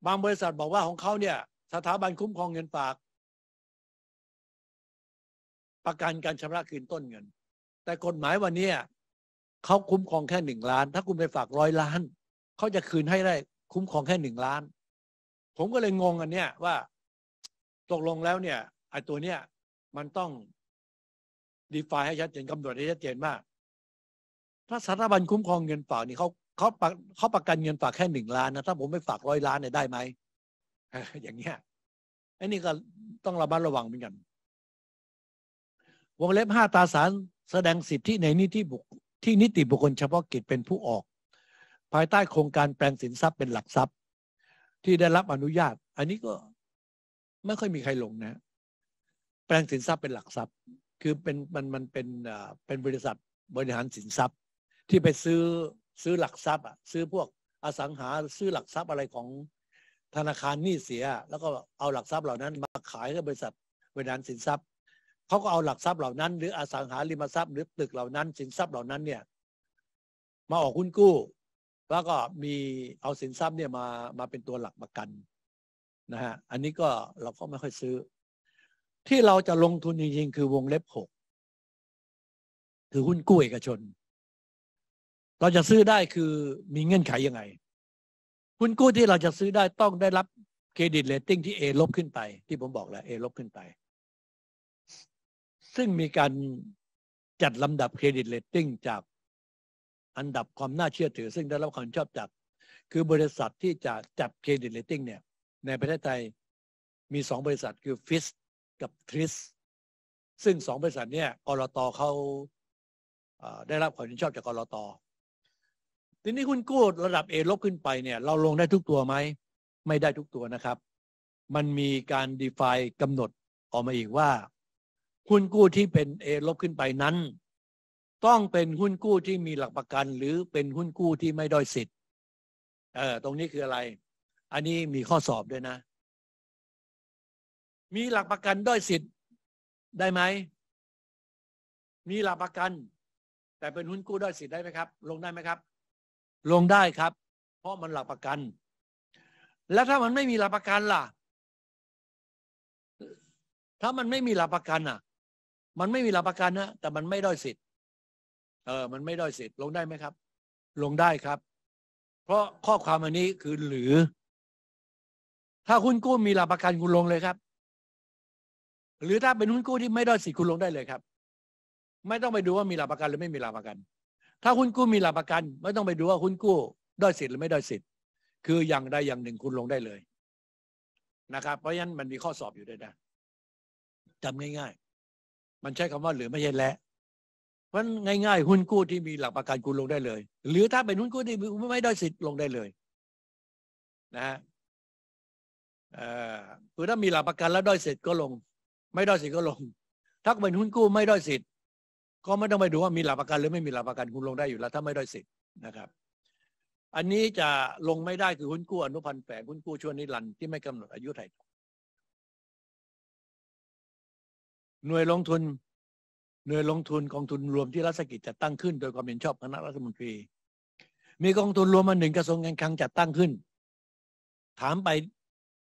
บางบริษัทบอกว่าของเขาเนี่ย สถาบันคุ้มครองเงินฝาก ประกันการชำระคืนต้นเงิน แต่กฎหมายวันนี้เขาคุ้มครองแค่หนึ่งล้าน ถ้าคุณไปฝากร้อยล้านเขาจะคืนให้ได้คุ้มครองแค่หนึ่งล้านผมก็เลยงงอันเนี้ยว่า ตกลงแล้วเนี่ยไอ้ตัวเนี้ย มันต้อง ดีไฟให้ชัดเจนกำหนดให้ชัดเจนมากถ้าสถาบันคุ้มครองเงินฝากนี่เขาเขาปเขาประกันเงินฝากแค่หนึ่งล้านนะ ถ้าผมไม่ฝากร้อยล้านเนี่ยได้ไหมอย่างเงี้ยไอ้นี่ก็ต้องระมัดระวังเหมือนกัน วงเล็บห้าตาสารแสดงสิทธิในนิติบุคที่นิติบุคคลเฉพาะกิจเป็นผู้ออก ภายใต้โครงการแปลงสินทรัพย์เป็นหลักทรัพย์ ที่ได้รับอนุญาต อันนี้ก็ไม่ค่อยมีใครลงนะ แปลงสินทรัพย์เป็นหลักทรัพย์ คือเป็นมันมันเป็นเป็นบริษัท บริหารสินทรัพย์ที่ไปซื้อซื้อหลักทรัพย์อ่ะ ซื้อพวกอสังหาซื้อหลักทรัพย์อะไรของธนาคารนี่เสีย แล้วก็เอาหลักทรัพย์เหล่านั้น มาขายให้บริษัทเวนันสินทรัพย์เขาก็เอาหลักทรัพย์เหล่านั้นหรืออสังหาริมทรัพย์หรือตึกเหล่านั้น สินทรัพย์เหล่านั้นเนี่ย มาออกหุ้นกู้ แล้วก็มีเอาสินทรัพย์เนี่ยมามาเป็นตัวหลักประกันนะฮะอันนี้ก็เราก็ไม่ค่อยซื้อ ที่เราจะลงทุนจริงๆคือวงเล็บหกคือหุ้นกู้เอกชนเราจะซื้อได้คือมีเงื่อนไขยังไงหุ้นกู้ที่เราจะซื้อได้ต้องได้รับเครดิตเลตติ้งที่ A ลบขึ้นไป ที่ผมบอกแล้ว A ลบขึ้นไป ซึ่งมีการจัดลำดับเครดิตเลตติ้งจากอันดับความน่าเชื่อถือ ซึ่งได้รับความชอบจาก คือบริษัทที่จะจัดเครดิตเลตติ้งเนี่ย ในประเทศไทย มีสองบริษัทคือฟิสกับทริสซึ่งสองบริษัทเนี่ยกรอตอเขาได้รับความชอบจากกรอตอทีนี้คุณกู้ระดับ A ลบขึ้นไปเนี่ย เราลงได้ทุกตัวไหมไม่ได้ทุกตัวนะครับ มันมีการ define กำหนดออกมาอีกว่า หุ้นกู้ที่เป็น A ลบขึ้นไปนั้น ต้องเป็นหุ้นกู้ที่มีหลักประกัน หรือเป็นหุ้นกู้ที่ไม่ด้อยสิทธิ์เออตรงนี้คืออะไร อันนี้มีข้อสอบด้วยนะ มีหลักประกันด้อยสิทธิ์ ได้ไหมมีหลักประกัน แต่เป็นหุ้นกู้ด้อยสิทธิ์ได้ไหมครับ ลงได้ไหมครับลงได้ครับ เพราะมันหลักประกัน แล้วถ้ามันไม่มีหลักประกันล่ะ ถ้ามันไม่มีหลักประกันอ่ะ มันไม่มีหลักประกันนะแต่มันไม่ด้อยสิทธิ์เออมันไม่ด้อยสิทธิ์ลงได้ไหมครับ ลงได้ครับ เพราะข้อความอันนี้คือหรือ ถ้าคุณกู้มีหลักประกันคุณลงเลยครับ หรือถ้าเป็นหุ้นกู้ที่ไม่ด้อยสิทธิ์คุณลงได้เลยครับ ไม่ต้องไปดูว่ามีหลักประกัน หรือไม่มีหลักประกันถ้าหุ้นกู้มีหลักประกัน ไม่ต้องไปดูว่าหุ้นกู้ด้อยสิทธิ์หรือไม่ด้อยสิทธิ์ คืออย่างใดอย่างหนึ่งคุณลงได้เลยนะครับเพราะฉะนั้นมันมีข้อสอบอยู่ด้วยนะจำง่ายๆ มันใช้คำว่าหรือไม่ใช่และเพราะง่ายๆ หุ้นกู้ที่มีหลักประกันคุณลงได้เลย หรือถ้าเป็นหุ้นกู้ที่ไม่ได้สิทธิ์ลงได้เลย นะฮะคือถ้ามีหลักประกัน แล้วด้อยสิทธิ์ก็ลง ไม่ด้อยสิทธิ์ก็ลง ถ้าเป็นหุ้นกู้ไม่ด้อยสิทธิ์ก็ไม่ต้องไปดูว่ามีหลักประกันหรือไม่มีหลักประกันคุณลงได้อยู่แล้วถ้าไม่ได้สิทธิ์นะครับ อันนี้จะลงไม่ได้คือหุ้นกู้อนุพันธ์แฝงหุ้นกู้ชวนนิรันด์ที่ไม่กำหนดอายุไถ่หน่วยลงทุนหน่วยลงทุนกองทุนรวมที่รัฐสกิจจัดตั้งขึ้น โดยความเห็นชอบคณะรัฐมนตรีมีกองทุนรวมมาหนึ่งกระทรวงการคลังจัดตั้งขึ้น ถามไป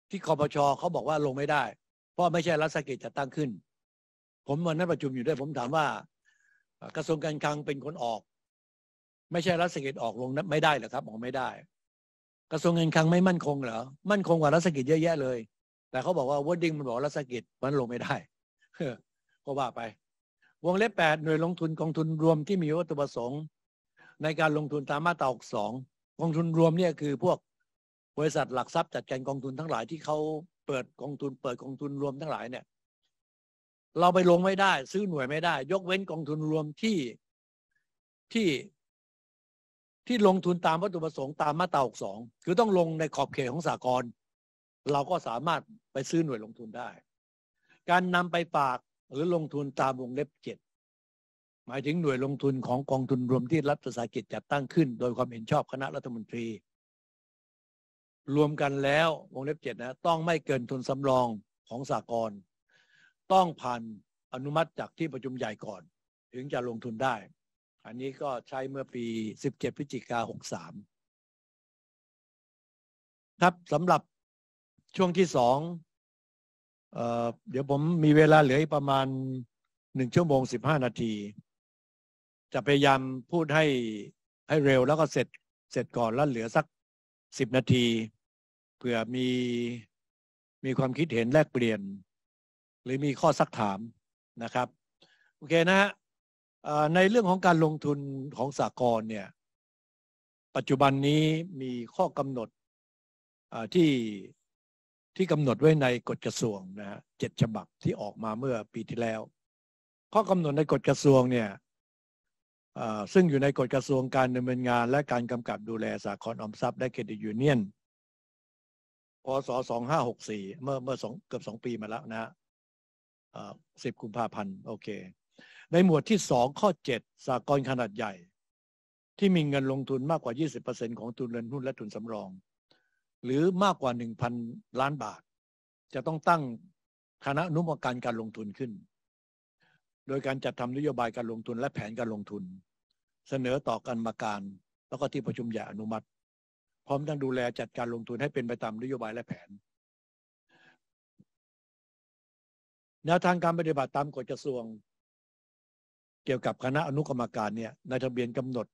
ที่คอปชเขาบอกว่าลงไม่ได้ เพราะไม่ใช่รัฐสกิจจัดตั้งขึ้น ผมวันนั้นประชุมอยู่ด้วยผมถามว่ากระทรวงการคลังเป็นคนออก ไม่ใช่รัฐสกิจออกลง ไม่ได้หรอครับ ออกไม่ได้ กระทรวงการคลังไม่มั่นคงเหรอมั่นคงกว่ารัฐสกิจเยอะแยะเลย แต่เขาบอกว่าวอดดิ้งมันบอกรัฐสกิจมันลงไม่ได้ก็ว่าไป วงเล็บแปดหน่วยลงทุนกองทุนรวมที่มีวัตถุประสงค์ ในการลงทุนตามมาตราสองกองทุนรวมเนี่ยคือพวกบริษัทหลักทรัพย์จัดการกองทุนทั้งหลายที่เขาเปิดกองทุนเปิดกองทุนรวมทั้งหลายเนี่ยเราไปลงไม่ได้ ซื้อหน่วยไม่ได้ ยกเว้นกองทุนรวมที่ที่ที่ลงทุนตามวัตถุประสงค์ตามมาตราสองคือต้องลงในขอบเขตของสากลเราก็สามารถไปซื้อหน่วยลงทุนได้ การนำไปฝากหรือลงทุนตามวงเล็บเจ็ดหมายถึงหน่วยลงทุนของกองทุนรวมที่รัฐสากิจจัดตั้งขึ้นโดยความเห็นชอบคณะรัฐมนตรี รวมกันแล้ววงเล็บเจ็ดนะต้องไม่เกินทุนสำรองของสากลต้องผ่านอนุมัติจากที่ประชุมใหญ่ก่อนถึงจะลงทุนได้ อันนี้ก็ใช้เมื่อปี 17พฤศจิกา63 ครับสำหรับช่วงที่สองเเดี๋ยวผมมีเวลาเหลืออีกประมาณหนึ่งชั่วโมงสิบห้านาที จะพยายามพูดให้ให้เร็วแล้วก็เสร็จเสร็จก่อนแล้วเหลือสักสิบนาทีเผื่อมีมีความคิดเห็นแลกเปลี่ยนหรือมีข้อซักถามนะครับโอเคนะฮะในเรื่องของการลงทุนของสากลเนี่ย ปัจจุบันนี้มีข้อกำหนดที่ที่กำหนดไว้ในกฎกระทรวงนะฮะเจ็ดฉบับที่ออกมาเมื่อปีที่แล้ว ข้อกำหนดในกฎกระทรวงเนี่ย ซึ่งอยู่ในกฎกระทรวงการดำเนินงานและการกำกับดูแลสากลออมทรัพย์และเครดิตยูเนียนพศ2564เมื่อเมื่อเกือบสองปีมาแล้วนะสิบกุมภาพันธ์โอเค ในหมวดที่สองข้อเจ็ดสากลขนาดใหญ่ ที่มีเงินลงทุนมากกว่า 20%ของทุนเงินหุ้นและทุนสำรอง หรือมากกว่า1,000ล้านบาท จะต้องตั้งคณะนุมการการลงทุนขึ้น โดยการจัดทำนโยบายการลงทุนและแผนการลงทุน เสนอต่อกันมาการ แล้วก็ที่ประชุมใหญ่อนุมัติ พร้อมทั้งดูแลจัดการลงทุนให้เป็นไปตามนโยบายและแผนแนวทางการปฏิบัติตามกฎกระทรวง เกี่ยวกับคณะอนุกรรมการเนี่ยนายทะเบียนกำหนด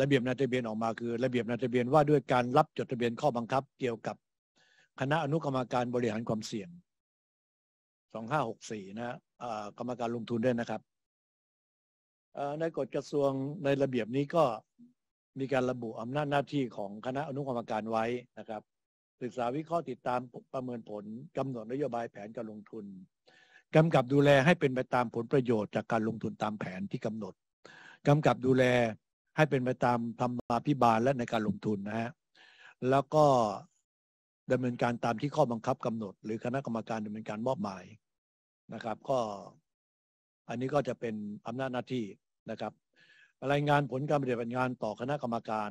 ระเบียบนายทะเบียนออกมาคือ ระเบียบนายทะเบียนว่าด้วยการรับจดทะเบียนข้อบังคับ เกี่ยวกับคณะอนุกรรมการบริหารความเสี่ยง สองห้าหกสี่นะกรรมการลงทุนด้วยนะครับ ในกฎกระทรวงในระเบียบนี้ก็มีการระบุอำนาจหน้าที่ของคณะอนุกรรมการไว้นะครับศึกษาวิเคราะห์ติดตามประเมินผลกำหนดนโยบายแผนการลงทุนกำกับดูแลให้เป็นไปตามผลประโยชน์ จากการลงทุนตามแผนที่กำหนดกำกับดูแลให้เป็นไปตามธรรมาภิบาลและในการลงทุนนะฮะแล้วก็ดำเนินการตามที่ข้อบังคับกำหนด หรือคณะกรรมการดำเนินการมอบหมายนะครับ ก็ อันนี้ก็จะเป็นอำนาจหน้าที่นะครับรายงานผลการปฏิบัติงานต่อคณะกรรมการ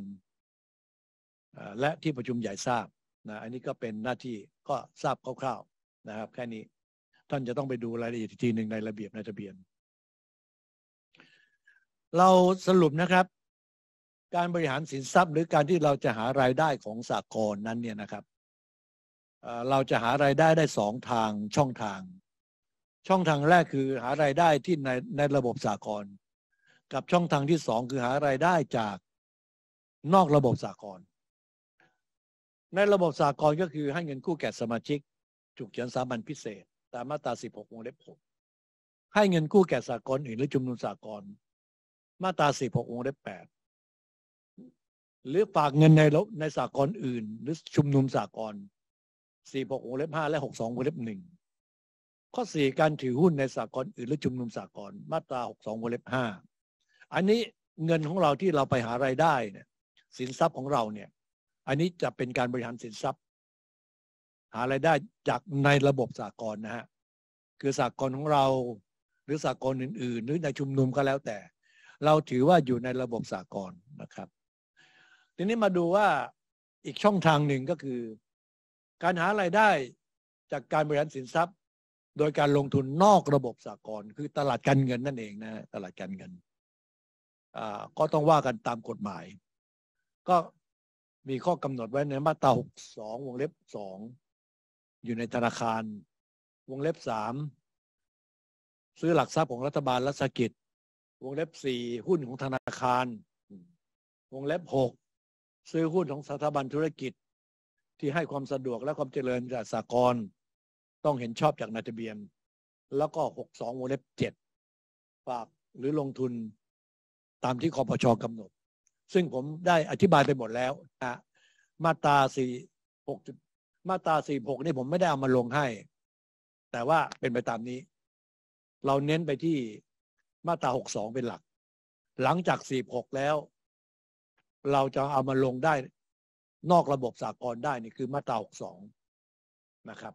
และที่ประชุมใหญ่ทราบนะอันนี้ก็เป็นหน้าที่ก็ทราบคร่าวๆนะครับ แค่นี้ท่าน จะต้องไปดูรายละเอียดทีหนึ่งในระเบียบในทะเบียนเราสรุปนะครับ การบริหารสินทรัพย์หรือการที่เราจะหารายได้ของสากลนั้นเนี่ยนะครับเราจะหารายได้ได้สองทาง ช่องทาง ช่องทางแรกคือหารายได้ที่ในในระบบสากลกับช่องทางที่สองคือหารายได้จากนอกระบบสากลในระบบสากลก็คือให้เงินกู้แก่สมาชิกฉุกเฉินสามัญพิเศษตามมาตรา16วงเล็บ6ให้เงินกู้แก่สากลอื่นหรือชุมนุมสากลมาตรา16วงเล็บ8หรือฝากเงินในในสากลอื่น หรือชุมนุมสากล46วงเล็บ5และ62วงเล็บ1ข้อ4การถือหุ้นในสากลอื่นหรือชุมนุมสากลมาตรา62วงเล็บ5อันนี้เงินของเราที่เราไปหารายได้เนี่ยสินทรัพย์ของเราเนี่ยอันนี้จะเป็นการบริหารสินทรัพย์ หาไรายได้จากในระบบสากลนะฮะคือสากลของเราหรือสากลอื่น ๆ หรือในชุมนุมก็แล้วแต่ เราถือว่าอยู่ในระบบสากลนะครับ ทีนี้มาดูว่าอีกช่องทางหนึ่งก็คือ การหาไรายได้จากการบริหารสินทรัพย์ โดยการลงทุนนอกระบบสากลคือตลาดการเงินนั่นเองนะตลาดการเงินก็ต้องว่ากันตามกฎหมาย ก็มีข้อกำหนดไว้ในมาตรา 62วงเล็บ2อยู่ในธนาคาร วงเล็บ3ซื้อหลักทรัพย์ของรัฐบาลรัฐกิจวงเล็บ4หุ้นของธนาคาร วงเล็บ6ซื้อหุ้นของสถาบันธุรกิจ ที่ให้ความสะดวกและความเจริญก่สากลต้องเห็นชอบจากนายทะเบียน แล้วก็ 62วงเล็บ7ฝากหรือลงทุน ตามที่คอปชอกำหนดซึ่งผมได้อธิบายไปหมดแล้วนะมาตราสี่หกมาตราสี่หกนี่ ผมไม่ได้เอามาลงให้ แต่ว่าเป็นไปตามนี้ เราเน้นไปที่ มาตราหกสองเป็นหลัก หลังจากสี่หกแล้ว เราจะเอามาลงได้นอกระบบสากลได้นี่คือ มาตราหกสองนะครับ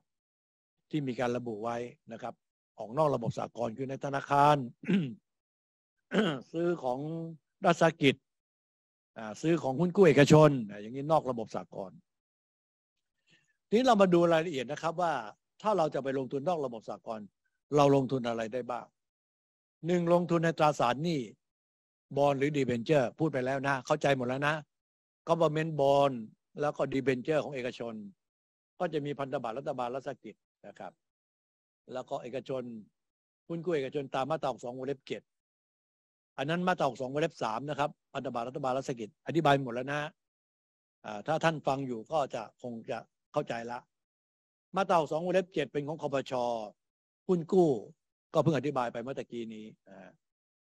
ที่มีการระบุไว้นะครับ ออกนอกระบบสากลคือในธนาคาร ซื้อของรัฐกิจซื้อของหุ้นกู้เอกชน อย่างนี้นอกระบบสากลทีนี้เรามาดูรายละเอียดนะครับ ว่า ถ้าเราจะไปลงทุนนอกระบบสากลเราลงทุนอะไรได้บ้างหนึ่งลงทุนในตราสารหนี้บอลหรือดีเบนเจอร์ พูดไปแล้วนะเข้าใจหมดแล้วนะก็บอมเมนบอลแล้วก็ดีเบนเจอร์ของเอกชน ก็จะมีพันธบัตรรัฐบาลรัฐกิจนะครับ แล้วก็เอกชนหุ้นกู้เอกชนตามมาตราสองวงเล็บเจ็ดอันนั้นมาตรากสองวงเล็บสามนะครับพันธบัตรรัฐบาล รัฐกิจอธิบายหมด แล้วนะถ้าท่านฟังอยู่ก็จะคงจะเข้าใจละมาตราสองวงเล็บเจ็ดเป็นของคอปชหุ้นกู้ก็เพิ่งอธิบายไปเมื่อตะกี้นี้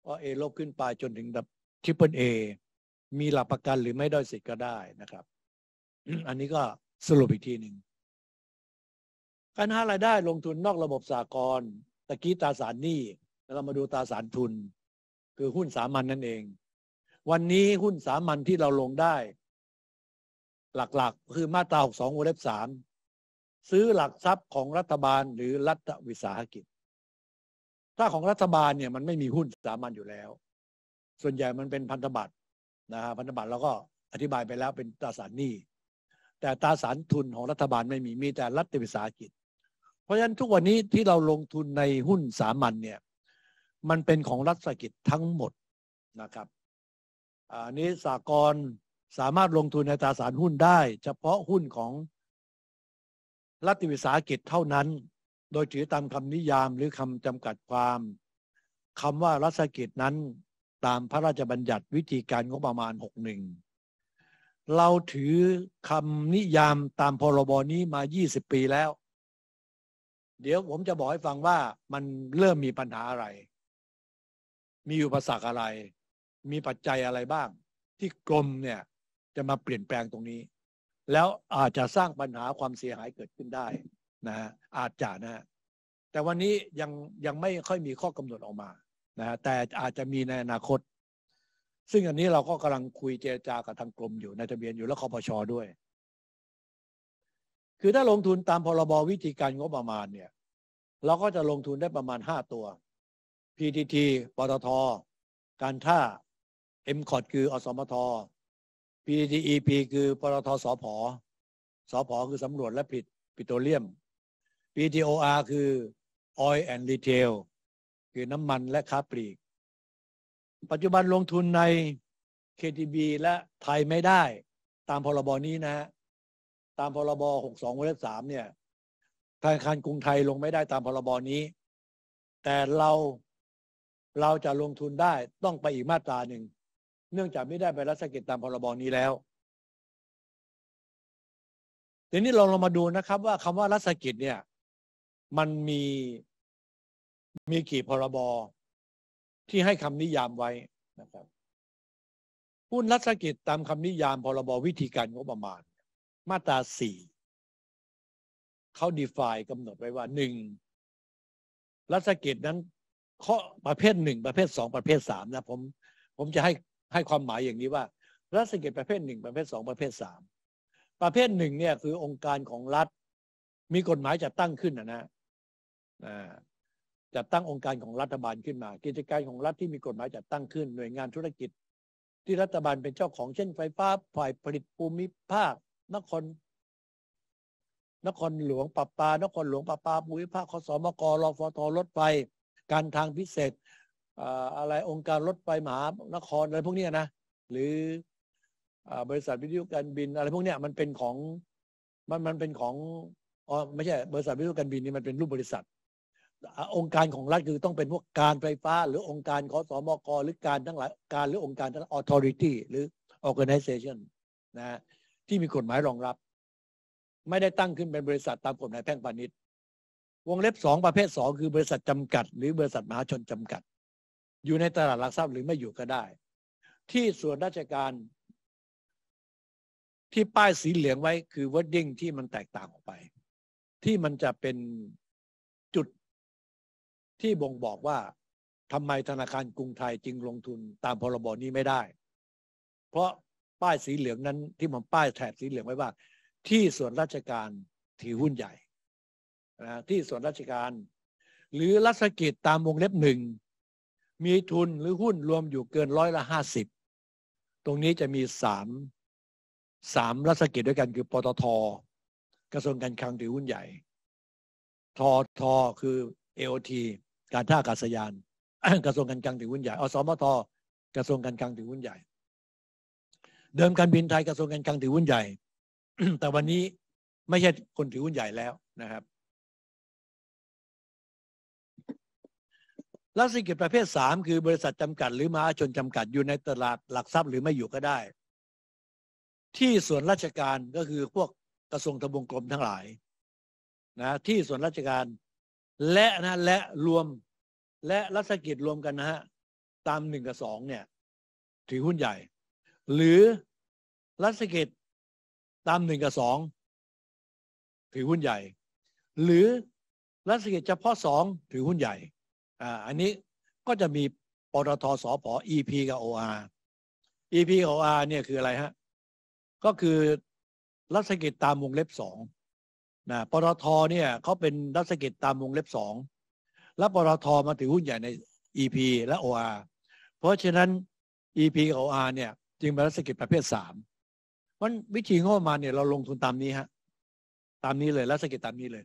ว่าเอลบขึ้นไป จนถึงแบบทริปเปิลเอ มีหลักประกันหรือไม่ด้สิทธิ์ก็ได้นะครับ อันนี้ก็สรุปอีกทีหนึ่งการหารายได้ลงทุนนอกระบบสากลตะกี้ตาสารหนี้เรามาดูตาสารทุนคือหุ้นสามัญนนั่นเอง วันนี้หุ้นสามัญที่เราลงได้ หลักๆ คือมาตราหกสวงเล็บมซื้อหลักทรัพย์ของรัฐบาลหรือรัฐวิสาหกิจ ถ้าของรัฐบาลเนี่ยมันไม่มีหุ้นสามัญอยู่แล้ว ส่วนใหญ่มันเป็นพันธบัตรนะฮะพันธบัตรเราก็อธิบายไปแล้วเป็นตราสารหนี้ แต่ตราสารทุนของรัฐบาลไม่มีมีแต่รัฐวิสาหกิจเพราะฉะนั้นทุกวันนี้ที่เราลงทุนในหุ้นสามัญเนี่ยมันเป็นของรัฐสกิจทั้งหมดนะครับอันนี้สากลสามารถลงทุนในตราสารหุ้นได้ เฉพาะหุ้นของรัฐวิสาหกิจเท่านั้น โดยถือตามคำนิยามหรือคำจำกัดความคำว่ารัฐสกิจนั้นตามพระราชบัญญัติวิธีการงบประมาณ61เราถือคำนิยามตามพรบนี้มา 20 ปีแล้ว เดี๋ยวผมจะบอกให้ฟังว่ามันเริ่มมีปัญหาอะไรมีอุปสรรคอะไร มีปัจจัยอะไรบ้าง ที่กรมเนี่ยจะมาเปลี่ยนแปลงตรงนี้ แล้วอาจจะสร้างปัญหาความเสียหายเกิดขึ้นได้นะฮะอาจจะนะฮะแต่วันนี้ยังยังไม่ค่อยมีข้อกำหนดออกมานะฮะแต่อาจจะมีในอนาคต ซึ่งอันนี้เราก็กำลังคุยเจรจากับทางกรมอยู่ในทะเบียนอยู่และคอพชอด้วย คือถ้าลงทุนตามพรบวิธีการงบประมาณเนี่ยเราก็จะลงทุนได้ประมาณห้าตัว PTT ปตท การท่า m อ็มคืออสมท PTEP คือปตทสพสพคือสำรวจและผลิตปิโตรเลียม PTOR คือ Oil and Retail คือน้ำมันและค้าปลีก ปัจจุบันลงทุนใน KTB และไทยไม่ได้ ตามพรบนี้นะฮะตามพรบ62วงเล็บ3เนี่ยธนาคารกรุงไทยลงไม่ได้ตามพรบนี้ แต่เราเราจะลงทุนได้ต้องไปอีกมาตราหนึ่งเนื่องจากไม่ได้ไปรัศกิจตามพรบนี้แล้วทีนี้เราลองมาดูนะครับว่าคำว่ารัศกิจเนี่ย มันมี มีกี่พรบที่ให้คำนิยามไว้นะครับหุ้นรัศกิจตามคำนิยามพรบวิธีการงบประมาณ มาตราสี่เขา define กำหนดไว้ว่าหนึ่งรัศกิจนั้นข้อประเภทหนึ่งประเภทสองประเภทสามนะผมผมจะให้ให้ความหมายอย่างนี้ว่ารัฐสังเกตประเภทหนึ่งประเภทสองประเภทสามประเภทหนึ่งเนี่ย คือองค์การของรัฐ มีกฎหมายจัดตั้งขึ้นนะนะจัดตั้งองค์การของรัฐบาลขึ้นมา กิจการของรัฐที่มีกฎหมายจัดตั้งขึ้นหน่วยงานธุรกิจที่รัฐบาลเป็นเจ้าของเช่น ไฟฟ้าฝ่ายผลิตภูมิภาค นคร นครหลวงปะปานครหลวงปะปาภูมิภาคขสมกรอฟทรถไฟการทางพิเศษอะไรองค์การรถไฟมหานครอะไรพวกนี้นะ หรือบริษัทวิทยุการบิน อะไรพวกนี้มันเป็นของมันมันเป็นของอ๋อไม่ใช่บริษัทวิทยุการบินนี่มันเป็นรูปบริษัท องค์การของรัฐคือต้องเป็นพวกการไฟฟ้า หรือองค์การขอสอมกหรือการทั้งหลายการ หรือองค์การทั้งออทอริตี้หรือ organization นะที่มีกฎหมายรองรับ ไม่ได้ตั้งขึ้นเป็นบริษัทตามกฎหมายแพ่งพาณิชย์วงเล็บสองประเภทสองคือ บริษัทจำกัด หรือ บริษัท มหาชน จำกัด อยู่ในตลาดหลักทรัพย์หรือไม่อยู่ก็ได้ ที่ส่วนราชการ ที่ป้ายสีเหลืองไว้คือวอร์ดิ้งที่มันแตกต่างออกไป ที่มันจะเป็นจุด ที่บ่งบอกว่าทำไมธนาคารกรุงไทยจึงลงทุน ตามพรบนี้ไม่ได้ เพราะป้ายสีเหลืองนั้นที่มันป้ายแถบสีเหลืองไว้ว่า ที่ส่วนราชการถือหุ้นใหญ่นะที่ส่วนราชการ หรือรัฐกิจตามวงเล็บหนึ่งมีทุนหรือหุ้นรวมอยู่เกินร้อยละห้าสิบตรงนี้จะมีสามสามรัฐกิจด้วยกันคือปตทกระทรวงการคลังถือหุ้นใหญ่ทอทอคือเอ t อทการท่าอากาศยาน กระทรวงการคลังถือหุ้นใหญ่ อสมทกระทรวงการคลังถือหุ้นใหญ่ เดิมการบินไทยกระทรวงการคลังถือหุ้นใหญ่แต่วันนี้ไม่ใช่คนถือหุ้นใหญ่แล้วนะครับลักษณะกิจประเภท 3 คือบริษัทจำกัดหรือมหาชนจำกัดอยู่ในตลาดหลักทรัพย์หรือไม่อยู่ก็ได้ ที่ส่วนราชการก็คือพวกกระทรวงทบวงกรมทั้งหลายนะที่ส่วนราชการและนะและรวมและรัฐกิจรวมกันนะฮะตามหนึ่งกับสองเนี่ยถือหุ้นใหญ่ หรือรัฐกิจ ตามหนึ่งกับสองถือหุ้นใหญ่ หรือรัฐกิจเฉพาะสองถือหุ้นใหญ่อันนี้ก็จะมีปตทสพ EP กับ OR EP กับ OR เนี่ยคืออะไรฮะก็คือ รัฐกิจตามวงเล็บสองนะปตทเนี่ยเขาเป็นรัฐกิจตามวงเล็บสอง และปตทมาถือหุ้นใหญ่ใน EP และ OR เพราะฉะนั้น EP กับ OR เนี่ย จึงเป็นรัฐกิจประเภทสามมันวิธีงบมาเนี่ยเราลงทุนตามนี้ฮะตามนี้เลยรัฐกิจตามนี้เลย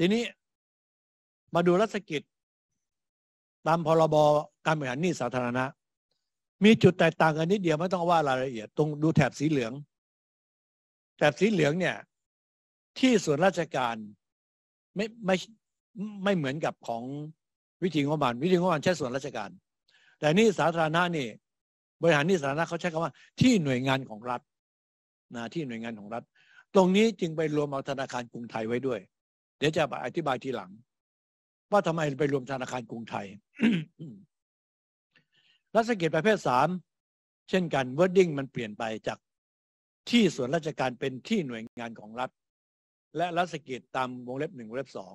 ทีนี้มาดูรัฐกิจ ตามพรบการบริหารหนี้สาธารณะ มีจุดแตกต่างกันนิดเดียวไม่ต้องว่ารายละเอียดตรงดูแถบสีเหลืองแถบสีเหลืองเนี่ย ที่ส่วนราชการไม่ไม่ไม่เหมือนกับของวิธีงบประมาณวิธีงบประมาณใช้ส่วนราชการ แต่นี่สาธารณะนี่ บริหารนี่สาธารณะเขาใช้คำว่าที่หน่วยงานของรัฐนะที่หน่วยงานของรัฐ ตรงนี้จึงไปรวมเอาธนาคารกรุงไทยไว้ด้วยเดี๋ยวจะอธิบายทีหลังว่าทำไมไปรวมธนาคารกรุงไทยรัฐกิจประเภทสามเช่นกันเวอร์ดิ้งมันเปลี่ยนไปจากที่ส่วนราชการเป็นที่หน่วยงานของรัฐ และรัฐกิจตามวงเล็บหนึ่งวงเล็บสอง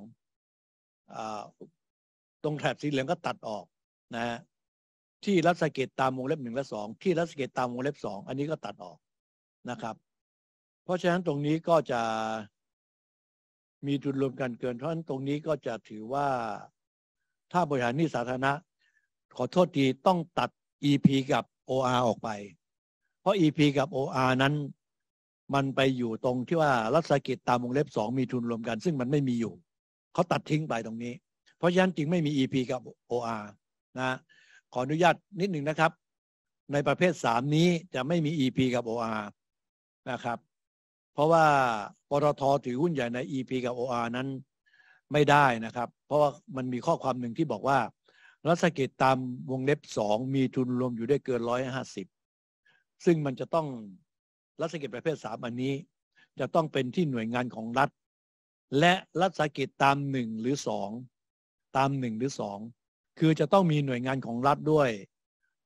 ตรงแถบสีเหลืองก็ตัดออก นะฮะที่รัฐกิจตามวงเล็บหนึ่งและสองที่รัฐกิจตามวงเล็บสองอันนี้ก็ตัดออกนะครับ เพราะฉะนั้นตรงนี้ก็จะมีทุนรวมกันเกินเพราะฉะนั้นตรงนี้ก็จะถือว่า ถ้าบริหารหนี้สาธารณะขอโทษทีต้องตัด EP กับ OR ออกไปเพราะ EP กับ OR นั้นมันไปอยู่ตรงที่ว่ารัฐกิจตามวงเล็บสองมีทุนรวมกันซึ่งมันไม่มีอยู่ เขาตัดทิ้งไปตรงนี้ เพราะฉะนั้นจึงไม่มี EP กับ OR นะ ขออนุญาตนิดหนึ่งนะครับ ในประเภทสามนี้จะไม่มี EP กับ OR นะครับ เพราะว่าตทถือหุ้นใหญ่ใน EP กับ OR นั้นไม่ได้นะครับ เพราะว่ามันมีข้อความหนึ่งที่บอกว่ารัฐกิจตามวงเล็บสองมีทุนรวมอยู่ได้เกินร้อยห้าสิบซึ่งมันจะต้องรัฐกิจประเภทสามอันนี้จะต้องเป็นที่หน่วยงานของรัฐ และรัฐกิจตามหนึ่งหรือสองตามหนึ่งหรือสองคือจะต้องมีหน่วยงานของรัฐด้วย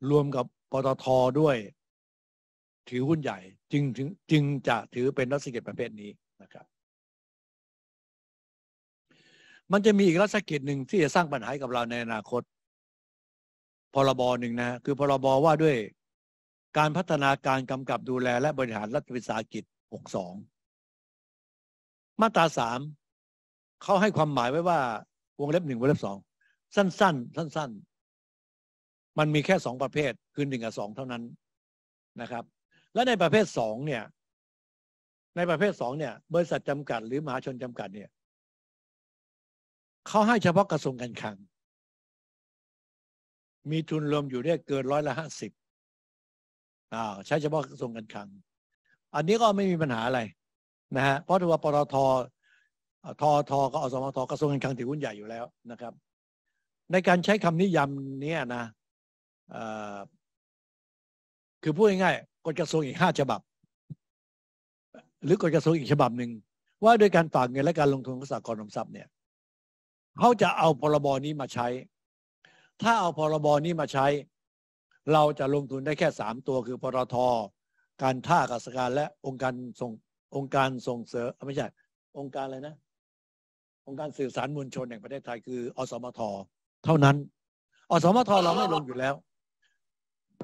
รวมกับปตทด้วย ถือหุ้นใหญ่จึงจึงจึงจะถือเป็นรัฐกิจประเภทนี้นะครับมันจะมีอีกรัฐกิจหนึ่งที่จะสร้างปัญหากับเราในอนาคตพรบหนึ่งนะคือพรบว่าด้วยการพัฒนาการกำกับดูแลและบริหารรัฐวิสาหกิจ 62 มาตรา3เขาให้ความหมายไว้ว่าวงเล็บหนึ่งวงเล็บสองสั้นๆ สั้น ๆ มันมีแค่สองประเภทคือหนึ่งกับสองเท่านั้นนะครับ และในประเภทสองเนี่ยในประเภทสองเนี่ย บริษัทจำกัดหรือมหาชนจำกัดเนี่ยเขาให้เฉพาะกระทรวงการคลัง มีทุนรวมอยู่เดีเกินร้อยละห้าสิบอ่า ใช้เฉพาะกระทรวงการคลัง อันนี้ก็ไม่มีปัญหาอะไร นะฮะเพราะถือว่าปตททอทอก็อสมทกระทรวงการคลังถือหุ้นใหญ่อยู่แล้วนะครับ ในการใช้คำนิยามเนี่ยนะคือพูดง่ายๆกฎกระทรวงอีกห้าฉบับหรือกฎกระทรวงอีกฉบับหนึ่งว่าโดยการฝากเงินและการลงทุนของสากลออมทรัพย์เนี่ยเขาจะเอาพรบนี้มาใช้ ถ้าเอาพรบนี้มาใช้ เราจะลงทุนได้แค่สามตัว คือปตทการท่ากาสการและองค์การส่งองค์การส่งเสริมไม่ใช่องค์การอะไรนะ องค์การสื่อสารมวลชนแห่งประเทศไทยคือ อสมท เท่านั้นอสมทเราไม่ลงอยู่แล้ว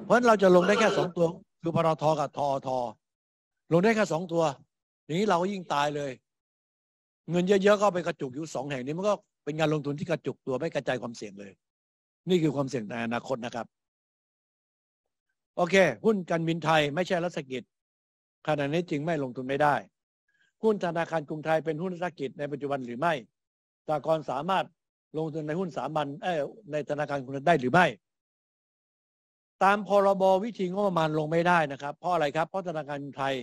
เพราะเราจะลงได้แค่สองตัว คือพรทกับทอทลงได้แค่สองตัวอย่างนี้เราก็ยิ่งตายเลย เงินเยอะๆก็ไปกระจุกอยู่สองแห่งนี้มันก็เป็นการลงทุนที่กระจุกตัวไม่กระจายความเสี่ยงเลย นี่คือความเสี่ยงในอนาคตนะครับ โอเค หุ้นการบินไทยไม่ใช่รัฐกิจ ขณะนี้จริงไม่ลงทุนไม่ได้หุ้นธนาคารกรุงไทยเป็นหุ้นรัฐกิจในปัจจุบันหรือไม่สากรสามารถลงทุนในหุ้นสามัญในธนาคารกรุงไทยได้หรือไม่ตามพรบ วิธีงบประมาณลงไม่ได้นะครับเพราะอะไรครับเพราะธนาคารไทย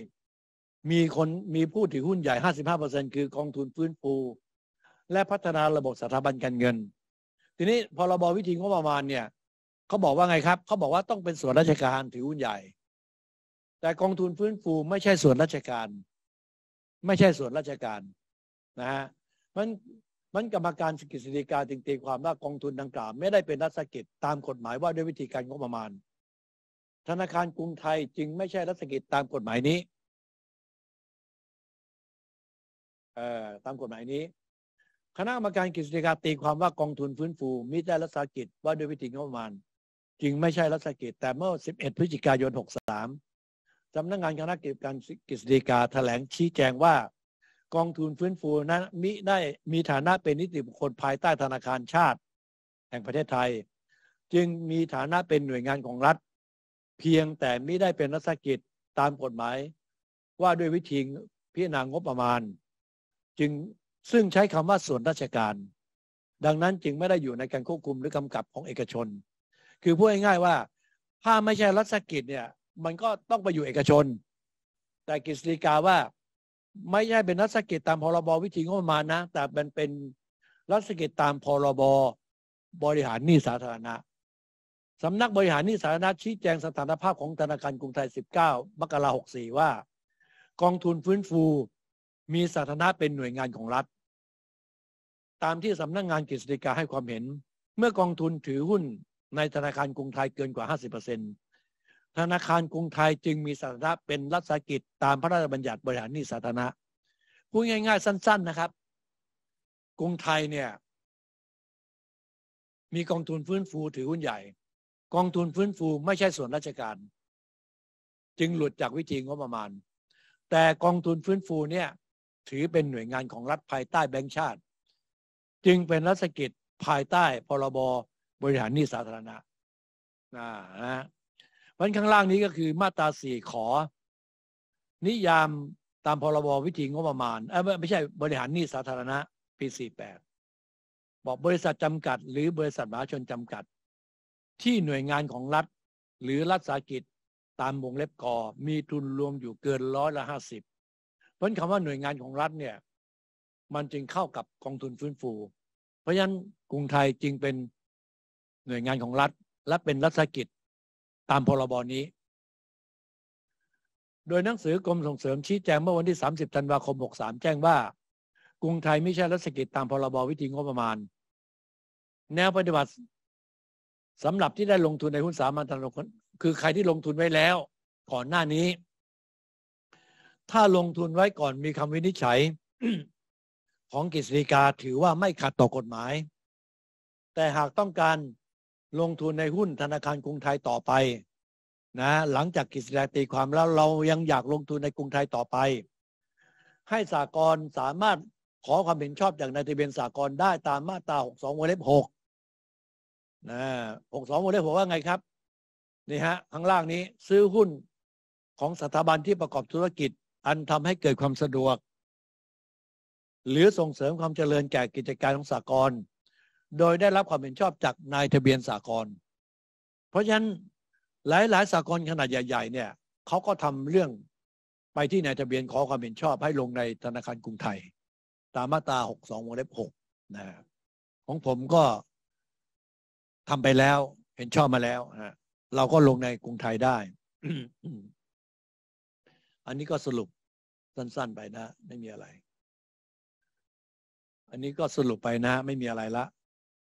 มีคนมีผู้ถือ หุ้นใหญ่หห้้าาสิบเปอร์ซ็นคือกองทุนฟื้นฟู และพัฒนาระบบสถาบันการเงิน ทีนี้พรบวิธีงบประมาณเนี่ยเขาบอกว่าไงครับ เขาบอกว่าต้องเป็นส่วนราชการถือหุ้นใหญ่ แต่กองทุนฟื้นฟูไม่ใช่ส่วนราชการ ไม่ใช่ส่วนราชการนะฮะมันมันกรรมการสกิจสิริการจึงตีความว่ากองทุนดังกล่าวไม่ได้เป็นรัฐกิจตามกฎหมายว่าด้วยวิธีการงบประมาณธนาคารกรุงไทยจึงไม่ใช่รัฐกิจตามกฎหมายนี้ตามกฎหมายนี้ คณะกรรมการกฤษฎีกาตีความว่ากองทุนฟื้นฟูมิได้รัฐกิจว่าด้วยวิธีงบประมาณ จึงไม่ใช่รัฐกิจ แต่เมื่อ 11 พฤศจิกายน 63สำนักงานคณะกรรมการกฤษฎีกาแถลงชี้แจงว่า กองทุนฟื้นฟูนั้นมิได้มีฐานะเป็นนิติบุคคลภายใต้ธนาคารชาติ แห่งประเทศไทย จึงมีฐานะเป็นหน่วยงานของรัฐเพียงแต่ไม่ได้เป็นรัฐกิจตามกฎหมายว่าด้วยวิธีพิจารณางบประมาณ จึงซึ่งใช้คำว่าส่วนราชการ ดังนั้นจึงไม่ได้อยู่ในการควบคุมหรือกำกับของเอกชน คือพูดง่ายๆว่าถ้าไม่ใช่รัฐกิจเนี่ยมันก็ต้องไปอยู่เอกชน แต่กฤษฎีกาว่าไม่ใช่เป็นรัฐกิจตามพรบวิธีงบประมาณนะแต่เป็นเป็นรัฐกิจตามพรบบริหารหนี้สาธารณะสำนักบริหารนิสาธารณะชี้แจงสถานภาพของธนาคารกรุงไทย 19 มกราคม 64 ว่า กองทุนฟื้นฟูมีสถานะเป็นหน่วยงานของรัฐ ตามที่สำนักงานกฤษฎีกาให้ความเห็น เมื่อกองทุนถือหุ้นในธนาคารกรุงไทยเกินกว่า 50%ธนาคารกรุงไทยจึงมีสถานะเป็นรัฐสากิจ ตามพระราชบัญญัติบริหารนี้สาธารณะพูดง่าย ๆ สั้น ๆ นะครับ กรุงไทยเนี่ย มีกองทุนฟื้นฟูถือหุ้นใหญ่กองทุนฟื้นฟูไม่ใช่ส่วนราชการ จึงหลุดจากวิธีงบประมาณ แต่กองทุนฟื้นฟูเนี่ย ถือเป็นหน่วยงานของรัฐภายใต้แบงก์ชาติ จึงเป็นรัฐกิจภายใต้พรบบริหารหนี้สาธารณะนะฮะวันข้างล่างนี้ก็คือมาตราสี่ขอ นิยามตามพรบวิธีงบประมาณเออไม่ใช่บริหารหนี้สาธารณะ ปีสี่แปดบอกบริษัทจำกัดหรือบริษัทมหาชนจำกัดที่หน่วยงานของรัฐหรือรัฐสากิจตามวงเล็บกอมีทุนรวมอยู่เกินร้อยละห้าสิบเพราะคำว่าหน่วยงานของรัฐเนี่ย มันจึงเข้ากับกองทุนฟื้นฟู เพราะฉะนั้นกรุงไทยจึงเป็นหน่วยงานของรัฐและเป็นรัฐสากิจ ตามพรบนี้ โดยหนังสือกรมส่งเสริมชี้แจงเมื่อวันที่30ธันวาคม63แจ้งว่า กรุงไทยไม่ใช่รัฐสกิจตามพรบวิธีงบประมาณ แนวปฏิบัติสำหรับที่ได้ลงทุนในหุ้นสามัญชนคือใครที่ลงทุนไว้แล้ว ก่อนหน้านี้ ถ้าลงทุนไว้ก่อนมีคำวินิจฉัย ของกฤษฎีกาถือว่าไม่ขัดต่อกฎหมาย แต่หากต้องการลงทุนในหุ้นธนาคารกรุงไทยต่อไป นะหลังจากกฤษฎีกาตีความแล้วเรายังอยากลงทุนในกรุงไทยต่อไป ให้สากลสามารถขอความเห็นชอบจากนายทะเบียนสากลได้ตามมาตรา62วงเล็บ6นะหกสองวงเล็บผมว่าไงครับนี่ฮะข้างล่างนี้ซื้อหุ้นของสถาบัน ที่ประกอบธุรกิจอันทำให้เกิดความสะดวก หรือส่งเสริมความเจริญแก่ กิจการของสากลโดยได้รับความ เห็น ชอบจากนายทะเบียนสากลเพราะฉะนั้นหลาย ๆสากลขนาดใหญ่ ๆ เนี่ยเขาก็ทำเรื่องไปที่นายทะเบียนขอความเห็นชอบให้ลงในธนาคารกรุงไทย ตามมาตรา62วงเล็บ6นะของผมก็ทำไปแล้ว เห็นชอบมาแล้วฮะเราก็ลงในกรุงไทยได้ อันนี้ก็สรุปสั้นๆไปนะ ไม่มีอะไร อันนี้ก็สรุปไปนะไม่มีอะไรละ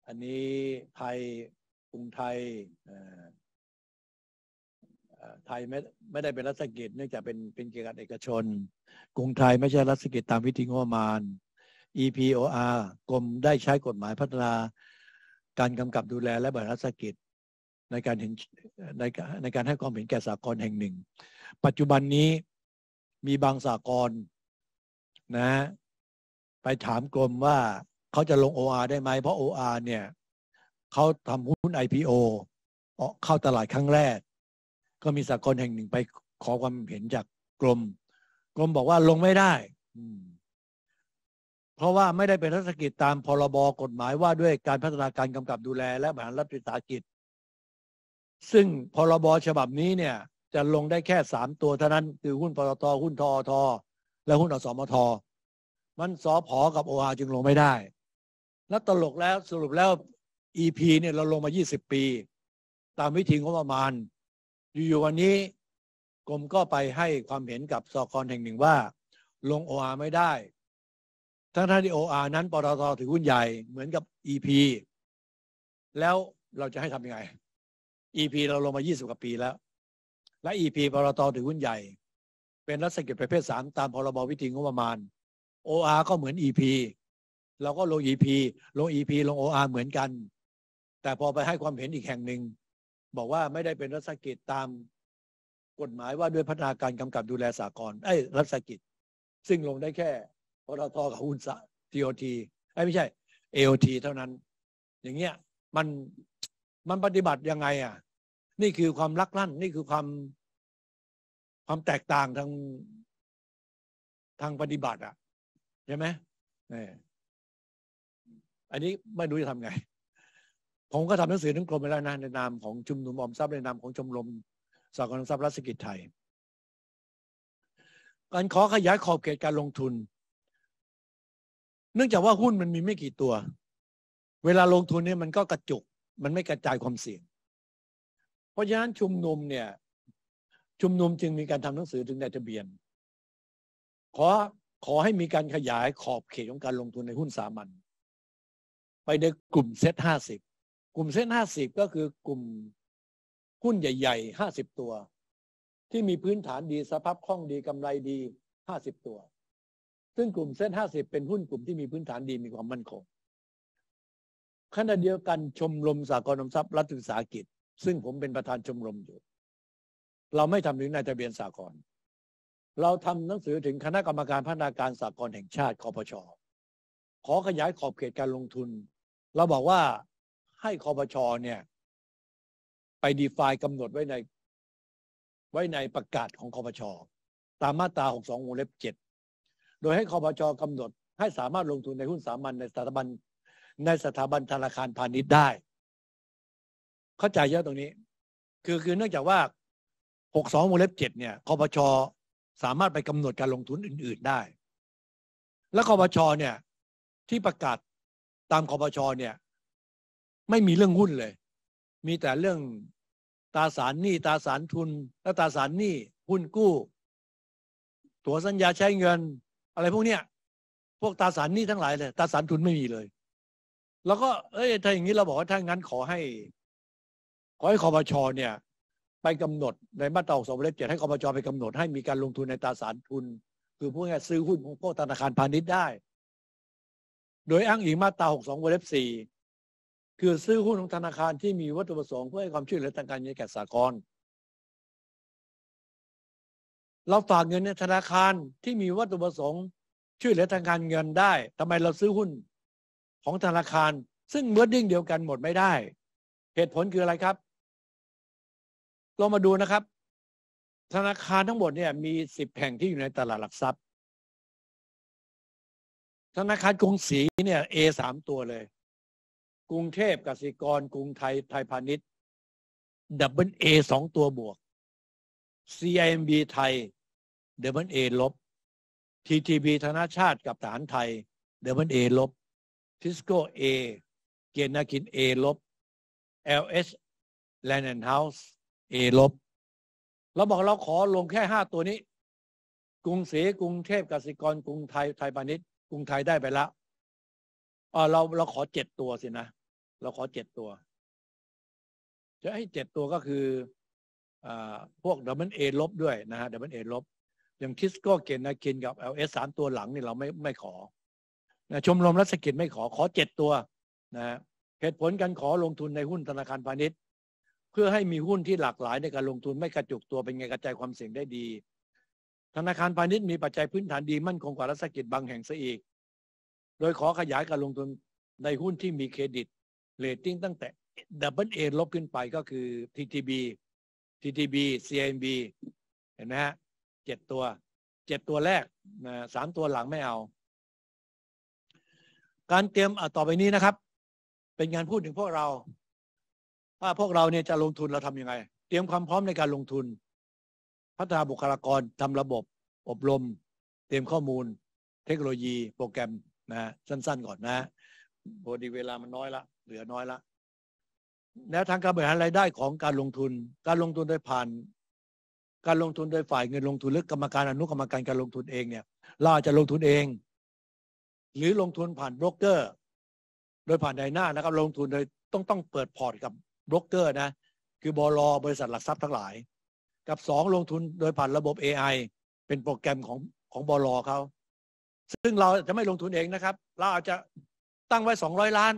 อันนี้ไทยกรุงไทยไทยไม่ไม่ได้เป็นรัฐกิจเนื่องจากเป็นเป็นกิจการเอกชน กรุงไทยไม่ใช่รัฐกิจตามวิธีงบประมาณ EPOR กรมได้ใช้กฎหมายพัฒนาการกำกับดูแลและบริหารธุรกิจในการเห็นในในการให้ความเห็นแก่สากลแห่งหนึ่ง ปัจจุบันนี้มีบางสากลนะ ไปถามกรมว่าเขาจะลง OR ได้ไหมเพราะ OR เนี่ยเขาทำหุ้น IPO เข้าตลาดครั้งแรก ก็มีสากลแห่งหนึ่งไปขอความเห็นจากกรมกรมบอกว่าลงไม่ได้เพราะว่าไม่ได้เป็นรัฐกิจตามพรบกฎหมายว่าด้วยการพัฒนาการกำกับดูแลและบริหารรัฐวิสาหกิจ ซึ่งพรบฉบับนี้เนี่ยจะลงได้แค่สามตัวเท่านั้นคือหุ้นปตทหุ้นทอทและหุ้นอสมทมันสอพอกับโออาจึงลงไม่ได้ แล้วตลกแล้วสรุปแล้ว EP เนี่ยเราลงมา 20 ปี ตามวิธีงบประมาณ อยู่ๆวันนี้กรมก็ไปให้ความเห็นกับสอคอนแห่งหนึ่งว่า ลงโออาไม่ได้ทั้งท่านที่โออานั้นปตทถือหุ้นใหญ่เหมือนกับอีพีแล้วเราจะให้ทำยังไงอีพีเราลงมา 20 กว่าปีแล้ว และอีพีปตทถือหุ้นใหญ่ เป็นรัฐเศรษฐกิจประเภทสามตามพรบวิธีงบประมาณ OR ก็เหมือน EP เราก็ลง EP ลง EP ลง OR เหมือนกัน แต่พอไปให้ความเห็นอีกแห่งหนึ่งบอกว่าไม่ได้เป็นรัฐเศรษฐกิจตามกฎหมายว่าด้วยพัฒนาการกำกับดูแลสากลไอ้รัฐเศรษฐกิจซึ่งลงได้แค่ปตทกับหุ้นส่ทีโอทีไม่ใช่เอโอทีเท่านั้น อย่างเงี้ย มันมันปฏิบัติยังไงอ่ะนี่คือความลักลั่น นี่คือความ ความแตกต่างทาง ทางปฏิบัติ อ่ะใช่ไหมนี่อันนี้ไม่รู้จะทำไง ผมก็ทำหนังสือถึงกรมไปแล้วนะในนามของชุมนุมออมทรัพย์ในนามของชมรมสากลทรัพย์รัฐสกิจไทย การขอขยายขอบเขตการลงทุนเนื่องจากว่าหุ้นมันมีไม่กี่ตัว เวลาลงทุนเนี่ยมันก็กระจุก มันไม่กระจายความเสี่ยง เพราะฉะนั้นชุมนุมเนี่ย ชุมนุมจึงมีการทำหนังสือถึงนายทะเบียน ขอ ขอให้มีการขยายขอบเขตของการลงทุนในหุ้นสามัญ ไปในกลุ่มเซ็ตห้าสิบ กลุ่มเซ็ตห้าสิบก็คือกลุ่มหุ้นใหญ่ๆห้าสิบตัว ที่มีพื้นฐานดีสภาพคล่องดีกำไรดีห้าสิบตัวซึ่งกลุ่มเซ็นห้าสิบเป็นหุ้นกลุ่มที่มีพื้นฐานดีมีความมั่นคง ขณะเดียวกันชมรมสากลอมทรัพย์รัฐวิสาหกิจ ซึ่งผมเป็นประธานชมรมอยู่ เราไม่ทำถึงนายทะเบียนสากลเราทำหนังสือถึงคณะกรรมการพัฒนาการสากลแห่งชาติคอปชอขอขยายขอบเขตการลงทุน เราบอกว่าให้คอปชอเนี่ยไปดีไฟกำหนดไว้ในไว้ในประกาศของคอปชอตามมาตรา62วงเล็บโดยให้คอพจกำหนดให้สามารถลงทุนในหุ้นสามัญในสถาบันใน สถาบันธนาคารพาณิชย์ได้ เข้าใจเยอะตรงนี้ คือคือเนื่องจากว่า 62วงเล็บ7เนี่ยคอพชสามารถไปกำหนดการลงทุนอื่นๆได้ และคอพชเนี่ยที่ประกาศตามคอพชเนี่ย ไม่มีเรื่องหุ้นเลย มีแต่เรื่องตราสารหนี้ตราสารทุน และตราสารหนี้หุ้นกู้ตัวสัญญาใช้เงินอะไรพวกเนี้ยพวกตาสารนี่ทั้งหลายเลย ตาสารทุนไม่มีเลย แล้วก็ เอ้ย ถ้าอย่างนี้เราบอกว่าถ้างั้นขอให้ ขอให้คอปชอเนี่ย ไปกำหนดในมาตราสองเล็บเจ็ดให้คอปชอไปกำหนดให้มีการลงทุนในตาสารทุน คือพวกนี้ซื้อหุ้นของพวกธนาคารพาณิชย์ได้ โดยอ้างอิงมาตราหกสองเล็บสี่คือซื้อหุ้นของธนาคารที่มีวัตถุประสงค์เพื่อให้ความช่วยเหลือทางการเงินแก่สากลเราฝากเงินในธนาคารที่มีวัตถุประสงค์ช่วยเหลือทางการเงินได้ ทำไมเราซื้อหุ้นของธนาคาร ซึ่งเมื่อดิ้งเดียวกันหมดไม่ได้ เหตุผลคืออะไรครับ เรามาดูนะครับ ธนาคารทั้งหมดเนี่ย มีสิบแห่งที่อยู่ในตลาดหลักทรัพย์ ธนาคารกรุงศรีเนี่ยเอสามตัวเลย กรุงเทพกสิกร กรุงไทย ไทยพาณิชย์ดับเบิลเอสองตัวบวก CIMB ไทยเดบันเอลบ TTB ธนาชาติ กับฐานไทยเดบันเอลบทิสโก้เอเกียรนาคินเอลบ LS Land and House เอลบ เราบอกเราขอลงแค่ห้าตัวนี้ กรุงศรีกรุงเทพกสิกร กรุงไทยไทยพาณิชย์กรุงไทยได้ไปละเออเราเราขอเจ็ดตัวสินะ เราขอเจ็ดตัว จะให้เจ็ดตัวก็คือพวกดับเบิลเอลบด้วยนะฮะดับเบิลเอลบอย่างคิสโก้เกนนาคินกับเอลสามตัวหลังนี่เราไม่ไม่ขอนะชมรมรัฐกิจไม่ขอขอเจ็ดตัวนะเหตุผลการขอลงทุนในหุ้นธนาคารพาณิชย์เพื่อให้มีหุ้นที่หลากหลายในการลงทุนไม่กระจุกตัวเป็นไงกระจายความเสี่ยงได้ดีธนาคารพาณิชย์มีปัจจัยพื้นฐานดีมั่นคงกว่ารัฐกิจบางแห่งซะอีกโดยขอขยายการลงทุนในหุ้นที่มีเครดิตเรตติ้งตั้งแต่ดับเบิลเอลบขึ้นไปก็คือ TTB TTB CIMB เห็นไหมฮะเจ็ดตัวเจ็ดตัวแรกนะสามตัวหลังไม่เอา การเตรียมต่อไปนี้นะครับ เป็นงานพูดถึงพวกเราว่าพวกเราเนี่ยจะลงทุนเราทำยังไง เตรียมความพร้อมในการลงทุน พัฒนาบุคลากรทำระบบ อบรมเตรียมข้อมูลเทคโนโลยีโปรแกรมนะสั้นๆก่อนนะพอดีเวลามันน้อยละเหลือน้อยละแนวทางการบริหารรายได้ของการลงทุน การลงทุนโดยผ่าน การลงทุนโดยฝ่ายเงินลงทุนหรือกรรมการอนุกรรมการการลงทุนเองเนี่ย เราอาจจะลงทุนเอง หรือลงทุนผ่านโบรกเกอร์ โดยผ่านนหน้านะครับ ลงทุนโดยต้องต้องเปิดพอร์ตกับโบรกเกอร์นะ คือบลบริษัทหลักทรัพย์ทั้งหลาย กับสองลงทุนโดยผ่านระบบ AI เป็นโปรแกรมของของบลเขาซึ่งเราจะไม่ลงทุนเองนะครับเราอาจจะตั้งไว้ 200 ล้าน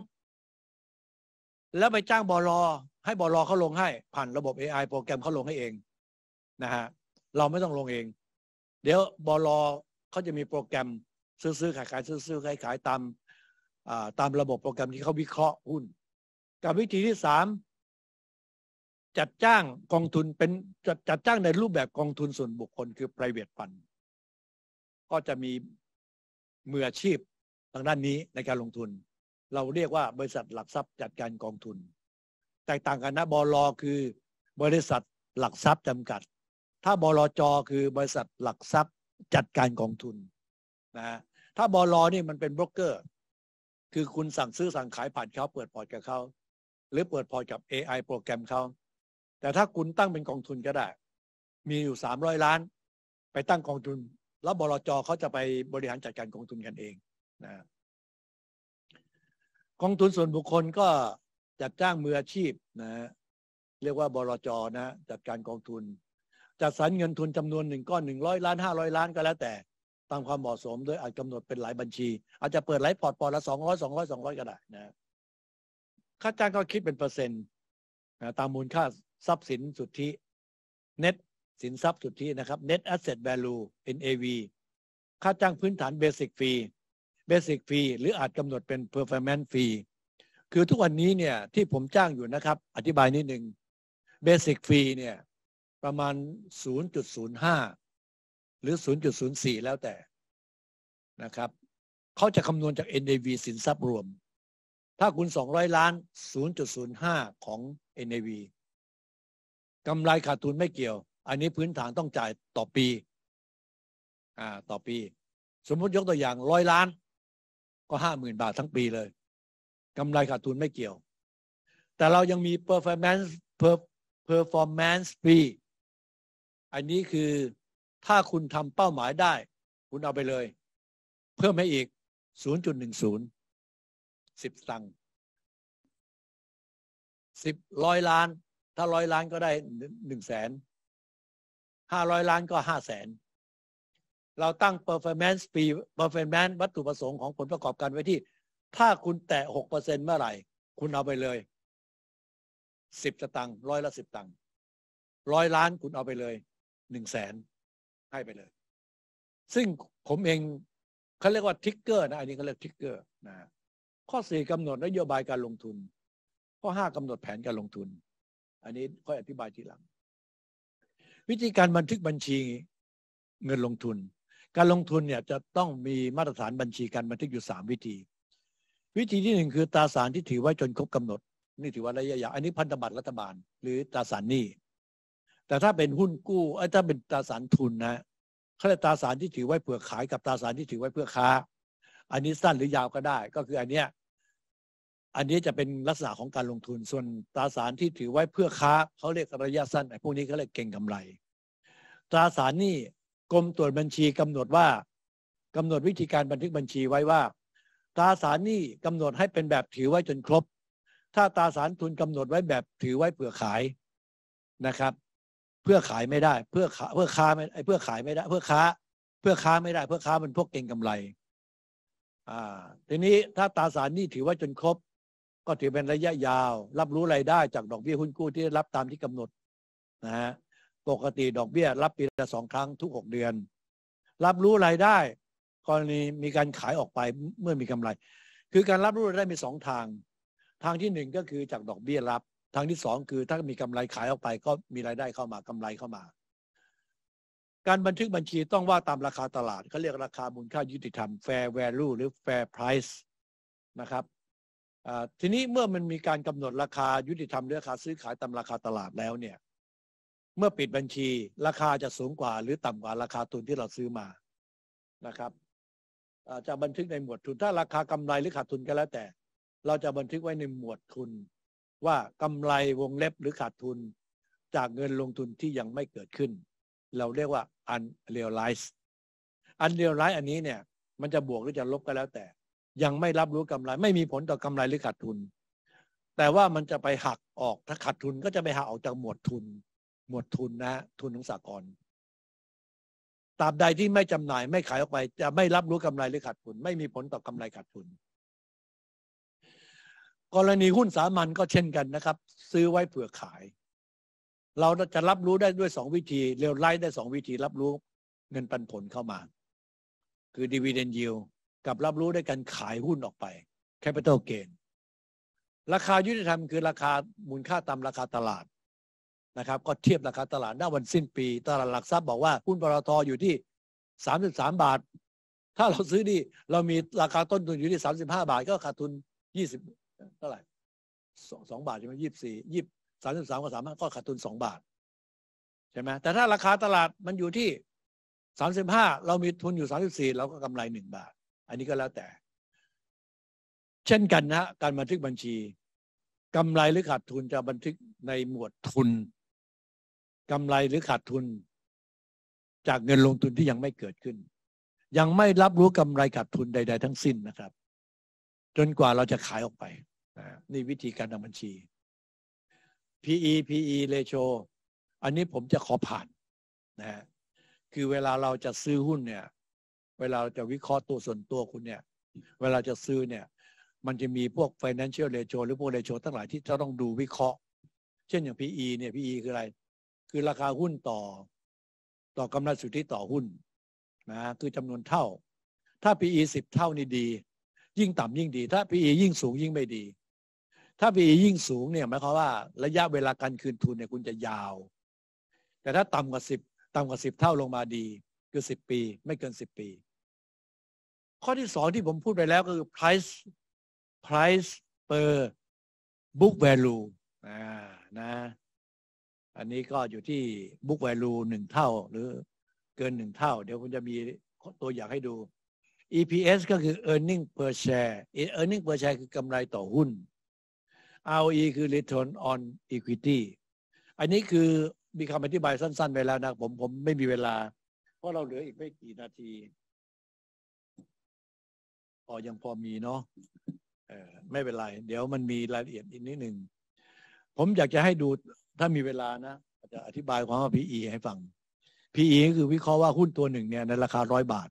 แล้วไปจ้างบอรอให้บอรอเขาลงให้ผ่านระบบ AI โปรแกรมเขาลงให้เองนะฮะเราไม่ต้องลงเอง เดี๋ยวบอรอเขาจะมีโปรแกรมซื้อซื้อขายขายซื้อซื้อขายขายตามตามระบบโปรแกรมที่เขาวิเคราะห์หุ้น กับวิธีที่สามจัดจ้างกองทุนเป็นจจัดจ้างในรูปแบบกองทุนส่วนบุคคล คือ private fund ก็จะมีมืออาชีพทางด้านนี้ในการลงทุนเราเรียกว่าบริษัทหลักทรัพย์จัดการกองทุน แตกต่างกันนะบลคือบริษัทหลักทรัพย์จำกัด ถ้าบลจคือบริษัทหลักทรัพย์จัดการกองทุน นะ ถ้าบลนี่มันเป็นบร็อกเกอร์ คือคุณสั่งซื้อสั่งขายผ่านเขาเปิดพอร์ตกับเขา หรือเปิดพอร์ตกับ AI โปรแกรมเขาแต่ถ้าคุณตั้งเป็นกองทุนก็ได้ มีอยู่ 300 ล้าน ไปตั้งกองทุน แล้วบลจเขาจะไปบริหารจัดการกองทุนกันเองนะกองทุนส่วนบุคคลก็จัดจ้างมืออาชีพนะเรียกว่าบรจนะจัดการกองทุน จัดสรรเงินทุนจำนวนหนึ่งก้อนหนึ่งร้อยล้านห้าร้อยล้านก็แล้วแต่ ตามความเหมาะสม โดยอาจกำหนดเป็นหลายบัญชี อาจจะเปิดหลายพอร์ตพอร์ตละสองร้อยสองร้อยสองร้อยก็ได้นะค่าจ้างก็คิดเป็นเปอร์เซ็นต์ตามมูลค่าทรัพย์สินสุทธิน็ตสินทรัพย์สุทธินะครับ net asset value NAV ค่าจ้างพื้นฐานเบสิกฟรีเบสิกฟรีหรืออาจกำหนดเป็น performance ฟรีคือทุกวันนี้เนี่ยที่ผมจ้างอยู่นะครับอธิบายนิดหนึ่งเบสิกฟรีเนี่ยประมาณ 0.05 หรือ 0.04 แล้วแต่นะครับเขาจะคำนวณจาก NAV สินทรัพย์รวม ถ้าคุณ 200 ล้าน 0.05 ของ NAV กำไรขาดทุนไม่เกี่ยว อันนี้พื้นฐานต้องจ่ายต่อปีอ่าต่อปี สมมติยกตัวอย่างร้อยล้านก็ห้าหมื่นบาททั้งปีเลย กำไรขาดทุนไม่เกี่ยว แต่เรายังมี performance performance fee อันนี้คือถ้าคุณทำเป้าหมายได้ คุณเอาไปเลย เพิ่มให้อีก 0.10 10ตังค์สิบร้อยล้าน ถ้าร้อยล้านก็ได้หนึ่งแสน ห้าร้อยล้านก็ห้าแสนเราตั้ง performance ปี performance วัตถุประสงค์ของผลประกอบการไว้ที่ ถ้าคุณแตะหกเปอร์เซ็นเมื่อไหร่ คุณเอาไปเลยสิบะตังค์ร้อยละสิบตังค์ร้อยล้านคุณเอาไปเลยหนึ่งแสน ให้ไปเลย ซึ่งผมเองเขาเรียกว่าทิกเกอร์นะ อันนี้เขาเรียกทิกเกอร์นะข้อสี่กำหนดนโยบายการลงทุน ข้อห้ากำหนดแผนการลงทุน อันนี้ค่อยอธิบายทีหลัง วิธีการบันทึกบัญชีเงินลงทุนการลงทุนเนี่ยจะต้องมีมาตรฐานบัญชีการบันทึกอยู่3วิธี วิธีที่หนึ่งคือตราสารที่ถือไว้จนครบกำหนด นี่ถือว่าระยะยาวอันนี้พันธบัตรรัฐบาล หรือตราสารหนี้แต่ถ้าเป็นหุ้นกู้ไอ้ถ้าเป็นตราสารทุนนะเขาเรียกตราสารที่ถือไว้เผื่อขายกับตราสารที่ถือไว้เพื่อค้า อันนี้สั้นหรือยาวก็ได้ ก็คืออันเนี้ย อันนี้จะเป็นลักษณะของการลงทุนส่วนตราสารที่ถือไว้เพื่อค้าเขาเรียกระยะสั้นไอ้พวกนี้เขาเรียกเก่งกำไรตราสารนี่กรมตรวจบัญชีกำหนดว่า กำหนดวิธีการบันทึกบัญชีไว้ว่าตราสารหนี้กำหนดให้เป็นแบบถือไว้จนครบ ถ้าตราสารทุนกำหนดไว้แบบถือไว้เผื่อขายนะครับ เพื่อขายไม่ได้ เพื่อขาเพื่อค้าไม่เพื่อขายไม่ได้ เพื่อค้า เพื่อค้าไม่ได้ เพื่อค้ามันพวกเก่งกำไร อ่าทีนี้ถ้าตราสารหนี้ถือไว้จนครบ ก็ถือเป็นระยะยาว รับรู้รายได้จากดอกเบี้ยหุ้นกู้ที่ได้รับตามที่กำหนด นะฮะปกติดอกเบี้ย รับปีละสองครั้งทุกหกเดือน รับรู้รายได้ กรณีมีการขายออกไปเมื่อมีกำไร คือการรับรู้รายได้มีสองทาง ทางที่หนึ่งก็คือจากดอกเบี้ยรับทางที่สองคือถ้ามีกำไรขายออกไปก็มีรายได้เข้ามากำไรเข้ามา การบันทึกบัญชีต้องว่าตามราคาตลาดเขาเรียกราคามูลค่ายุติธรรม fair value หรือ fair price นะครับทีนี้เมื่อมันมีการกำหนดราคายุติธรรมหรือราคาซื้อขายตามราคาตลาดแล้วเนี่ยเมื่อปิดบัญชีราคาจะสูงกว่าหรือต่ำกว่าราคาทุนที่เราซื้อมานะครับจะบันทึกในหมวดทุน ถ้าราคากำไรหรือขาดทุนก็แล้วแต่ เราจะบันทึกไว้ในหมวดทุน ว่ากำไรวงเล็บหรือขาดทุน จากเงินลงทุนที่ยังไม่เกิดขึ้น เราเรียกว่า unrealized unrealized อันนี้เนี่ย มันจะบวกหรือจะลบก็แล้วแต่ ยังไม่รับรู้กำไร ไม่มีผลต่อกำไรหรือขาดทุน แต่ว่ามันจะไปหักออกถ้าขาดทุนก็จะไปหักออกจากหมวดทุนหมดทุนนะทุนของสากลตราบใดที่ไม่จำหน่ายไม่ขายออกไป จะไม่รับรู้กำไรหรือขาดทุน ไม่มีผลต่อกำไรขาดทุน กรณีหุ้นสามัญก็เช่นกันนะครับ ซื้อไว้เผื่อขาย เราจะรับรู้ได้ด้วยสองวิธีเร็วไล่ได้สองวิธีรับรู้เงินปันผลเข้ามา คือดีเวเดนยิวกับรับรู้ได้การขายหุ้นออกไปแคปิตอลเกนราคายุติธรรมคือราคามูลค่าตามราคาตลาดนะครับก็เทียบราคาตลาดหน้าวันสิ้นปีตลาดหลักทรัพย์บอกว่าหุ้นปตทอยู่ที่สามสิบสามบาท ถ้าเราซื้อนี่เรามีราคาต้นทุนอยู่ที่สามสิบห้าบาทก็ขาดทุนยี่สิบเท่าไหร่สองบาทใช่ไหมยี่สิบสี่ยี่สามสิบสามกับสามารถก็ขาดทุนสองบาทใช่ไหมแต่ถ้าราคาตลาดมันอยู่ที่สามสิบห้าเรามีทุนอยู่สามสิบสี่เราก็กำไรหนึ่งบาท อันนี้ก็แล้วแต่ เช่นกันนะการบันทึกบัญชี กำไรหรือขาดทุนจะบันทึกในหมวดทุนกำไรหรือขาดทุน จากเงินลงทุนที่ยังไม่เกิดขึ้น ยังไม่รับรู้กำไรขาดทุนใด ๆ ทั้งสิ้นนะครับ จนกว่าเราจะขายออกไปนี่วิธีการทำบัญชี PE PE ratio อันนี้ผมจะขอผ่านนะฮะคือเวลาเราจะซื้อหุ้นเนี่ย เวลาจะวิเคราะห์ตัวส่วนตัวคุณเนี่ย เวลาจะซื้อเนี่ย มันจะมีพวก financial ratio หรือพวก ratio ทั้งหลายที่จะต้องดูวิเคราะห์ เช่นอย่าง PE เนี่ย PE คืออะไรคือราคาหุ้นต่อ ต่อกำไรสุทธิต่อหุ้น นะ คือจำนวนเท่า ถ้า PE ิบเท่านี่ดี ยิ่งต่ำยิ่งดี ถ้า PE ยิ่งสูงยิ่งไม่ดี ถ้า PE ยิ่งสูงเนี่ยหมายความว่าระยะเวลาการคืนทุนเนี่ย คุณจะยาว แต่ถ้าต่ำกว่าสิบต่ำกว่าสิบเท่าลงมาดี คือสิบปี ไม่เกินสิบปี ข้อที่สองที่ผมพูดไปแล้วก็คือ price price per book value นะอันนี้ก็อยู่ที่บุ๊กแวลูหนึ่งเท่า หรือเกินหนึ่งเท่า เดี๋ยว ผม จะมีตัว อย่างให้ดู EPS ก็คือ earning per share earning per share คือกำไรต่อหุ้น ROE คือ return on equity อันนี้คือมีคำอธิบายสั้น ๆ ไป แล้วนะผมผมไม่มีเวลา เพราะ เราเหลืออีกไม่กี่นาทีพอยังพอมีเนาะไม่เป็นไรเดี๋ยวมันมีรายละเอียดอีกนิดหนึ่งผมอยากจะให้ดูถ้ามีเวลานะจะอธิบายความว่า PE ให้ฟัง PE ก็คือวิเคราะห์ว่าหุ้นตัวหนึ่งเนี่ย ในราคาร้อยบาท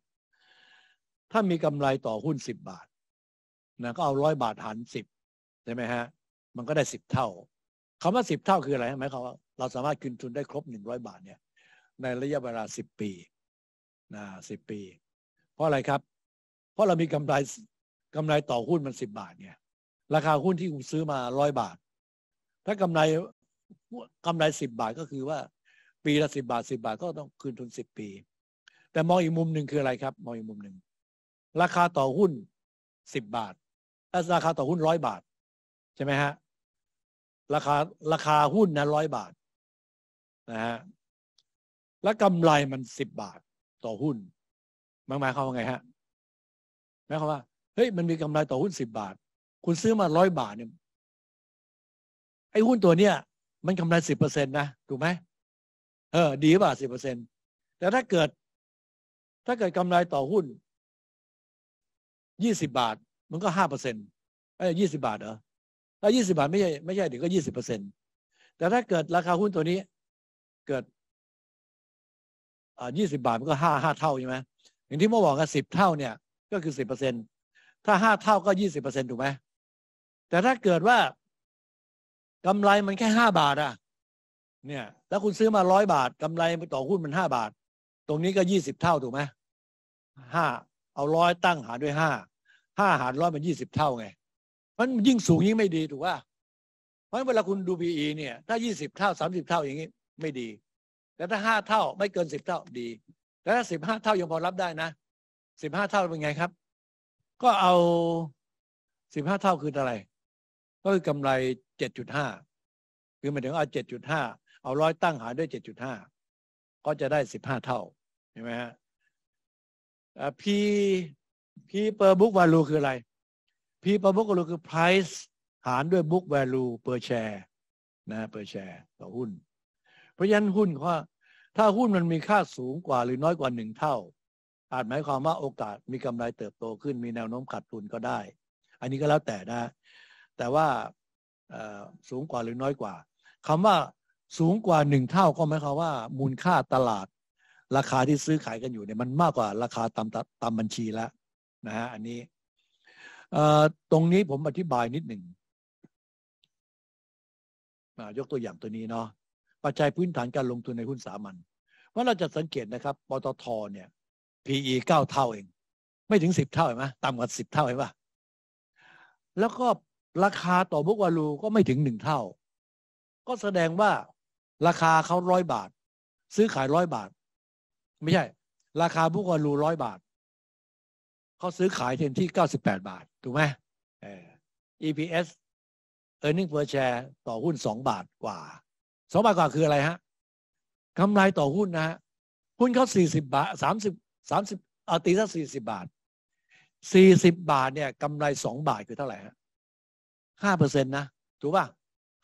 ถ้ามีกำไรต่อหุ้นสิบบาทนะก็เอาร้อยบาทหารสิบใช่ไหมฮะ มันก็ได้สิบเท่า คำว่าสิบเท่าคืออะไรหมายความว่าเราสามารถคืนทุนได้ครบหนึ่งร้อยบาทเนี่ย ในระยะเวลาสิบปีนะสิบปี เพราะอะไรครับ เพราะเรามีกำไรกำไรต่อหุ้นมันสิบบาทเนี่ย ราคาหุ้นที่คุณซื้อมาร้อยบาท ถ้ากำไรกำไรสิบบาทก็คือว่า ปีละสิบบาทสิบบาทก็ต้องคืนทุนสิบปี แต่มองอีกมุมหนึ่งคืออะไรครับ มองอีกมุมหนึ่งราคาต่อหุ้นสิบบาทถ้าราคาต่อหุ้นร้อยบาทใช่ไหมฮะ ราคาราคาหุ้นนะร้อยบาท นะฮะแล้วกำไรมันสิบบาทต่อหุ้นหมายความว่าไงฮะหมายความว่า เฮ้ยมันมีกำไรต่อหุ้นสิบบาท คุณซื้อมาร้อยบาทเนี่ยไอ้หุ้นตัวเนี้ยมันกำไรสิบเปอร์เซ็นต์นะถูกไหมเออดีว่าสิบเปอร์เซ็นต์แต่ถ้าเกิด ถ้าเกิดกำไรต่อหุ้นยี่สิบาทมันก็ห้าเปอร์เซ็นต์ไอ้ยี่สิบาทเหรอถ้ายี่สิบาทไม่ใช่ไม่ใช่เดี๋ยวก็ยี่สิบเปอร์เซ็นต์แต่ถ้าเกิดราคาหุ้นตัวนี้ เกิดอ่ายี่สิบาทมันก็ห้าห้าเท่าใช่ไหมอย่างที่เมื่อวานกันสิบเท่าเนี่ยก็คือสิบเปอร์เซ็นต์ถ้าห้าเท่าก็ยี่สิบเปอร์เซ็นต์ถูกไหมแต่ถ้าเกิดว่ากำไรมันแค่ห้าบาทอ่ะเนี่ยแล้วคุณซื้อมาร้อยบาทกำไรต่อหุ้นมันห้าบาท ตรงนี้ก็ยี่สิบเท่าถูกไหมห้าเอาร้อยตั้งหารด้วยห้าห้าหารร้อยมันยี่สิบเท่าไงมันยิ่งสูงยิ่งไม่ดีถูกป่ะเพราะเวลาคุณดูบีเนี่ย ถ้ายี่สิบเท่าสามสิบเท่าอย่างนี้ไม่ดีแต่ถ้าห้าเท่าไม่เกินสิบเท่าดีแต่ถ้าสิบห้าเท่ายังพอรับได้นะสิบห้าเท่าเป็นไงครับ ก็เอาสิบห้าเท่าคืออะไรก็คือ กำไรเจ็ดจุดห้าคือหมายถึงเอาเจ็ดจุดห้าเอาร้อยตั้งหารด้วยเจ็ดจุดห้าก็จะได้สิบห้าเท่าเห็นไหมฮะพีพีเปอร์บุ๊กวาลูคืออะไรพีเปอร์บุ๊กวาลูคือ price หารด้วย book value per share นะ per share ต่อหุ้น เพราะฉะนั้นหุ้นว่าถ้าหุ้นมันมีค่าสูงกว่าหรือน้อยกว่าหนึ่งเท่า อาจหมายความว่าโอกาสมีกำไรเติบโตขึ้น มีแนวโน้มขาดทุนก็ได้ อันนี้ก็แล้วแต่นะแต่ว่าสูงกว่าหรือน้อยกว่า คำว่าสูงกว่าหนึ่งเท่าก็หมายความว่า มูลค่าตลาด ราคาที่ซื้อขายกันอยู่เนี่ยมันมากกว่าราคาตามตามบัญชีแล้วนะฮะอันนี้ตรงนี้ผมอธิบายนิดหนึ่งยกตัวอย่างตัวนี้เนาะปัจจัยพื้นฐานการลงทุนในหุ้นสามัญว่าเราจะสังเกตนะครับปตทเนี่ย PE เก้าเท่าเอง ไม่ถึงสิบเท่าเห็นไหมต่ำกว่าสิบเท่าเห็นปะแล้วก็ราคาต่อบุกวาลูก็ไม่ถึงหนึ่งเท่า ก็แสดงว่า ราคาเขาร้อยบาท ซื้อขายร้อยบาท ไม่ใช่ ราคาบุกวาลูร้อยบาทเขาซื้อขายเทนที่เก้าสิบแปดบาทถูกไหม EPS earning per share ต่อหุ้นสองบาทกว่า สองบาทกว่าคืออะไรฮะกำไรต่อหุ้นนะฮะหุ้นเขาสี่สิบาทสามสิบสามสิบเอาตีสักสี่สิบบาท สี่สิบบาทเนี่ยกำไรสองบาทคือเท่าไหร่ฮะห้าเปอร์เซ็นต์นะ ถูกป่ะ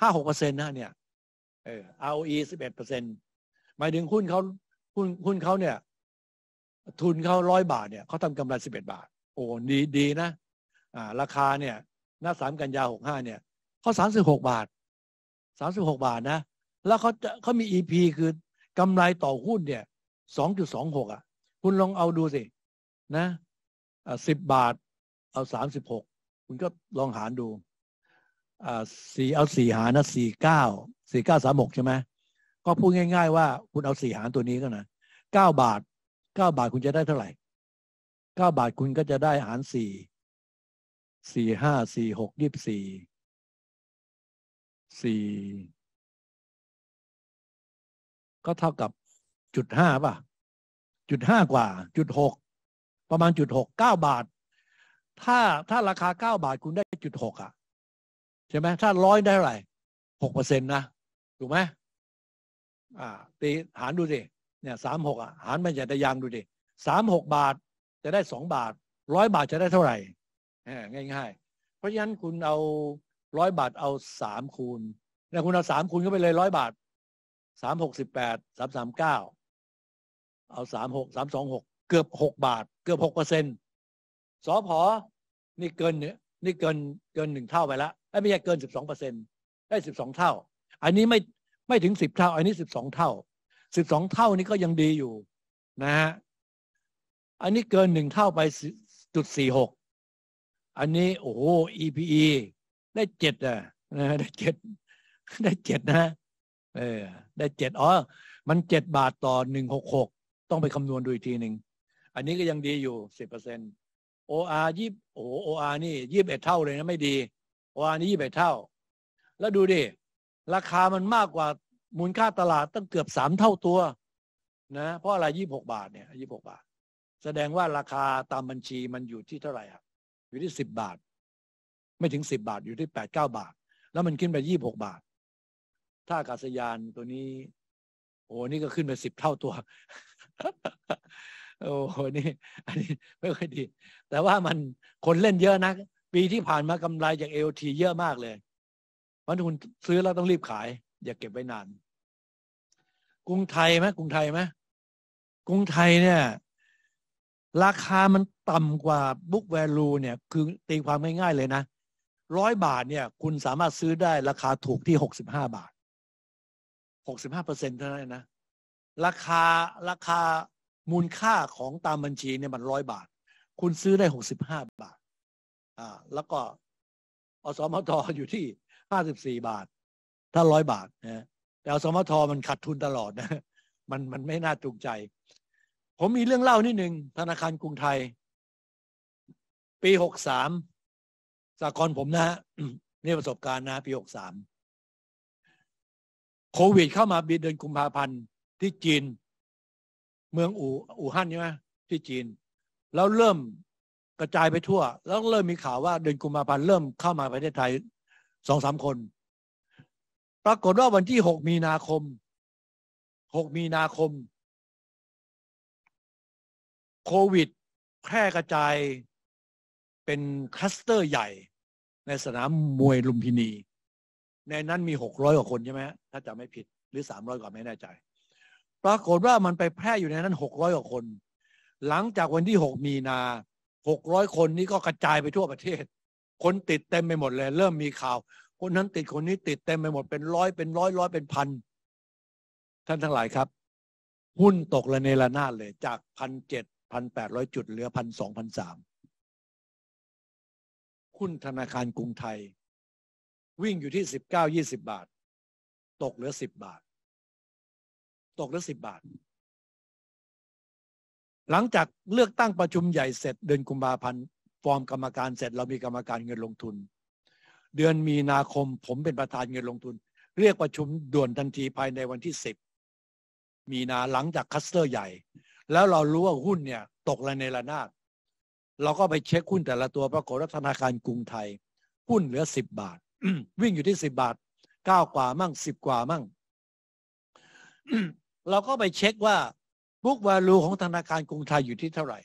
ห้าหกเปอร์เซ็นต์นะ เนี่ย เออ ROE สิบเอ็ดเปอร์เซ็นต์หมายถึงหุ้นเขาหุ้นหุ้นเขาเนี่ย ทุนเขาร้อยบาทเนี่ยเขาทำกำไรสิบเอ็ดบาท โอ้ดีดีนะ อ่า ราคาเนี่ย หน้าสามกันยาหกห้าเนี่ย เขาสามสิบหกบาทสามสิบหกบาทนะ แล้วเขาจะเขามี EP คือกำไรต่อหุ้นเนี่ยสองจุดสองหกอ่ะ คุณลองเอาดูสิ นะสิบบาท เอาสามสิบหกคุณก็ลองหารดูสี่เอาสี่หารนะสี่เก้าสี่เก้าสามหกใช่ไหมก็พูดง่ายๆว่า คุณเอาสี่หารตัวนี้ก็นะเก้าบาทเก้าบาทคุณจะได้เท่าไหร่เก้าบาทคุณก็จะได้หารสี่สี่ห้าสี่หกยี่สี่สี่ก็เท่ากับจุดห้าป่ะจุดห้ากว่าจุดหกประมาณจุดหกเก้าบาท ถ้าถ้าราคาเก้าบาทคุณได้จุดหกอ่ะใช่ไหมถ้าร้อยได้ไรหกเปอร์เซ็นต์นะถูกไหมอ่า ตีหารดูสิเนี่ยสามหกอ่ะหารไปจากตะยางดูดิสามหกบาทจะได้สองบาทร้อยบาทจะได้เท่าไหร่ง่ายง่ายเพราะฉะนั้นคุณเอาร้อยบาทเอาสามคูณเนี่ยคุณเอาสามคูณเข้าไปเลยร้อยบาทสามหกสิบแปดสามสามเก้าเอาสามหกสามสองหกเกือบหกบาทเกือบหกเปอร์เซ็นต์สอพอนี่เกินเนี่ยนี่เกินเกินหนึ่งเท่าไปแล้วไม่ใช่เกิน 12ได้12เท่า อันนี้ไม่ไม่ถึง10เท่า อันนี้12เท่า12เท่านี้ก็ยังดีอยู่นะฮะอันนี้เกินหนึ่งเท่าไปจุดสี่หกอันนี้โอ้โห EPE ได้เจ็ดอ่ะนะได้เจ็ดได้เจ็ดนะเออ ได้เจ็ดอ๋อมันเจ็ดบาทต่อหนึ่งหกหกต้องไปคำนวณดูอีกทีหนึ่งอันนี้ก็ยังดีอยู่สิบเปอร์เซ็นต์ OR ยี่โอ้ OR นี่ยี่สิบเอ็ดเท่าเลยนะไม่ดีวานี้ยี่สิบเท่า แล้วดูดิ ราคามันมากกว่ามูลค่าตลาดตั้งเกือบสามเท่าตัว นะ เพราะอะไรยี่บหกบาทเนี่ยยี่บหกบาท แสดงว่าราคาตามบัญชีมันอยู่ที่เท่าไหร่ครับอยู่ที่สิบบาท ไม่ถึงสิบบาทอยู่ที่แปดเก้าบาท แล้วมันขึ้นไปยี่บหกบาท ถ้าากาศยานตัวนี้ โอ้นี่ก็ขึ้นไปสิบเท่าตัว โอ้โห นี่ อันนี้ ไม่ค่อยดี แต่ว่ามันคนเล่นเยอะนะปีที่ผ่านมากำไรจากเอลทีเยอะมากเลยวันทุนซื้อแล้วต้องรีบขาย อย่าเก็บไว้นาน กรุงไทยไหมกรุงไทยไหมกรุงไทยเนี่ย ราคามันต่ำกว่าบุ๊กแวลูเนี่ยคือตีความง่ายๆ เลยนะร้อยบาทเนี่ย คุณสามารถซื้อได้ราคาถูกที่หกสิบห้าบาทหกสิบห้าเปอร์เซ็นเท่านั้นนะราคาราคามูลค่าของตามบัญชีเนี่ยมันร้อยบาทคุณซื้อได้หกสิบห้าบาท่าแล้วก็อสมทอยู่ที่ห้าสิบสี่บาท ถ้าร้อยบาทนะ แต่อสมทมันขาดทุนตลอดนะ มันมันไม่น่าจูงใจ ผมมีเรื่องเล่านิดหนึ่ง ธนาคารกรุงไทย ปีหกสามสากลผมนะนี่ประสบการณ์นะปีหกสามโควิดเข้ามาบีเดือนกุมภาพันธ์ที่จีน เมืองอู่อู่ฮั่นใช่ไหมที่จีน แล้วเริ่มกระจายไปทั่ว แล้วเริ่มมีข่าวว่าเดือนกุมภาพันธ์เริ่มเข้ามาประเทศไทยสองสามคน ปรากฏว่าวันที่หกมีนาคมหกมีนาคม โควิดแพร่กระจาย เป็นคลัสเตอร์ใหญ่ ในสนามมวยลุมพินี ในนั้นมีหกร้อยกว่าคนใช่ไหม ถ้าจำไม่ผิดหรือสามร้อยกว่าไม่แน่ใจ ปรากฏว่ามันไปแพร่อยู่ในนั้นหกร้อยกว่าคน หลังจากวันที่หกมีนาหกร้อยคนนี้ก็กระจายไปทั่วประเทศ คนติดเต็มไปหมดเลยเริ่มมีข่าว คนนั้นติดคนนี้ติดเต็มไปหมดเป็นร้อยเป็นร้อยร้อยเป็นพันท่านทั้งหลายครับ หุ้นตกระเนระนาดเลยจากพันเจ็ดพันแปดร้อยจุดเหลือพันสองพันสามหุ้นธนาคารกรุงไทย วิ่งอยู่ที่สิบเก้ายี่สิบบาท ตกเหลือสิบบาท ตกเหลือสิบบาทหลังจากเลือกตั้งประชุมใหญ่เสร็จ เดือนกุมภาพันธ์ฟอร์มกรรมการเสร็จเรามีกรรมการเงินลงทุน เดือนมีนาคมผมเป็นประธานเงินลงทุน เรียกประชุมด่วนทันทีภายในวันที่10มีนาหลังจากคัสเตอร์ใหญ่ แล้วเรารู้ว่าหุ้นเนี่ย ตกระในระนาดเราก็ไปเช็คหุ้นแต่ละตัวปรากฏว่าธนาคารกรุงไทย หุ้นเหลือ 10 บาทวิ่งอยู่ที่ 10บาท9กว่ามั่ง10กว่ามั่งเราก็ไปเช็คว่าบุ๊กวาลูของธนาคารกรุงไทย อยู่ที่เท่าไหร่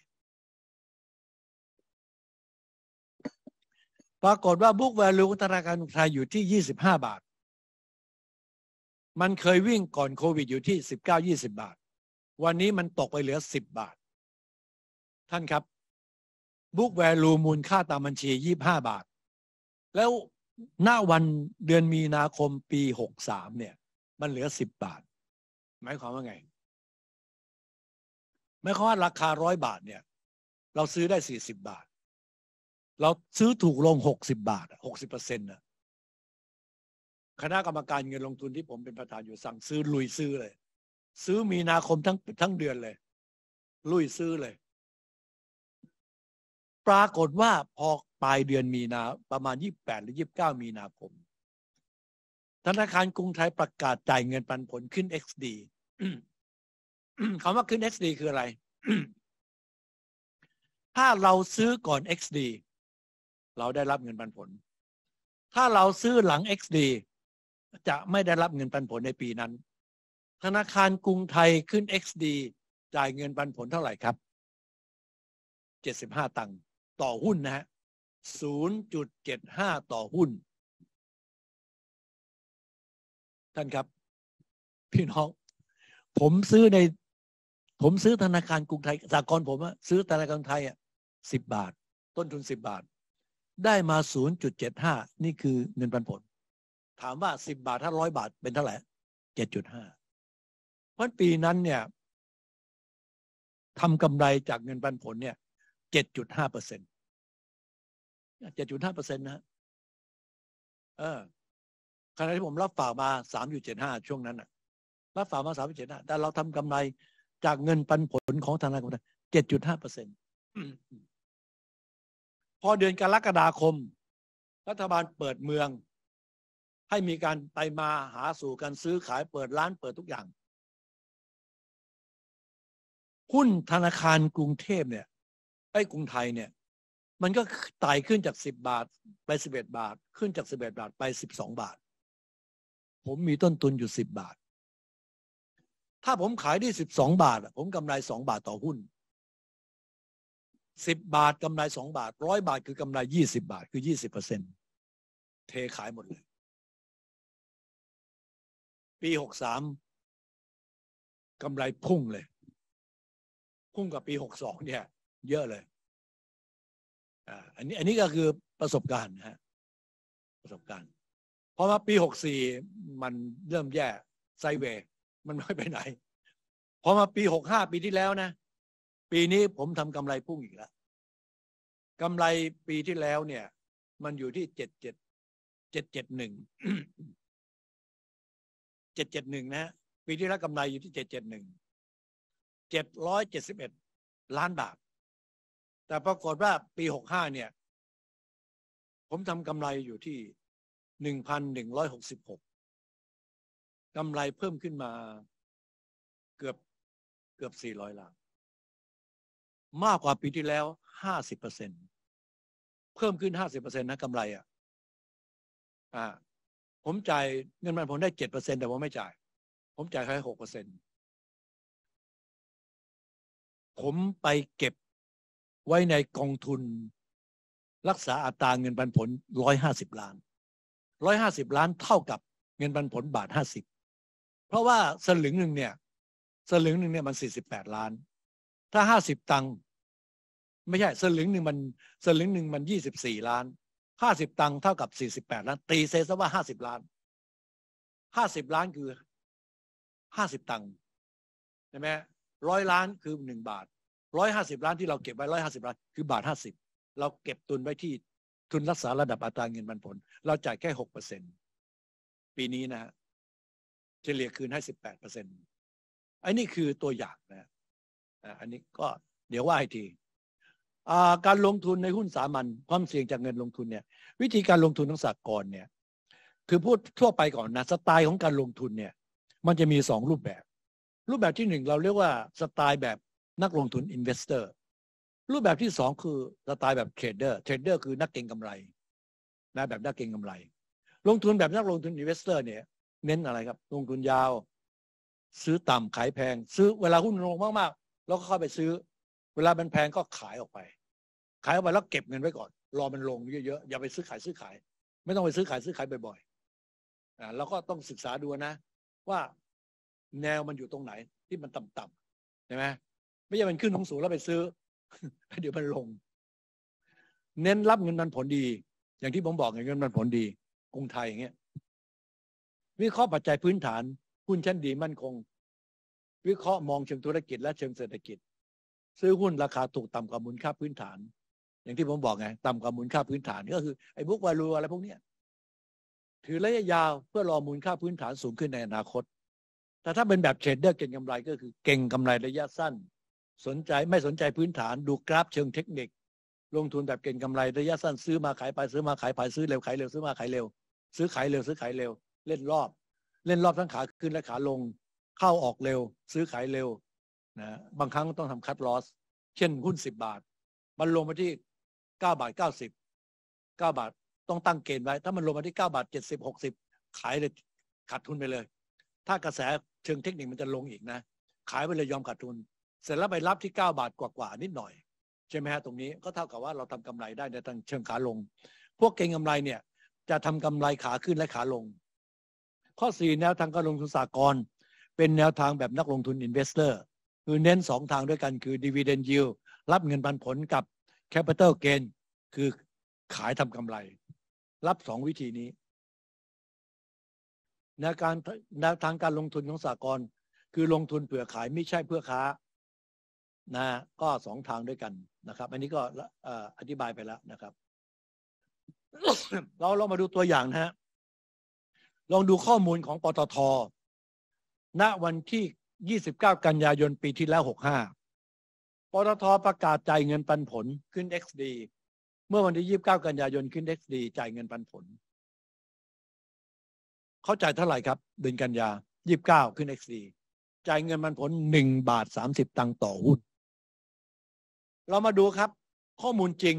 ปรากฏว่าบุ๊กวาลูของธนาคารกรุงไทย อยู่ที่ 25 บาท มันเคยวิ่งก่อนโควิดอยู่ที่ 19-20 บาท วันนี้มันตกไปเหลือ 10 บาท ท่านครับ บุ๊กแวลูมูลค่าตามบัญชี 25 บาท แล้วหน้าวันเดือนมีนาคมปี 63 เนี่ย มันเหลือ 10 บาท หมายความว่าไงมายความว่าราคาร้อยบาทเนี่ย เราซื้อได้สี่สิบบาท เราซื้อถูกลงหกสิบบาทหกสิบเปอร์เซ็นต์นะคณะกรรมการเงินลงทุนที่ผมเป็นประธานอยู่สั่งซื้อลุยซื้อเลย ซื้อมีนาคมทั้งทั้งเดือนเลย ลุยซื้อเลย ปรากฏว่าพอปลายเดือนมีนา ประมาณยี่แปดหรือยี่บเก้ามีนาคม ธนาคารกรุงไทยประกาศจ่ายเงินปันผลขึ้น XD คำว่าขึ้น XD คืออะไร ถ้าเราซื้อก่อน XD เราได้รับเงิน ปันผล ถ้าเราซื้อหลัง XD จะไม่ได้รับเงินปันผลในปีนั้น ธนาคารกรุงไทยขึ้น XD จ่ายเงิน ปันผลเท่าไหร่ครับ75ตังค์ต่อหุ้นนะฮะ0.75ต่อหุ้นท่านครับ พี่น้อง ผมซื้อในผมซื้อธนาคารกรุงไทยสากลผมอะซื้อธนาคารไทยอะสิบบาท ต้นทุนสิบบาท ได้มาศูนย์จุดเจ็ดห้า นี่คือเงินปันผล ถามว่าสิบบาทถ้าร้อยบาทเป็นเท่าไหร่เจ็ดจุดห้าเพราะปีนั้นเนี่ยทำกำไรจากเงินปันผลเนี่ยเจ็ดจุดห้าเปอร์เซ็นต์เจ็ดจุดห้าเปอร์เซ็นต์นะเออขณะที่ผมรับฝากมาสามจุดเจ็ดห้าช่วงนั้นอะรับฝากมาสามจุดเจ็ดห้าแต่เราทำกำไรจากเงินปันผลของธนาคารเจ็ดจุดห้าเปอร์เซ็นต์ พอเดือนกรกฎาคม รัฐบาลเปิดเมือง ให้มีการไปมาหาสู่กันซื้อขายเปิดร้านเปิดทุกอย่าง หุ้นธนาคารกรุงเทพเนี่ยไอ้กรุงไทยเนี่ย มันก็ไต่ขึ้นจากสิบบาทไปสิบเอ็ดบาท ขึ้นจากสิบเอ็ดบาทไปสิบสองบาท ผมมีต้นทุนอยู่สิบบาทถ้าผมขายได้สิบสองบาท ผมกำไรสองบาทต่อหุ้นสิบบาทกำไรสองบาทร้อยบาทคือกำไรยี่สิบาทคือยี่สิบเปอร์เซ็นเทขายหมดเลย ปีหกสามกำไรพุ่งเลย พุ่งกับปีหกสองเนี่ย เยอะเลยอันนี้อันนี้ก็คือประสบการณ์ฮะ ประสบการณ์ พอมาปีหกสี่มันเริ่มแย่ไซเวย์มันไม่ไปไหน พอมาปีหกห้าปีที่แล้วนะ ปีนี้ผมทำกำไรพุ่งอีกแล้วกำไรปีที่แล้วเนี่ย มันอยู่ที่เจ็ดเจ็ดเจ็ดเจ็ดหนึ่งเจ็ดเจ็ดหนึ่งนะ ปีที่แล้วกำไรอยู่ที่เจ็ดเจ็ดหนึ่ง เจ็ดร้อยเจ็ดสิบเอ็ดล้านบาท แต่ปรากฏว่าปีหกห้าเนี่ย ผมทำกำไรอยู่ที่หนึ่งพันหนึ่งร้อยหกสิบหกกำไรเพิ่มขึ้นมา เกือบเกือบ 400 ล้าน มากกว่าปีที่แล้ว 50%เปอร์เซ็นเพิ่มขึ้น 50%เปอร์เซ็นนะกำไรอ่ะอ่า ผมจ่ายเงินมันผมได้เจ็ดเปอร์เซ็นแต่ผมไม่จ่าย ผมจ่ายแค่หกเปอร์เซ็นผมไปเก็บไว้ในกองทุนรักษาอัตราเงินปันผลร้้อยหาสิบล้านร้้อยหาสิบล้านเท่ากับเงินปันผลบาทห้าสิบเพราะว่าสลึงหนึ่งเนี่ย สลึงหนึ่งเนี่ยมันสี่สิบแปดล้านถ้าห้าสิบตังค์ไม่ใช่สลึงหนึ่งมันสลึงหนึ่งมันยี่สิบสี่ล้าน ห้าสิบตังค์เท่ากับสี่สิบแปดล้านตีเซซะว่าห้าสิบล้าน ห้าสิบล้านคือห้าสิบตังค์ใช่ไหมร้อยล้านคือหนึ่งบาทร้อยห้าสิบล้านที่เราเก็บไว้ร้อยห้าสิบล้าน คือบาทห้าสิบเราเก็บตุนไว้ที่ทุนรักษาระดับอัตราเงินปันผล เราจ่ายแค่หกเปอร์เซ็นปีนี้นะฮะเฉลี่ยคืนให้สิบแปดเปอร์เซ็นต์อันนี้คือตัวอย่างนะอันนี้ก็เดี๋ยวว่าให้ทีการลงทุนในหุ้นสามัญความเสี่ยงจากเงินลงทุนเนี่ย วิธีการลงทุนทั้งสากลเนี่ย คือพูดทั่วไปก่อนนะสไตล์ของการลงทุนเนี่ย มันจะมีสองรูปแบบ รูปแบบที่หนึ่งเราเรียกว่าสไตล์แบบนักลงทุนอินเวสเตอร์ รูปแบบที่สองคือสไตล์แบบเทรดเดอร์เทรดเดอร์คือนักเก็งกำไรนะแบบนักเก็งกำไร ลงทุนแบบนักลงทุนอินเวสเตอร์เนี่ยเน้นอะไรครับลงทุนยาว ซื้อต่ำขายแพง ซื้อเวลาหุ้นลงมากๆเราก็เข้าไปซื้อ เวลามันแพงก็ขายออกไป ขายออกไปแล้วเก็บเงินไว้ก่อน รอมันลงเยอะๆอย่าไปซื้อขายซื้อขาย ไม่ต้องไปซื้อขายซื้อขายบ่อยๆอ่าแล้วก็ต้องศึกษาดูนะ ว่าแนวมันอยู่ตรงไหนที่มันต่ำๆใช่ไหมไม่ใช่มันขึ้นของสูงแล้วไปซื้อ เดี๋ยวมันลง เน้นรับเงินมันผลดี อย่างที่ผมบอกเงินมันผลดีกรุงไทยอย่างเงี้ยวิเคราะห์ปัจจัยพื้นฐานหุ้นชั้นดีมั่นคง วิเคราะห์มองเชิงธุรกิจและเชิงเศรษฐกิจ ซื้อหุ้นราคาถูกต่ำกว่ามูลค่าพื้นฐาน อย่างที่ผมบอกไงต่ำกว่ามูลค่าพื้นฐานก็คือไอ้บุ๊กวารูอะไรพวกเนี้ยถือระยะยาวเพื่อรอมูลค่าพื้นฐานสูงขึ้นในอนาคต แต่ถ้าเป็นแบบเทรดเดอร์เก่งกำไรก็คือเก่งกำไรระยะสั้น สนใจไม่สนใจพื้นฐาน ดูกราฟเชิงเทคนิค ลงทุนแบบเก่งกำไรระยะสั้น ซื้อมาขายไปซื้อมาขายไปซื้อเร็วขายเร็วซื้อมาขายเร็ว ซื้อขายเร็วซื้อขายเร็วเล่นรอบเล่นรอบทั้งขาขึ้นและขาลง เข้าออกเร็วซื้อขายเร็วนะบางครั้งต้องทำคัดลอสเช่นหุ้นสิบบาท มันลงมาที่เก้าบาทเก้าสิบเก้าบาทต้องตั้งเกณฑ์ไว้ ถ้ามันลงมาที่เก้าบาทเจ็ดสิบหกสิบขายเลยขาดทุนไปเลย ถ้ากระแสเชิงเทคนิคมันจะลงอีกนะ ขายไปเลยยอมขาดทุน เสร็จแล้วไปรับที่เก้าบาทกว่าๆนิดหน่อยใช่ไหมฮะตรงนี้ก็เท่ากับว่าเราทำกำไรได้ในทางเชิงขาลง พวกเก่งกาไรเนี่ยจะทำกำไรขาขึ้นและขาลงข้อ 4 แนวทางการลงทุนสากลเป็นแนวทางแบบนักลงทุนอินเวสเตอร์ คือเน้น 2 ทางด้วยกัน คือ dividend yield รับเงินปันผลกับ capital gain คือขายทำกำไร รับ 2 วิธีนี้ แนวการแนวทางการลงทุนของสากลคือลงทุนเผื่อขายไม่ใช่เพื่อค้า นะ ก็สองทางด้วยกันนะครับ อันนี้ก็อธิบายไปแล้วนะครับ เราเรามาดูตัวอย่างนะฮะลองดูข้อมูลของปตท ณ วันที่ 29 กันยายน ปีที่แล้ว 65 ปตทประกาศจ่ายเงินปันผลขึ้น XD เมื่อวันที่ 29 กันยายน ขึ้น XD จ่ายเงินปันผล เขาจ่ายเท่าไหร่ครับ เดือนกันยา29 ขึ้น XD จ่ายเงินปันผล1บาท30ตังค์ต่อหุ้น เรามาดูครับ ข้อมูลจริง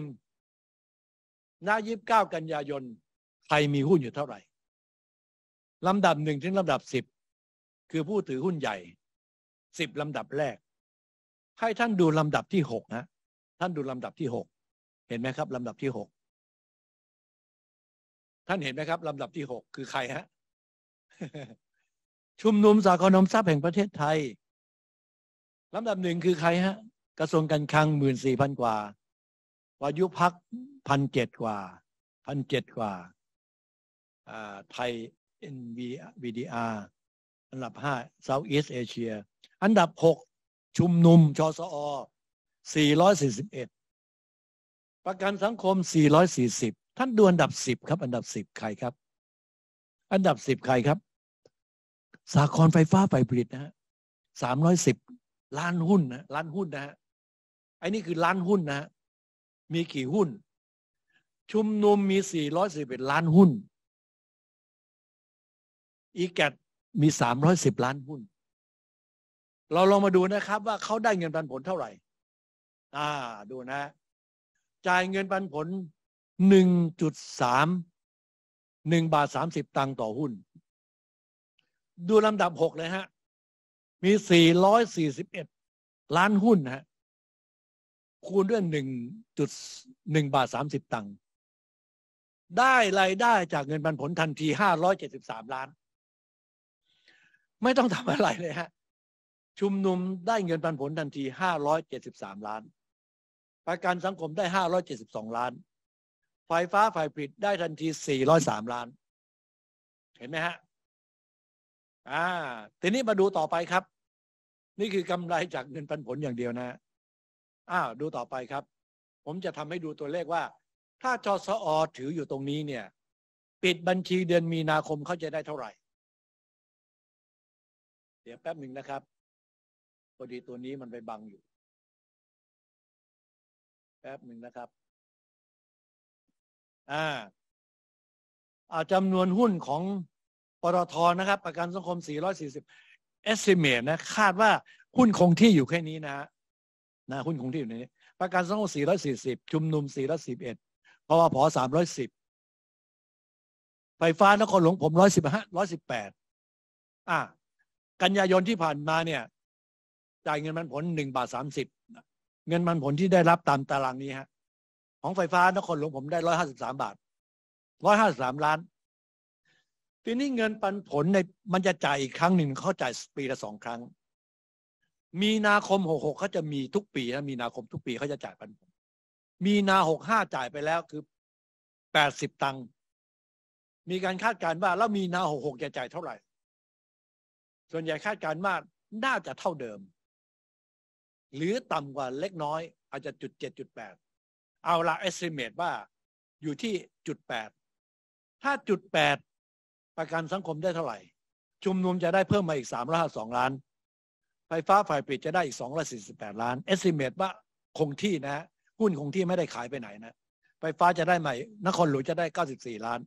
ณ 29 กันยายน ใครมีหุ้นอยู่ เท่าไหร่ลำดับหนึ่งถึงลำดับสิบคือผู้ถือหุ้นใหญ่สิบลำดับแรก ให้ท่านดูลำดับที่หกนะท่านดูลำดับที่หกเห็นไหมครับลำดับที่หกท่านเห็นไหมครับลำดับที่หกคือใครฮะชุมนุมสากลนมทรัพย์แห่งประเทศไทยลำดับหนึ่งคือใครฮะ กระทรวงการคลังหมื่นสี่พันกว่าวายุพักพันเจ็ดกว่าพันเจ็ดกว่าไทย NVDR อันดับ5 Southeast Asia อันดับ 6 ชุมนุมชสอ441 ประกันสังคม 440 ท่านดูอันดับ10ครับ อันดับ 10 ใครครับ อันดับ 10 ใครครับ สาครไฟฟ้าไฟผลิตนะฮะ310 ล้านหุ้นนะล้านหุ้นนะฮะไอ้นี่คือล้านหุ้นนะ มีกี่หุ้น ชุมนุมมี411ล้านหุ้นอีแกตมีสามร้อยสิบล้านหุ้น เราลองมาดูนะครับว่าเขาได้เงินปันผลเท่าไหร่ อ่าดูนะ จ่ายเงินปันผลหนึ่งจุดสามหนึ่งบาทสามสิบตังค์ต่อหุ้น ดูลำดับหกเลยฮะ มีสี่ร้อยสี่สิบเอ็ดล้านหุ้นฮะคูณด้วยหนึ่งจุดหนึ่งบาทสามสิบตังค์ได้รายได้จากเงินปันผลทันทีห้าร้อยเจ็ดสิบสามล้านไม่ต้องทำอะไรเลยฮะ ชุมนุมได้เงินปันผลทันที 573 ล้าน ประกันสังคมได้ 572 ล้าน ไฟฟ้าฝ่ายผลิตได้ทันที 403 ล้าน เห็นไหมฮะ อ่า ทีนี้มาดูต่อไปครับ นี่คือกำไรจากเงินปันผลอย่างเดียวนะ อ้าวดูต่อไปครับ ผมจะทำให้ดูตัวเลขว่า ถ้าจสอถืออยู่ตรงนี้เนี่ย ปิดบัญชีเดือนมีนาคมเขาจะได้เท่าไหร่เดี๋ยวแป๊บหนึ่งนะครับพอดีตัวนี้มันไปบังอยู่ แป๊บหนึ่งนะครับ อ่าอาจำนวนหุ้นของปตทนะครับ ประกันสังคม 440 estimate นะ คาดว่าหุ้นคงที่อยู่แค่นี้นะะนะ หุ้นคงที่อยู่ในนี้ ประกันสังคม 440 ชุมนุม411เพราะว่าพอ310 ไฟฟ้านครหลวงผม 115 118 อ่ากันยายนที่ผ่านมาเนี่ย จ่ายเงินมันผลหนึ่งบาทสามสิบเงินมันผลที่ได้รับตามตารางนี้ฮะ ของไฟฟ้านครหลวงผมได้ร้อยห้าสิบสามบาทร้อยห้าสามล้านทีนี้เงินปันผลในมันจะจ่ายอีกครั้งหนึ่งเขาจ่ายปีละสองครั้ง มีนาคมหกหกเขาจะมีทุกปีนะมีนาคมทุกปีเขาจะจ่ายปันผลมีนาหกห้าจ่ายไปแล้วคือแปดสิบตังค์มีการคาดการณ์ว่า แล้วมีนาหกหกจะจ่ายเท่าไหร่ส่วนใหญ่คาดการณ์ว่าน่าจะเท่าเดิม หรือต่ำกว่าเล็กน้อย อาจจะจุดเจ็ดจุดแปด เอาละ estimate ว่าอยู่ที่จุดแปดถ้าจุดแปดประกันสังคมได้เท่าไหร่ชุมนุมจะได้เพิ่มมาอีกสามร้อยสองล้าน ไฟฟ้าฝ่ายปิดจะได้ อีกสองร้อยสี่สิบแปดล้าน estimate ว่าคงที่นะหุ้นคงที่ไม่ได้ขายไปไหนนะไฟฟ้าจะได้ใหม่ นครหลวงจะได้เก้าสิบสี่ล้าน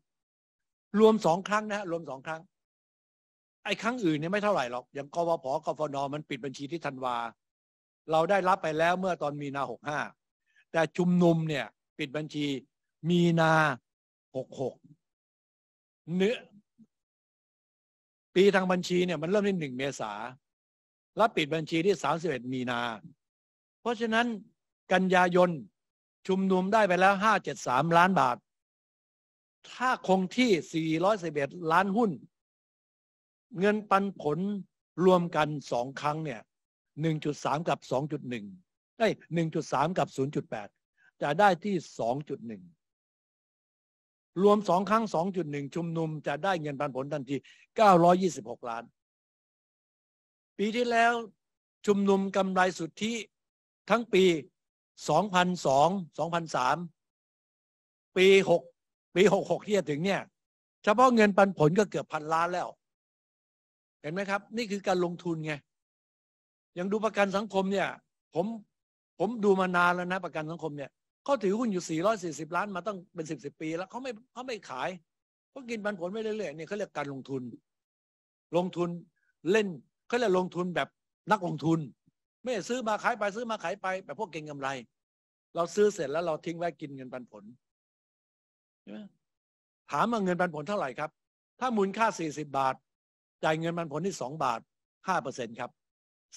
รวมสองครั้งนะฮะรวมสองครั้งไอ้ครั้งอื่นเนี่ยไม่เท่าไหร่หรอกอย่างกวพกฟน มันปิดบัญชีที่ธันวา เราได้รับไปแล้วเมื่อตอนมีนาหกห้าแต่ชุมนุมเนี่ย ปิดบัญชีมีนาหกหกเนื้อปีทางบัญชีเนี่ยมันเริ่มที่หนึ่งเมษาแล้วปิดบัญชีที่สามสิบเอ็ดมีนา เพราะฉะนั้นกันยายนชุมนุมได้ไปแล้วห้าเจ็ดสามล้านบาท ถ้าคงที่สี่ร้อยสิบเอ็ดล้านหุ้นเงินปันผลรวมกันสองครั้งเนี่ยหนึ่งจุดสามกับสองจุดหนึ่งได้หนึ่งจุดสามกับศูนย์จุดแปดจะได้ที่สองจุดหนึ่งรวมสองครั้งสองจุดหนึ่งชุมนุมจะได้เงินปันผลทันทีเก้าร้อยี่สิบหกล้าน ปีที่แล้ว ชุมนุมกำไรสุทธิทั้งปีสองพันสองสองพันสามปีหกปีหกหกที่จะถึงเนี่ย เฉพาะเงินปันผลก็เกือบพันล้านแล้วเห็นไหมครับนี่คือการลงทุนไงอย่างดูประกันสังคมเนี่ย ผมผมดูมานาน แล้วนะประกันสังคมเนี่ยเขาถือหุ้นอยู่ 440 ล้านมาตั้งเป็นสิบสิบปีแล้วเขาไม่เขาไม่ขายเขากินปันผลไม่เรื่อยๆเนี่ยเขาเรียกการลงทุน ลงทุนเล่นเขาเรียกลงทุนแบบนักลงทุน ไม่ซื้อมาขายไปซื้อมาขายไปแบบพวกเก่งกาไร เราซื้อเสร็จแล้วเราทิ้งไว้กินเงินปันผลใช่ไหมถามมาเงินปันผลเท่าไหร่ครับ ถ้ามูลค่า40บาทจ่ายเงิน มันผลที่สองบาทห้าเปอร์เซ็นครับ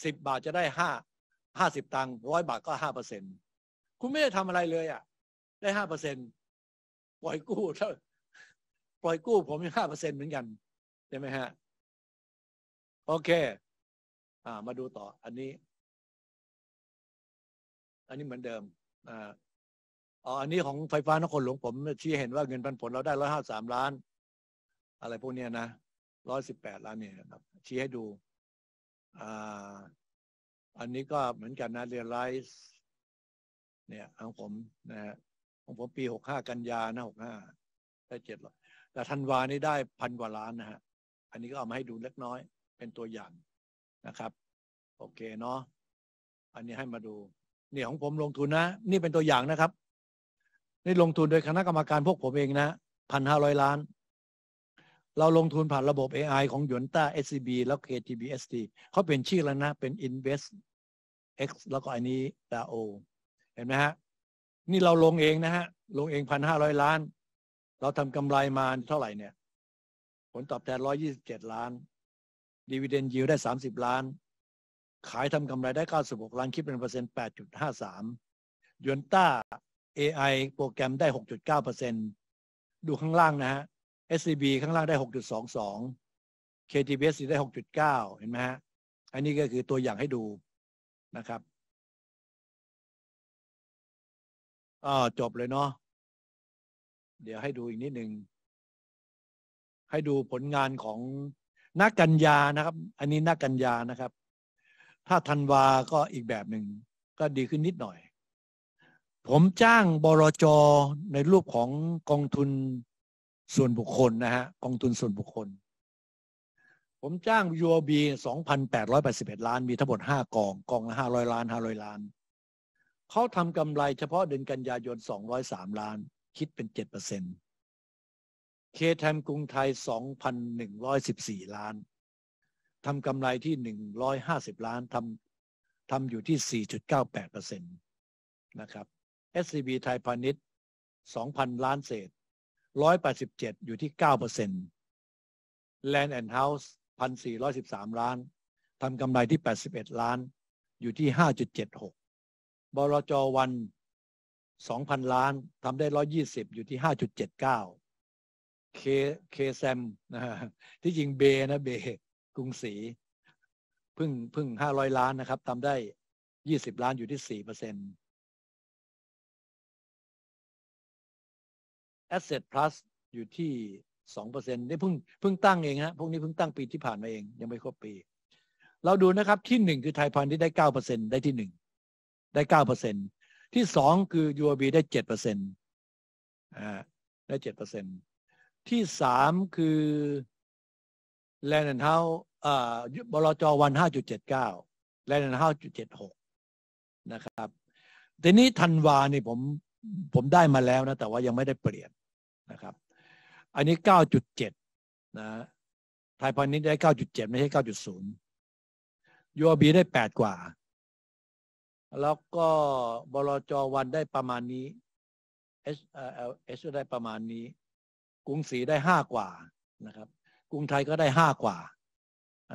สิบบาทจะได้ห้าห้าสิบตังค์ร้อยบาทก็ห้าเปอร์เซ็นคุณไม่ ได้ทำอะไรเลย อ่ะได้ห้าเปอร์เซ็นตปล่อยกู้เท่าปล่อยกู้ ผมยังห้าเปอร์เซ็นเหมือนกัน ใช่ไหมฮะ โอเค อ่า มาดูต่อ อันนี้ อันนี้เหมือนเดิม อ่าอ๋ออันนี้ของไฟฟ้านครหลวงผมชี้เห็นว่าเงินปันผลเราได้ร้อยห้าสามล้าน อะไรพวกเนี้ยนะร้อยสิบแปดล้านเนี่ยนะครับ ชี้ให้ดูอ่าอันนี้ก็เหมือนกันนะเรียลไลซ์เนี่ยของผมนะฮะของผมปีหกห้ากันยานะหกห้าได้เจ็ดร้อยแต่ธันวานี่ได้พันกว่าล้านนะฮะ อันนี้ก็เอามาให้ดูเล็กน้อย เป็นตัวอย่างนะครับ โอเคเนาะอันนี้ให้มาดูนี่ของผมลงทุนนะ นี่เป็นตัวอย่างนะครับนี่ลงทุนโดยคณะกรรมการพวกผมเองนะพันห้าร้อยล้านเราลงทุนผ่านระบบ AI ของหยวนต้า SCB แล้ว KTBST เขาเป็นชื่อแล้วนะ เป็น Invest X แล้วก็อันนี้ DAO เห็นไหมฮะ นี่เราลงเองนะฮะ ลงเองพันห้าร้อยล้าน เราทำกำไรมาเท่าไหร่เนี่ย ผลตอบแทนร้อยี่สิบเจ็ดล้าน ดีเวเดนยิวได้สามสิบล้าน ขายทำกำไรได้เก้าสิบหกล้านคิดเป็นเปอร์เซ็นต์แปดจุดห้าสามยวนต้า AI โปรแกรมได้หกจุดเก้าเปอร์เซ็นดูข้างล่างนะฮะ SCB ข้างล่างได้ 6.22 KTBS ได้ 6.9 เห็นไหมฮะ อันนี้ก็คือตัวอย่างให้ดูนะครับอ่าจบเลยเนาะ เดี๋ยวให้ดูอีกนิดหนึ่ง ให้ดูผลงานของนักกัญญานะครับ อันนี้นักกัญญานะครับ ถ้าธันวาก็อีกแบบหนึ่ง ก็ดีขึ้นนิดหน่อย ผมจ้างบรจ ในรูปของกองทุนส่วนบุคคลนะฮะกองทุนส่วนบุคคล ผมจ้าง UOB 2,881 ล้าน มีทั้งหมด 5กองกองละ 500 ล้าน 500 ล้านเขาทำกำไรเฉพาะเดือนกันยายน 203 ล้านคิดเป็น7%เคแทมกรุงไทย 2,114 ล้านทำกำไรที่ 150 ล้านทำทำอยู่ที่ 4.98%นะครับ SCB ไทยพาณิชย์ 2,000 ล้านเศษ187อยู่ที่9% Land and House 1,413 ล้านทำกำไรที่ 81 ล้านอยู่ที่ 5.76บรจวัน 2,000 ล้านทำได้ 120อยู่ที่ 5.79เคเคแซมนะที่จริงเบนะเบกรุงศรีพึ่งพึ่ง500 ล้านนะครับทำได้ 20 ล้านอยู่ที่ 4% Asset Plus อยู่ที่สองเปอร์เซ็นต์นี่เพิ่งเพิ่งตั้งเองฮะพวกนี้เพิ่งตั้งปีที่ผ่านมาเองยังไม่ครบปี เราดูนะครับ ที่หนึ่งคือไทยพันธุ์ได้เก้าเปอร์เซ็นได้ที่หนึ่งได้เก้าเปอร์เซ็นที่สองคือยูบีได้เจ็ดเปอร์เซ็นต์อ่าได้เจ็ดเปอร์เซ็นที่สามคือแลนด์เฮาอ่บลจวันห้าจุดเจ็ดเก้าแลนด์เฮาจุดเจ็ดหกนะครับทีนี้ธันวาเนี่ยผมผมได้มาแล้วนะแต่ว่ายังไม่ได้เปลี่ยนะครับ อันนี้ 9.7 นะ ไทยพาณิชย์ได้ 9.7 ไม่ใช่ 9.0ยูบีได้ 8 กว่า แล้วก็บลจวันได้ประมาณนี้ S L S ได้ ประมาณนี้ กรุงศรีได้ห้ากว่า นะครับ กรุงไทยก็ได้ห้ากว่า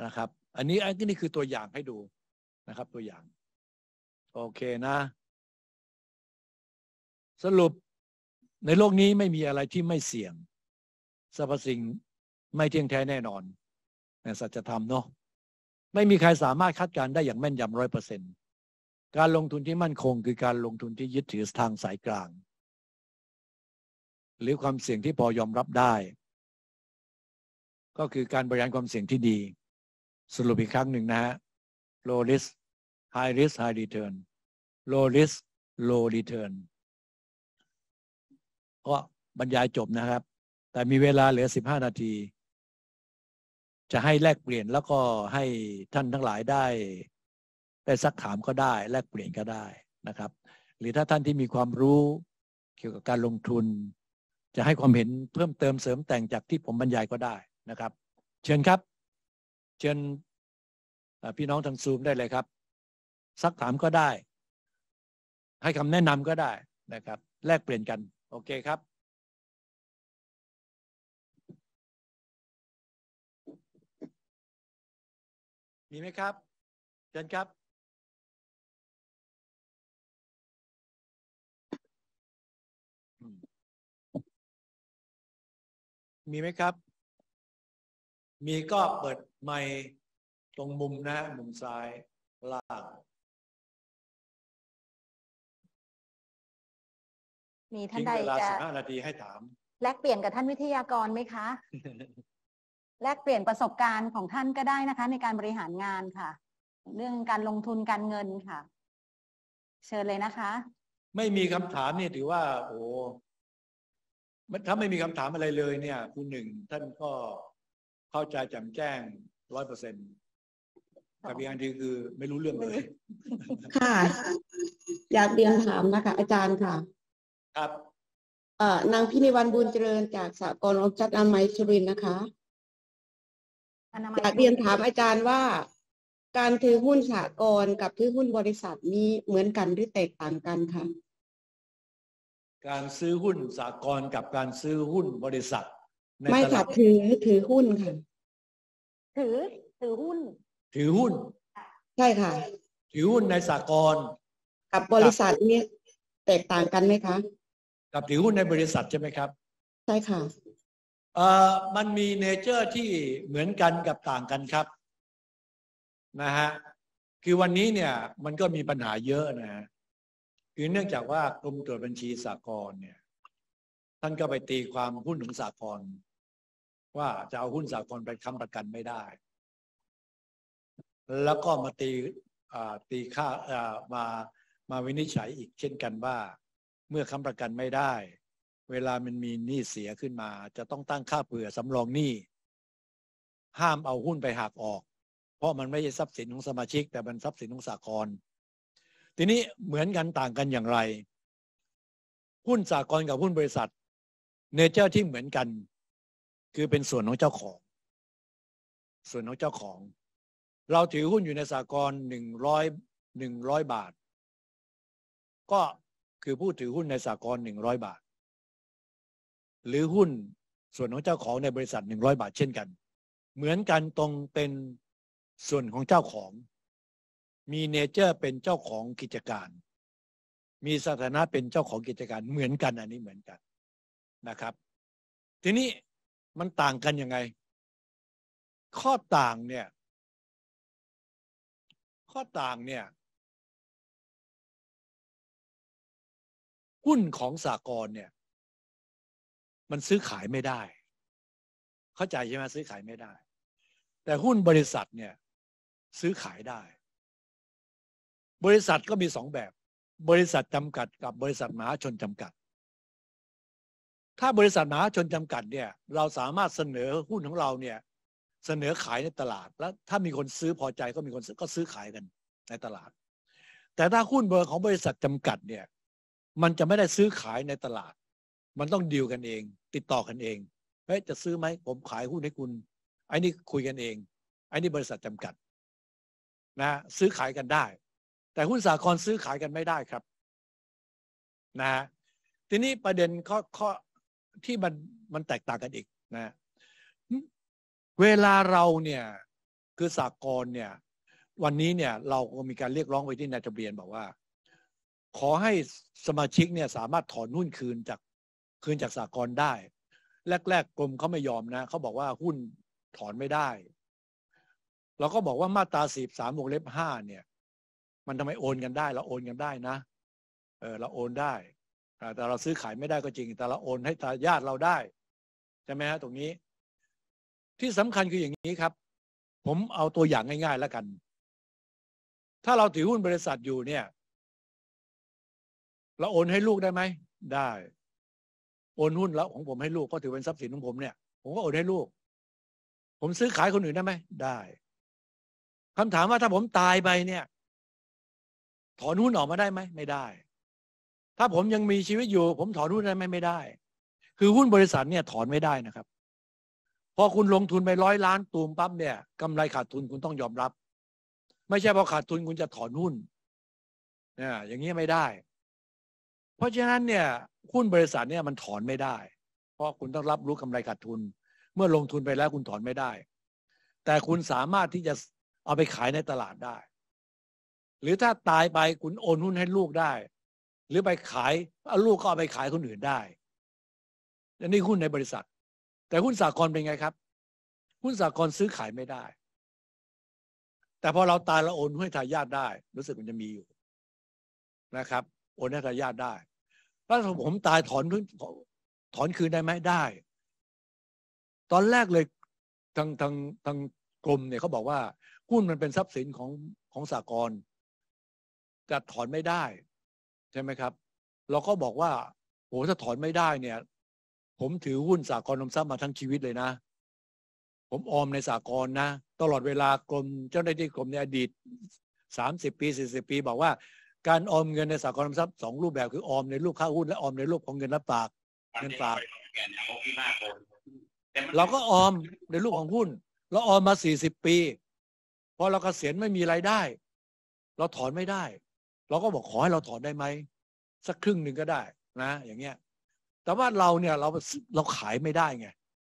นะครับ อันนี้ อันนี้ คือตัวอย่างให้ดูนะครับ ตัวอย่าง โอเคนะ สรุปในโลกนี้ไม่มีอะไรที่ไม่เสี่ยงสรรพสิ่งไม่เที่ยงแท้แน่นอน ในสัจธรรมเนาะไม่มีใครสามารถคาดการได้อย่างแม่นยำร้อยเปอร์เซ็นต์การลงทุนที่มั่นคงคือการลงทุนที่ยึดถือทางสายกลาง หรือความเสี่ยงที่พอยอมรับได้ ก็คือการบริหารความเสี่ยงที่ดีสรุปอีกครั้งหนึ่งนะฮะ low risk high risk high return low risk low return ก็บรรยายจบนะครับ แต่มีเวลาเหลือสิบห้านาที จะให้แลกเปลี่ยนแล้วก็ให้ท่านทั้งหลายได้ได้ซักถามก็ได้ แลกเปลี่ยนก็ได้นะครับ หรือถ้าท่านที่มีความรู้เกี่ยวกับการลงทุน จะให้ความเห็นเพิ่มเติมเสริมแต่งจากที่ผมบรรยายก็ได้นะครับ เชิญครับ เชิญ พี่น้องทางซูมได้เลยครับซักถามก็ได้ ให้คำแนะนำก็ได้นะครับ แลกเปลี่ยนกันโอเคครับ มีไหมครับเชิญครับ มีไหมครับ มีก็เปิดไมค์ตรงมุมนะมุมซ้ายล่างมีท่านใดจะนาทีให้ถาม แลกเปลี่ยนกับท่านวิทยากรไหมคะ แลกเปลี่ยนประสบการณ์ของท่านก็ได้นะคะ ในการบริหารงานค่ะ เรื่องการลงทุนการเงินค่ะ เชิญเลยนะคะ ไม่มีคำถามนี่ถือว่า โอ้ถ้าไม่มีคำถามอะไรเลยเนี่ย คุณหนึ่งท่านก็เข้าใจจำแจ้งร้อยเปอร์เซ็นต์กับอีอันที่คือไม่รู้เรื่องเลย ค่ะ อยากเรียนถามนะคะ อาจารย์ค่ะครับนางพินิวันบุญเจริญจากสากลอมจัดอามัยชรินนะคะอยากเรียนถามอาจารย์ว่าการถือหุ้นสากลกับถือหุ้นบริษัทนี้เหมือนกันหรือแตกต่างกันคะการซื้อหุ้นสากลกับการซื้อหุ้นบริษัท ไม่ถ่ะถือถือหุ้นค่ะ ถือถือหุ้น ถือหุ้น ใช่ค่ะ ถือหุ้นในสากลกับบริษัทนี้แตกต่างกันไหมคะกับถือหุ้นในบริษัทใช่ไหมครับ ใช่ค่ะเอ่อมันมีเนเจอร์ที่เหมือนกันกับต่างกันครับ นะฮะคือวันนี้เนี่ย มันก็มีปัญหาเยอะนะฮะคือเนื่องจากว่ากรมตรวจบัญชีสากลเนี่ย ท่านก็ไปตีความหุ้นของสากลว่าจะเอาหุ้นสากลไปค้ำประกันไม่ได้ แล้วก็มาตีตีค่ามามาวินิจฉัยอีกเช่นกันว่าเมื่อค้ำประกันไม่ได้ เวลามันมีหนี้เสียขึ้นมา จะต้องตั้งค่าเผื่อสำรองหนี้ ห้ามเอาหุ้นไปหักออก เพราะมันไม่ใช่ทรัพย์สินของสมาชิก แต่มันทรัพย์สินของสากลทีนี้เหมือนกันต่างกันอย่างไร หุ้นสากลกับหุ้นบริษัทเนเจอร์ที่เหมือนกัน คือเป็นส่วนของเจ้าของ ส่วนของเจ้าของ เราถือหุ้นอยู่ในสากลหนึ่งร้อยหนึ่งร้อยบาท ก็คือผู้ถือหุ้นในสากลหนึ่งร้อยบาท หรือหุ้นส่วนของเจ้าของในบริษัทหนึ่งร้อยบาทเช่นกัน เหมือนกันตรงเป็นส่วนของเจ้าของ มีเนเจอร์เป็นเจ้าของกิจการ มีสถานะเป็นเจ้าของกิจการเหมือนกันอันนี้เหมือนกันนะครับ ทีนี้มันต่างกันยังไง ข้อต่างเนี่ย ข้อต่างเนี่ยหุ้นของสากลเนี่ย มันซื้อขายไม่ได้ เข้าใจใช่ไหมซื้อขายไม่ได้ แต่หุ้นบริษัทเนี่ย ซื้อขายได้ บริษัทก็มีสองแบบ บริษัทจำกัดกับบริษัทมหาชนจำกัด ถ้าบริษัทมหาชนจำกัดเนี่ยเราสามารถเสนอหุ้นของเราเนี่ย เสนอขายในตลาดแล้ว ถ้ามีคนซื้อพอใจก็มีคนซื้อก็ซื้อขายกันในตลาด แต่ถ้าหุ้นเบอร์ของบริษัทจำกัดเนี่ยมันจะไม่ได้ซื้อขายในตลาด มันต้องดีลกันเอง ติดต่อกันเอง เฮ้ย จะซื้อไหม ผมขายหุ้นให้คุณไอ้นี่คุยกันเองไอ้นี่บริษัทจำกัด นะ ซื้อขายกันได้ แต่หุ้นสากลซื้อขายกันไม่ได้ครับ นะ ทีนี้ประเด็นข้อข้อที่มันมันแตกต่างกันอีกนะ เวลาเราเนี่ย คือสากลเนี่ย วันนี้เนี่ย เราก็มีการเรียกร้องไปที่นายทะเบียนบอกว่าขอให้สมาชิกเนี่ย สามารถถอนหุ้นคืนจากคืนจากสากลได้แรกๆกรมเขาไม่ยอมนะเขาบอกว่าหุ้นถอนไม่ได้ เราก็บอกว่ามาตราสิบสามวงเล็บห้าเนี่ย มันทำไมโอนกันได้เราโอนกันได้นะเออเราโอนได้แต่เราซื้อขายไม่ได้ก็จริง แต่เราโอนให้ตาญาติเราได้ใช่ไหมฮะตรงนี้ ที่สำคัญคืออย่างนี้ครับ ผมเอาตัวอย่างง่ายๆแล้วกัน ถ้าเราถือหุ้นบริษัทอยู่เนี่ยเราโอนให้ลูกได้ไหมได้โอนหุ้นแล้วของผมให้ลูกก็ถือเป็นทรัพย์สินของผมเนี่ยผมก็โอนให้ลูก ผมซื้อขายคนอื่นได้ไหมได้ คำถามว่าถ้าผมตายไปเนี่ยถอนหุ้นออกมาได้ไหมไม่ได้ ถ้าผมยังมีชีวิตอยู่ผมถอนหุ้นได้ไหมไม่ได้ คือหุ้นบริษัทเนี่ย ถอนไม่ได้นะครับ พอคุณลงทุนไปร้อยล้านตูมปั๊บเนี่ยกำไรขาดทุนคุณต้องยอมรับ ไม่ใช่พอขาดทุนคุณจะถอนหุ้นเนี่ยอย่างนี้ไม่ได้เพราะฉะนั้นเนี่ยหุ้นบริษัทเนี่ยมันถอนไม่ได้ เพราะคุณต้องรับรู้กำไรขาดทุน เมื่อลงทุนไปแล้วคุณถอนไม่ได้ แต่คุณสามารถที่จะเอาไปขายในตลาดได้ หรือถ้าตายไปคุณโอนหุ้นให้ลูกได้ หรือไปขายเอาลูกก็เอาไปขายคนอื่นได้และนี่หุ้นในบริษัท แต่หุ้นสากลเป็นไงครับ หุ้นสากลซื้อขายไม่ได้ แต่พอเราตายเราโอนให้ทายาทได้รู้สึกมันจะมีอยู่นะครับ โอนให้ทายาทได้แล้วผมตายถอนพืนถอนคืน ได้ไหมได้ ตอนแรกเลยทางทางทางกรมเนี่ยเขาบอกว่าหุ้นมันเป็นทรัพย์สินของของสากลจะถอนไม่ได้ใช่ไหมครับ เราก็บอกว่า โหถ้าถอนไม่ได้เนี่ย ผมถือหุ้นสากลนมซ้ัมาทั้งชีวิตเลยนะ ผมออมในสากลนะ ตลอดเวลากรมเจ้าหน้าที่กรมในอดีตสามสิบปีสี่สิบปี บอกว่าการออมเงินในสากลทรัพย์สองรูปแบบคือออมในรูปค่าหุ้นและออมในรูปของเงินรับฝาก เงินฝาก เราก็ออมในรูปของหุ้นเราออมมาสี่สิบปีพอเราเกษียณไม่มีรายได้ เราถอนไม่ได้เราก็บอกขอให้เราถอนได้ไหมสักครึ่งหนึ่งก็ได้นะ อย่างเงี้ยแต่ว่าเราเนี่ยเราเราขายไม่ได้ไง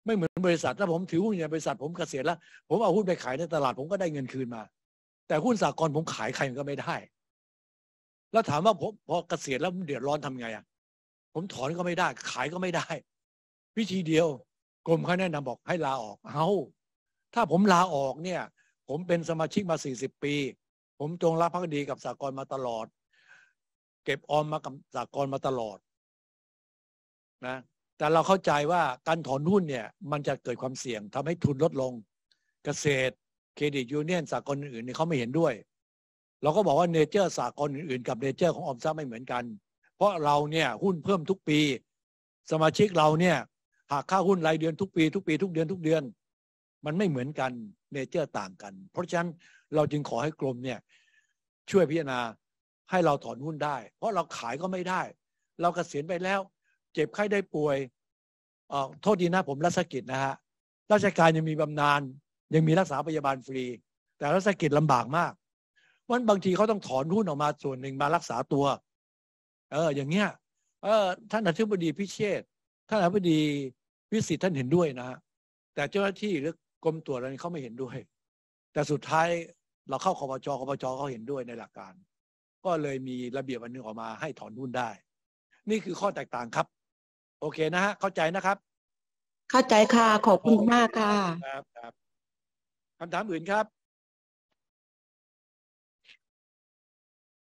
ไม่เหมือนบริษัทถ้าผมถือหุ้นอย่างบริษัทผมเกษียณแล้ว ผมเอาหุ้นไปขายในตลาดผมก็ได้เงินคืนมา แต่หุ้นสากลผมขายใครก็ไม่ได้แล้วถามว่าผมพอเกษียณแล้ว เดือดร้อนทำไงอ่ะ ผมถอนก็ไม่ได้ ขายก็ไม่ได้ วิธีเดียวกรมเขาแนะนำบอกให้ลาออก เอา ถ้าผมลาออกเนี่ย ผมเป็นสมาชิกมาสสี่ิบปี ผมจงรักภักดีกับสากลมาตลอด เก็บออมมากับสากลมาตลอดนะแต่เราเข้าใจว่าการถอนหุ้นเนี่ยมันจะเกิดความเสี่ยงทำให้ทุนลดลง เกษตรเครดิต ยูเนียนสากลอื่นๆเนี่ยเขาไม่เห็นด้วยเราก็บอกว่าเนเจอร์สากลอื่นๆ กับเนเจอร์ของออมทรัพย์ไม่เหมือนกัน เพราะเราเนี่ยหุ้นเพิ่มทุกปี สมาชิกเราเนี่ยหากค่าหุ้นรายเดือนทุกปีทุกปีทุกเดือนทุกเดือน มันไม่เหมือนกันเนเจอร์ ต่างกัน เพราะฉะนั้นเราจึงขอให้กรมเนี่ย ช่วยพิจารณาให้เราถอนหุ้นได้ เพราะเราขายก็ไม่ได้ เรากเกษียณไปแล้ว เจ็บไข้ได้ป่วยอ่อโทษดีนะผมรัศกิจนะฮะราชการยังมีบำนาญยังมีรักษาพยาบาลฟรี แต่รัศกิจลำบากมากมันบางทีเขาต้องถอนหุ้นออกมาส่วนหนึ่งมารักษาตัว เออ อย่างเงี้ยเออท่านอธิบดีพิเชษท่านอธิบดีวิสิทธ์ท่านเห็นด้วยนะฮะ แต่เจ้าหน้าที่หรือกรมตรวจอะไรเขาไม่เห็นด้วย แต่สุดท้ายเราเข้าคอปจคอปจเขาเห็นด้วยในหลักการ ก็เลยมีระเบียบอันนึงออกมาให้ถอนหุ้นได้ นี่คือข้อแตกต่างครับ โอเคนะฮะ เข้าใจนะครับ เข้าใจค่ะ ขอบคุณมากค่ะครับครับคำถามอื่นครับ